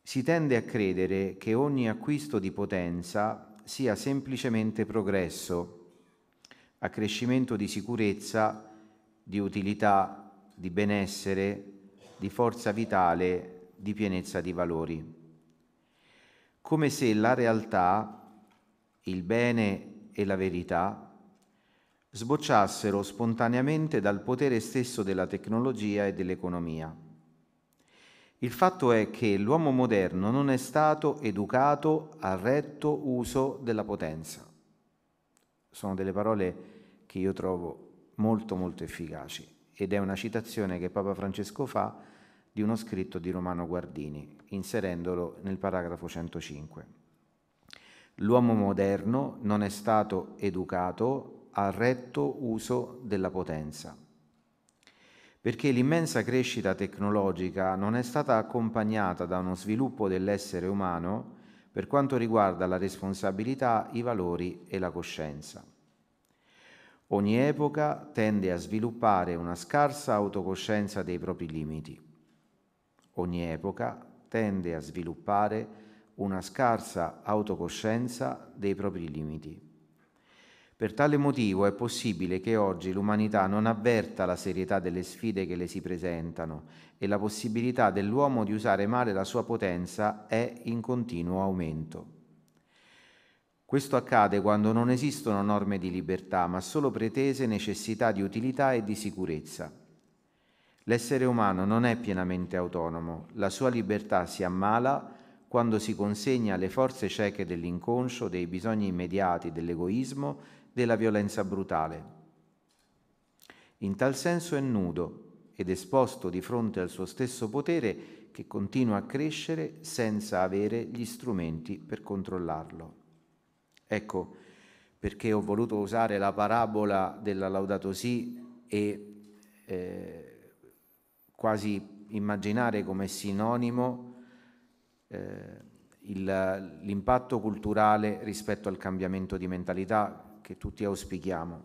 Si tende a credere che ogni acquisto di potenza sia semplicemente progresso, accrescimento di sicurezza, di utilità, di benessere, di forza vitale, di pienezza di valori. Come se la realtà, il bene e la verità sbocciassero spontaneamente dal potere stesso della tecnologia e dell'economia. Il fatto è che l'uomo moderno non è stato educato al retto uso della potenza. Sono delle parole che io trovo molto molto efficaci ed è una citazione che Papa Francesco fa di uno scritto di Romano Guardini, inserendolo nel paragrafo 105. L'uomo moderno non è stato educato al retto uso della potenza. Perché l'immensa crescita tecnologica non è stata accompagnata da uno sviluppo dell'essere umano per quanto riguarda la responsabilità, i valori e la coscienza. Ogni epoca tende a sviluppare una scarsa autocoscienza dei propri limiti. Ogni epoca tende a sviluppare una scarsa autocoscienza dei propri limiti. Per tale motivo è possibile che oggi l'umanità non avverta la serietà delle sfide che le si presentano e la possibilità dell'uomo di usare male la sua potenza è in continuo aumento. Questo accade quando non esistono norme di libertà, ma solo pretese necessità di utilità e di sicurezza. L'essere umano non è pienamente autonomo, la sua libertà si ammala quando si consegna alle forze cieche dell'inconscio, dei bisogni immediati, dell'egoismo della violenza brutale. In tal senso è nudo ed esposto di fronte al suo stesso potere che continua a crescere senza avere gli strumenti per controllarlo. Ecco perché ho voluto usare la parabola della Laudato Si e eh, quasi immaginare come sinonimo eh, il, l'impatto culturale rispetto al cambiamento di mentalità che tutti auspichiamo,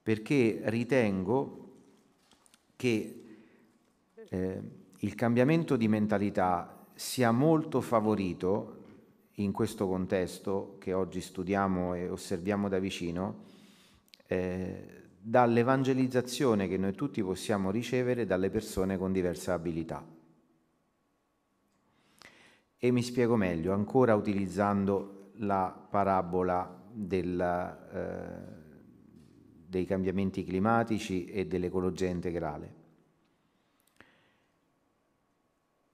perché ritengo che eh, il cambiamento di mentalità sia molto favorito in questo contesto che oggi studiamo e osserviamo da vicino eh, dall'evangelizzazione che noi tutti possiamo ricevere dalle persone con diverse abilità. E mi spiego meglio, ancora utilizzando la parabola della, eh, dei cambiamenti climatici e dell'ecologia integrale.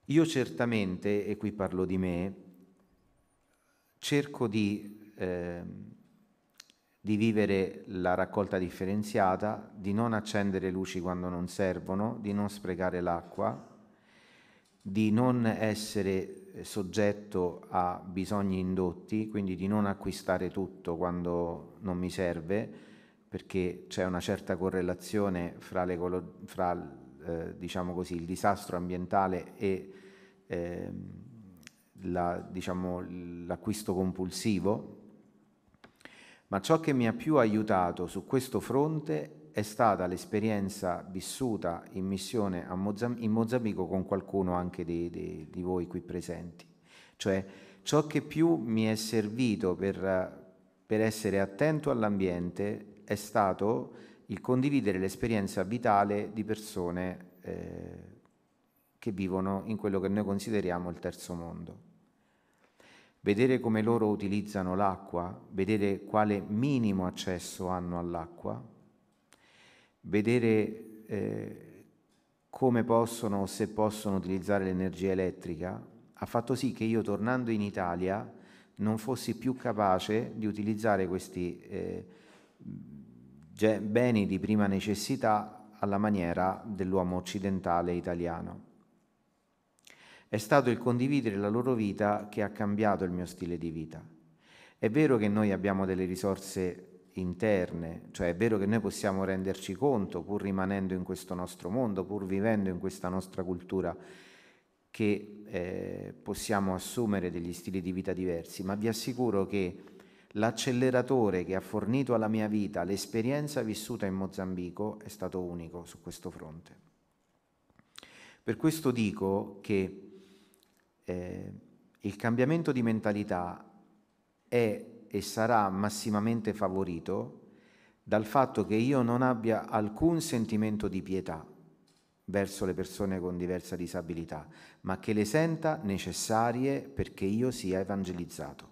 Io certamente, e qui parlo di me, cerco di, eh, di vivere la raccolta differenziata, di non accendere luci quando non servono, di non sprecare l'acqua, di non essere soggetto a bisogni indotti, quindi di non acquistare tutto quando non mi serve, perché c'è una certa correlazione fra, fra eh, diciamo così, il disastro ambientale e eh, la, diciamo, l'acquisto compulsivo. Ma ciò che mi ha più aiutato su questo fronte è stata l'esperienza vissuta in missione Mozamb- in Mozambico con qualcuno anche di, di, di, voi qui presenti. Cioè ciò che più mi è servito per, per essere attento all'ambiente è stato il condividere l'esperienza vitale di persone eh, che vivono in quello che noi consideriamo il terzo mondo vedere come loro utilizzano l'acqua, vedere quale minimo accesso hanno all'acqua, vedere eh, come possono o se possono utilizzare l'energia elettrica ha fatto sì che io tornando in Italia non fossi più capace di utilizzare questi eh, beni di prima necessità alla maniera dell'uomo occidentale italiano. È stato il condividere la loro vita che ha cambiato il mio stile di vita. È vero che noi abbiamo delle risorse interne, cioè è vero che noi possiamo renderci conto, pur rimanendo in questo nostro mondo, pur vivendo in questa nostra cultura, che eh, possiamo assumere degli stili di vita diversi, ma vi assicuro che l'acceleratore che ha fornito alla mia vita l'esperienza vissuta in Mozambico è stato unico su questo fronte. Per questo dico che eh, il cambiamento di mentalità è e sarà massimamente favorito dal fatto che io non abbia alcun sentimento di pietà verso le persone con diversa disabilità, ma che le senta necessarie perché io sia evangelizzato.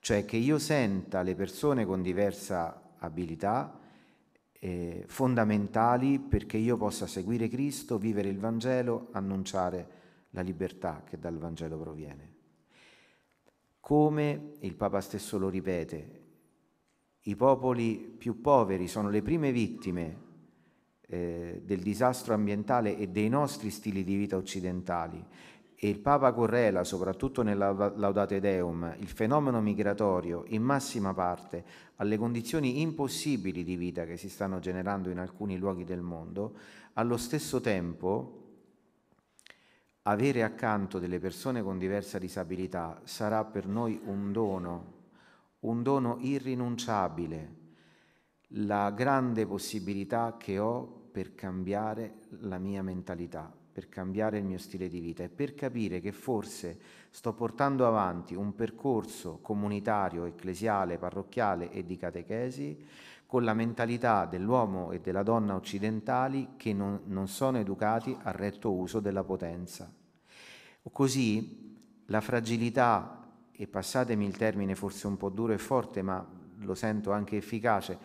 Cioè che io senta le persone con diversa abilità eh, fondamentali perché io possa seguire Cristo, vivere il Vangelo, annunciare la libertà che dal Vangelo proviene come il Papa stesso lo ripete, i popoli più poveri sono le prime vittime eh, del disastro ambientale e dei nostri stili di vita occidentali. E il Papa correla, soprattutto nella Laudate Deum, il fenomeno migratorio in massima parte alle condizioni impossibili di vita che si stanno generando in alcuni luoghi del mondo, allo stesso tempo avere accanto delle persone con diversa disabilità sarà per noi un dono, un dono irrinunciabile, la grande possibilità che ho per cambiare la mia mentalità, per cambiare il mio stile di vita e per capire che forse sto portando avanti un percorso comunitario, ecclesiale, parrocchiale e di catechesi con la mentalità dell'uomo e della donna occidentali che non, non sono educati al retto uso della potenza. Così la fragilità, e passatemi il termine forse un po' duro e forte, ma lo sento anche efficace,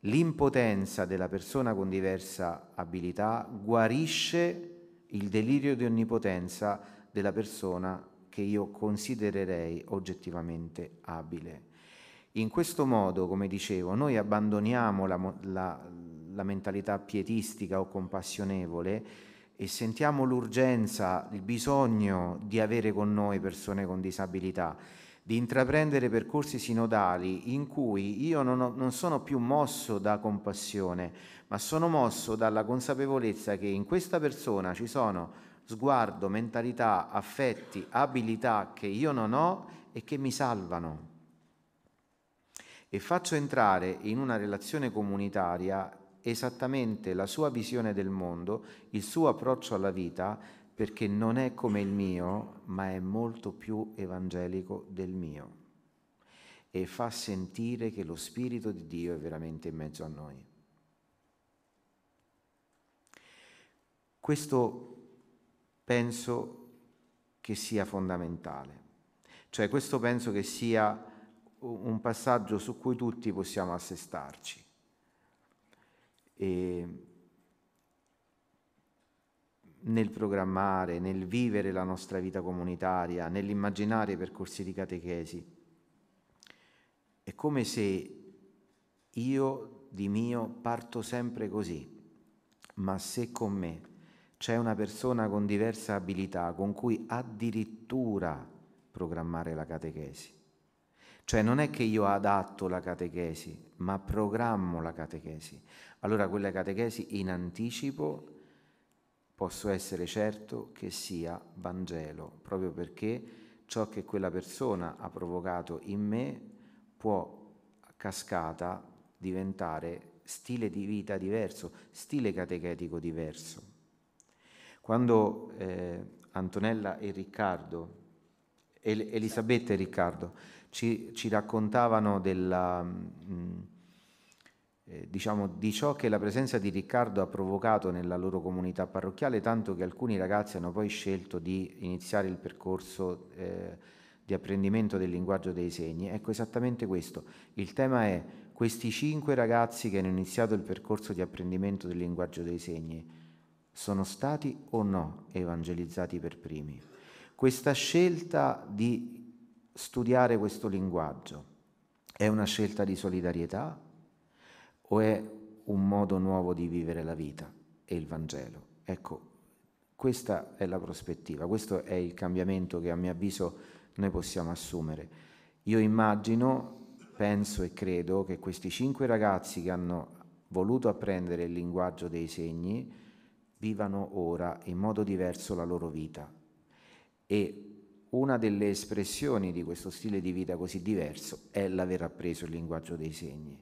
l'impotenza della persona con diversa abilità guarisce il delirio di onnipotenza della persona che io considererei oggettivamente abile. In questo modo, come dicevo, noi abbandoniamo la, la, la mentalità pietistica o compassionevole e sentiamo l'urgenza, il bisogno di avere con noi persone con disabilità, di intraprendere percorsi sinodali in cui io non, ho, non sono più mosso da compassione, ma sono mosso dalla consapevolezza che in questa persona ci sono sguardo, mentalità, affetti, abilità che io non ho e che mi salvano e faccio entrare in una relazione comunitaria esattamente la sua visione del mondo, il suo approccio alla vita, perché non è come il mio, ma è molto più evangelico del mio e fa sentire che lo Spirito di Dio è veramente in mezzo a noi. Questo penso che sia fondamentale, cioè questo penso che sia un passaggio su cui tutti possiamo assestarci. E nel programmare, nel vivere la nostra vita comunitaria, nell'immaginare percorsi di catechesi. È come se io di mio parto sempre così, ma se con me c'è una persona con diversa abilità con cui addirittura programmare la catechesi, cioè non è che io adatto la catechesi, ma programmo la catechesi. Allora quella catechesi in anticipo posso essere certo che sia Vangelo, proprio perché ciò che quella persona ha provocato in me può cascata diventare stile di vita diverso, stile catechetico diverso. Quando eh, Antonella e Riccardo, El- Elisabetta e Riccardo, ci, ci raccontavano della, mm, eh, diciamo, di ciò che la presenza di Riccardo ha provocato nella loro comunità parrocchiale, tanto che alcuni ragazzi hanno poi scelto di iniziare il percorso eh, di apprendimento del linguaggio dei segni. Ecco esattamente questo. Il tema è questi cinque ragazzi che hanno iniziato il percorso di apprendimento del linguaggio dei segni sono stati o no evangelizzati per primi? Questa scelta di studiare questo linguaggio? È una scelta di solidarietà o è un modo nuovo di vivere la vita e il Vangelo? Ecco, questa è la prospettiva, questo è il cambiamento che a mio avviso noi possiamo assumere. Io immagino, penso e credo che questi cinque ragazzi che hanno voluto apprendere il linguaggio dei segni vivano ora in modo diverso la loro vita e una delle espressioni di questo stile di vita così diverso è l'aver appreso il linguaggio dei segni,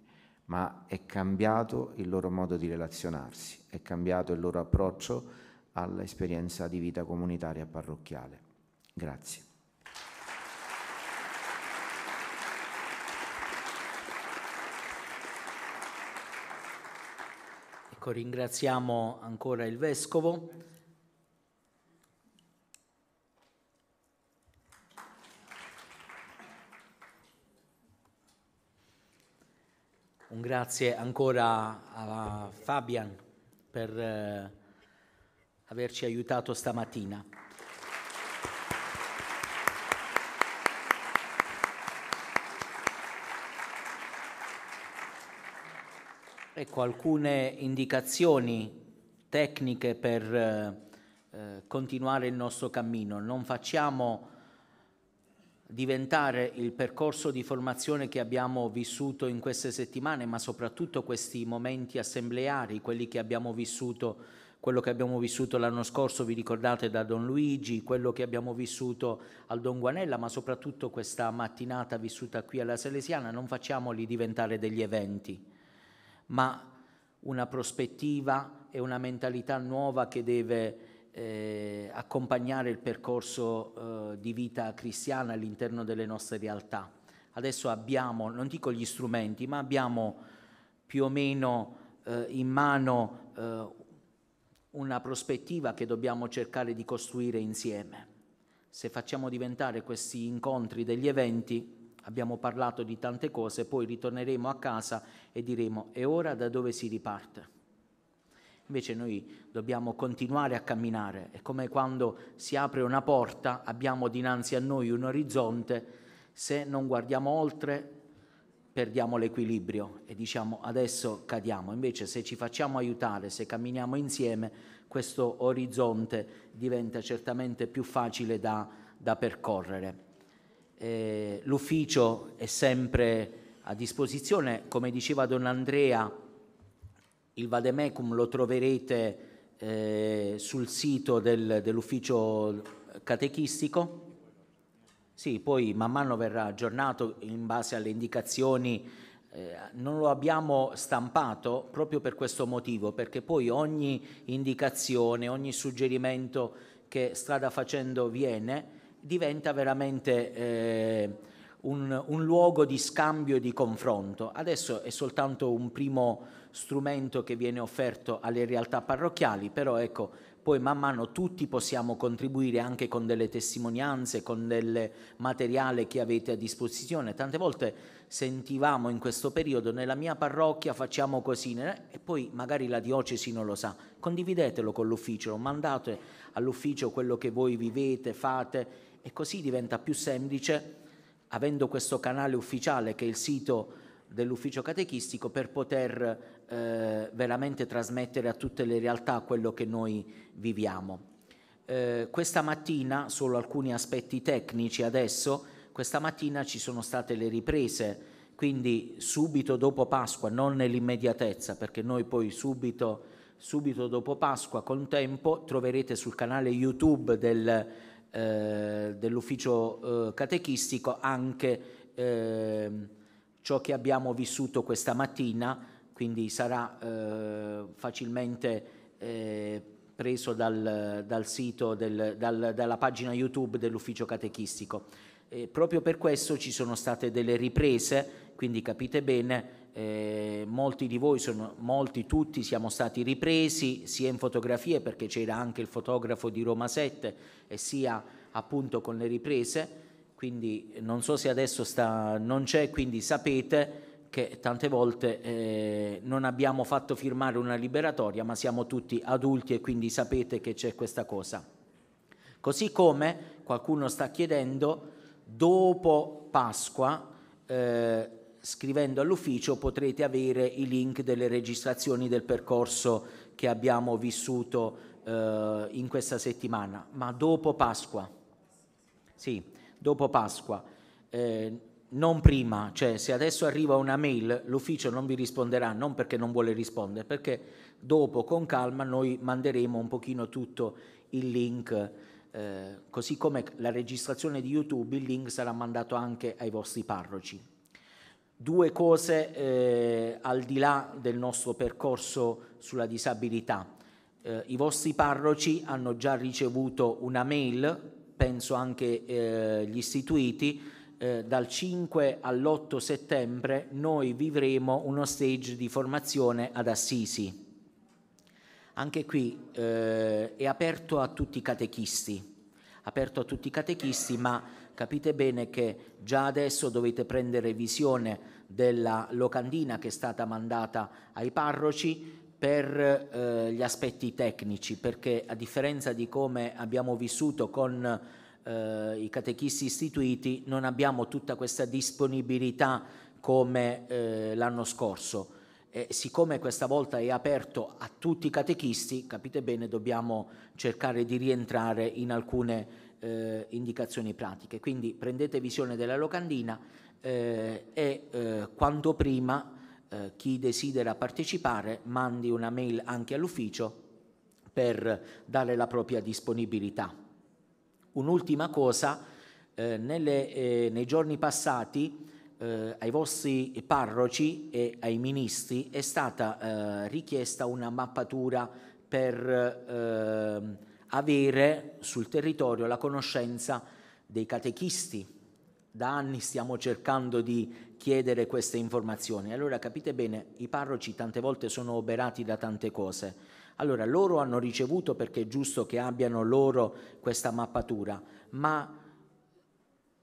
ma è cambiato il loro modo di relazionarsi, è cambiato il loro approccio all'esperienza di vita comunitaria parrocchiale. Grazie.
Ecco, ringraziamo ancora il Vescovo. Un grazie ancora a Fabian per eh, averci aiutato stamattina. Ecco alcune indicazioni tecniche per eh, eh continuare il nostro cammino. Non facciamo diventare il percorso di formazione che abbiamo vissuto in queste settimane, ma soprattutto questi momenti assembleari, quelli che abbiamo vissuto, quello che abbiamo vissuto l'anno scorso, vi ricordate da Don Luigi, quello che abbiamo vissuto al Don Guanella, ma soprattutto questa mattinata vissuta qui alla Salesiana, non facciamoli diventare degli eventi, ma una prospettiva e una mentalità nuova che deve eh, accompagnare il percorso eh, di vita cristiana all'interno delle nostre realtà. Adesso abbiamo, non dico gli strumenti, ma abbiamo più o meno eh, in mano eh, una prospettiva che dobbiamo cercare di costruire insieme. Se facciamo diventare questi incontri degli eventi, abbiamo parlato di tante cose, poi ritorneremo a casa e diremo e ora da dove si riparte. Invece noi dobbiamo continuare a camminare. È come quando si apre una porta, abbiamo dinanzi a noi un orizzonte, se non guardiamo oltre perdiamo l'equilibrio e diciamo adesso cadiamo. Invece se ci facciamo aiutare, se camminiamo insieme, questo orizzonte diventa certamente più facile da, da percorrere. Eh, l'ufficio è sempre a disposizione, come diceva Don Andrea, il vademecum lo troverete eh, sul sito del, dell'ufficio catechistico. Sì, poi man mano verrà aggiornato in base alle indicazioni. Eh, non lo abbiamo stampato proprio per questo motivo, perché poi ogni indicazione, ogni suggerimento che strada facendo viene, diventa veramente eh, un, un, luogo di scambio e di confronto. Adesso è soltanto un primo strumento che viene offerto alle realtà parrocchiali, però ecco, poi man mano tutti possiamo contribuire anche con delle testimonianze, con del materiale che avete a disposizione. Tante volte sentivamo in questo periodo nella mia parrocchia facciamo così e poi magari la diocesi non lo sa. Condividetelo con l'ufficio, mandate all'ufficio quello che voi vivete, fate e così diventa più semplice avendo questo canale ufficiale che è il sito dell'ufficio catechistico per poter eh, veramente trasmettere a tutte le realtà quello che noi viviamo. Eh, questa mattina, solo alcuni aspetti tecnici adesso, questa mattina ci sono state le riprese, quindi subito dopo Pasqua, non nell'immediatezza, perché noi poi subito, subito dopo Pasqua, con tempo, troverete sul canale YouTube del, eh, dell'ufficio eh, catechistico anche ehm, ciò che abbiamo vissuto questa mattina quindi sarà eh, facilmente eh, preso dal, dal sito, del, dal, dalla pagina YouTube dell'ufficio catechistico. E proprio per questo ci sono state delle riprese, quindi capite bene, eh, molti di voi, sono, molti tutti siamo stati ripresi sia in fotografie perché c'era anche il fotografo di Roma 7 e sia appunto con le riprese, quindi non so se adesso sta, non c'è, quindi sapete che tante volte eh, non abbiamo fatto firmare una liberatoria, ma siamo tutti adulti e quindi sapete che c'è questa cosa. Così come qualcuno sta chiedendo, dopo Pasqua, eh, scrivendo all'ufficio potrete avere i link delle registrazioni del percorso che abbiamo vissuto eh, in questa settimana, ma dopo Pasqua. Sì, dopo Pasqua. Eh, non prima, cioè se adesso arriva una mail l'ufficio non vi risponderà non perché non vuole rispondere, perché dopo con calma noi manderemo un pochino tutto il link, eh, così come la registrazione di YouTube, il link sarà mandato anche ai vostri parroci. Due cose eh, al di là del nostro percorso sulla disabilità. Eh, I vostri parroci hanno già ricevuto una mail, penso anche eh, gli istituiti, eh, dal 5 all'8 settembre noi vivremo uno stage di formazione ad Assisi. Anche qui eh, è aperto a tutti i catechisti, aperto a tutti i catechisti, ma capite bene che già adesso dovete prendere visione della locandina che è stata mandata ai parroci per eh, gli aspetti tecnici, perché a differenza di come abbiamo vissuto con eh, i catechisti istituiti, non abbiamo tutta questa disponibilità come eh, l'anno scorso. E siccome questa volta è aperto a tutti i catechisti, capite bene, dobbiamo cercare di rientrare in alcune eh, indicazioni pratiche. Quindi prendete visione della locandina eh, e eh, quanto prima eh, chi desidera partecipare mandi una mail anche all'ufficio per dare la propria disponibilità. Un'ultima cosa, eh, nelle, eh, nei giorni passati eh, ai vostri parroci e ai ministri è stata eh, richiesta una mappatura per eh, avere sul territorio la conoscenza dei catechisti. Da anni stiamo cercando di chiedere queste informazioni. Allora capite bene, i parroci tante volte sono oberati da tante cose allora loro hanno ricevuto perché è giusto che abbiano loro questa mappatura, ma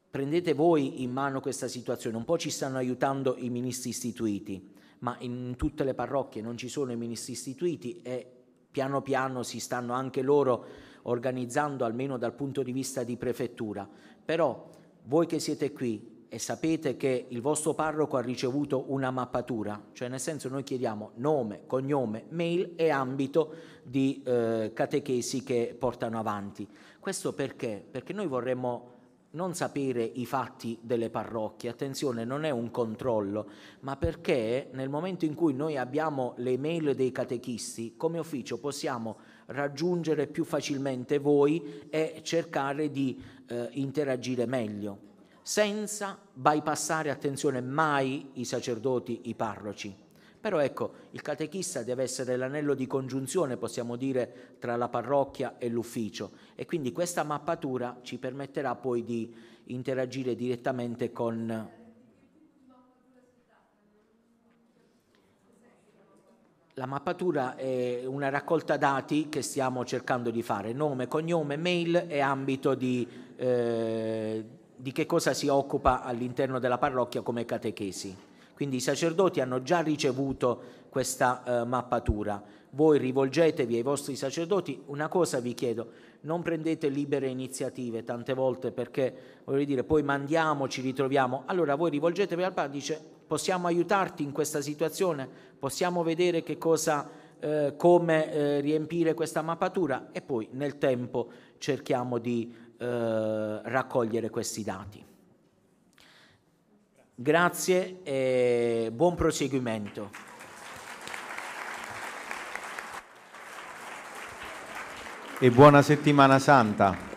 prendete voi in mano questa situazione, un po' ci stanno aiutando i ministri istituiti, ma in tutte le parrocchie non ci sono i ministri istituiti e piano piano si stanno anche loro organizzando almeno dal punto di vista di prefettura. Però voi che siete qui e sapete che il vostro parroco ha ricevuto una mappatura, cioè nel senso noi chiediamo nome, cognome, mail e ambito di eh, catechesi che portano avanti. Questo perché? Perché noi vorremmo non sapere i fatti delle parrocchie, attenzione, non è un controllo, ma perché nel momento in cui noi abbiamo le mail dei catechisti, come ufficio possiamo raggiungere più facilmente voi e cercare di eh, interagire meglio senza bypassare, attenzione, mai i sacerdoti, i parroci. Però ecco, il catechista deve essere l'anello di congiunzione, possiamo dire, tra la parrocchia e l'ufficio e quindi questa mappatura ci permetterà poi di interagire direttamente con... La mappatura è una raccolta dati che stiamo cercando di fare, nome, cognome, mail e ambito di... Eh, di che cosa si occupa all'interno della parrocchia come catechesi. Quindi i sacerdoti hanno già ricevuto questa eh, mappatura. Voi rivolgetevi ai vostri sacerdoti. Una cosa vi chiedo, non prendete libere iniziative tante volte perché, voglio dire, poi mandiamo, ci ritroviamo. Allora voi rivolgetevi al padre, dice, possiamo aiutarti in questa situazione? Possiamo vedere che cosa... Eh, come eh, riempire questa mappatura e poi nel tempo cerchiamo di eh, raccogliere questi dati. Grazie e buon proseguimento.
E buona settimana santa.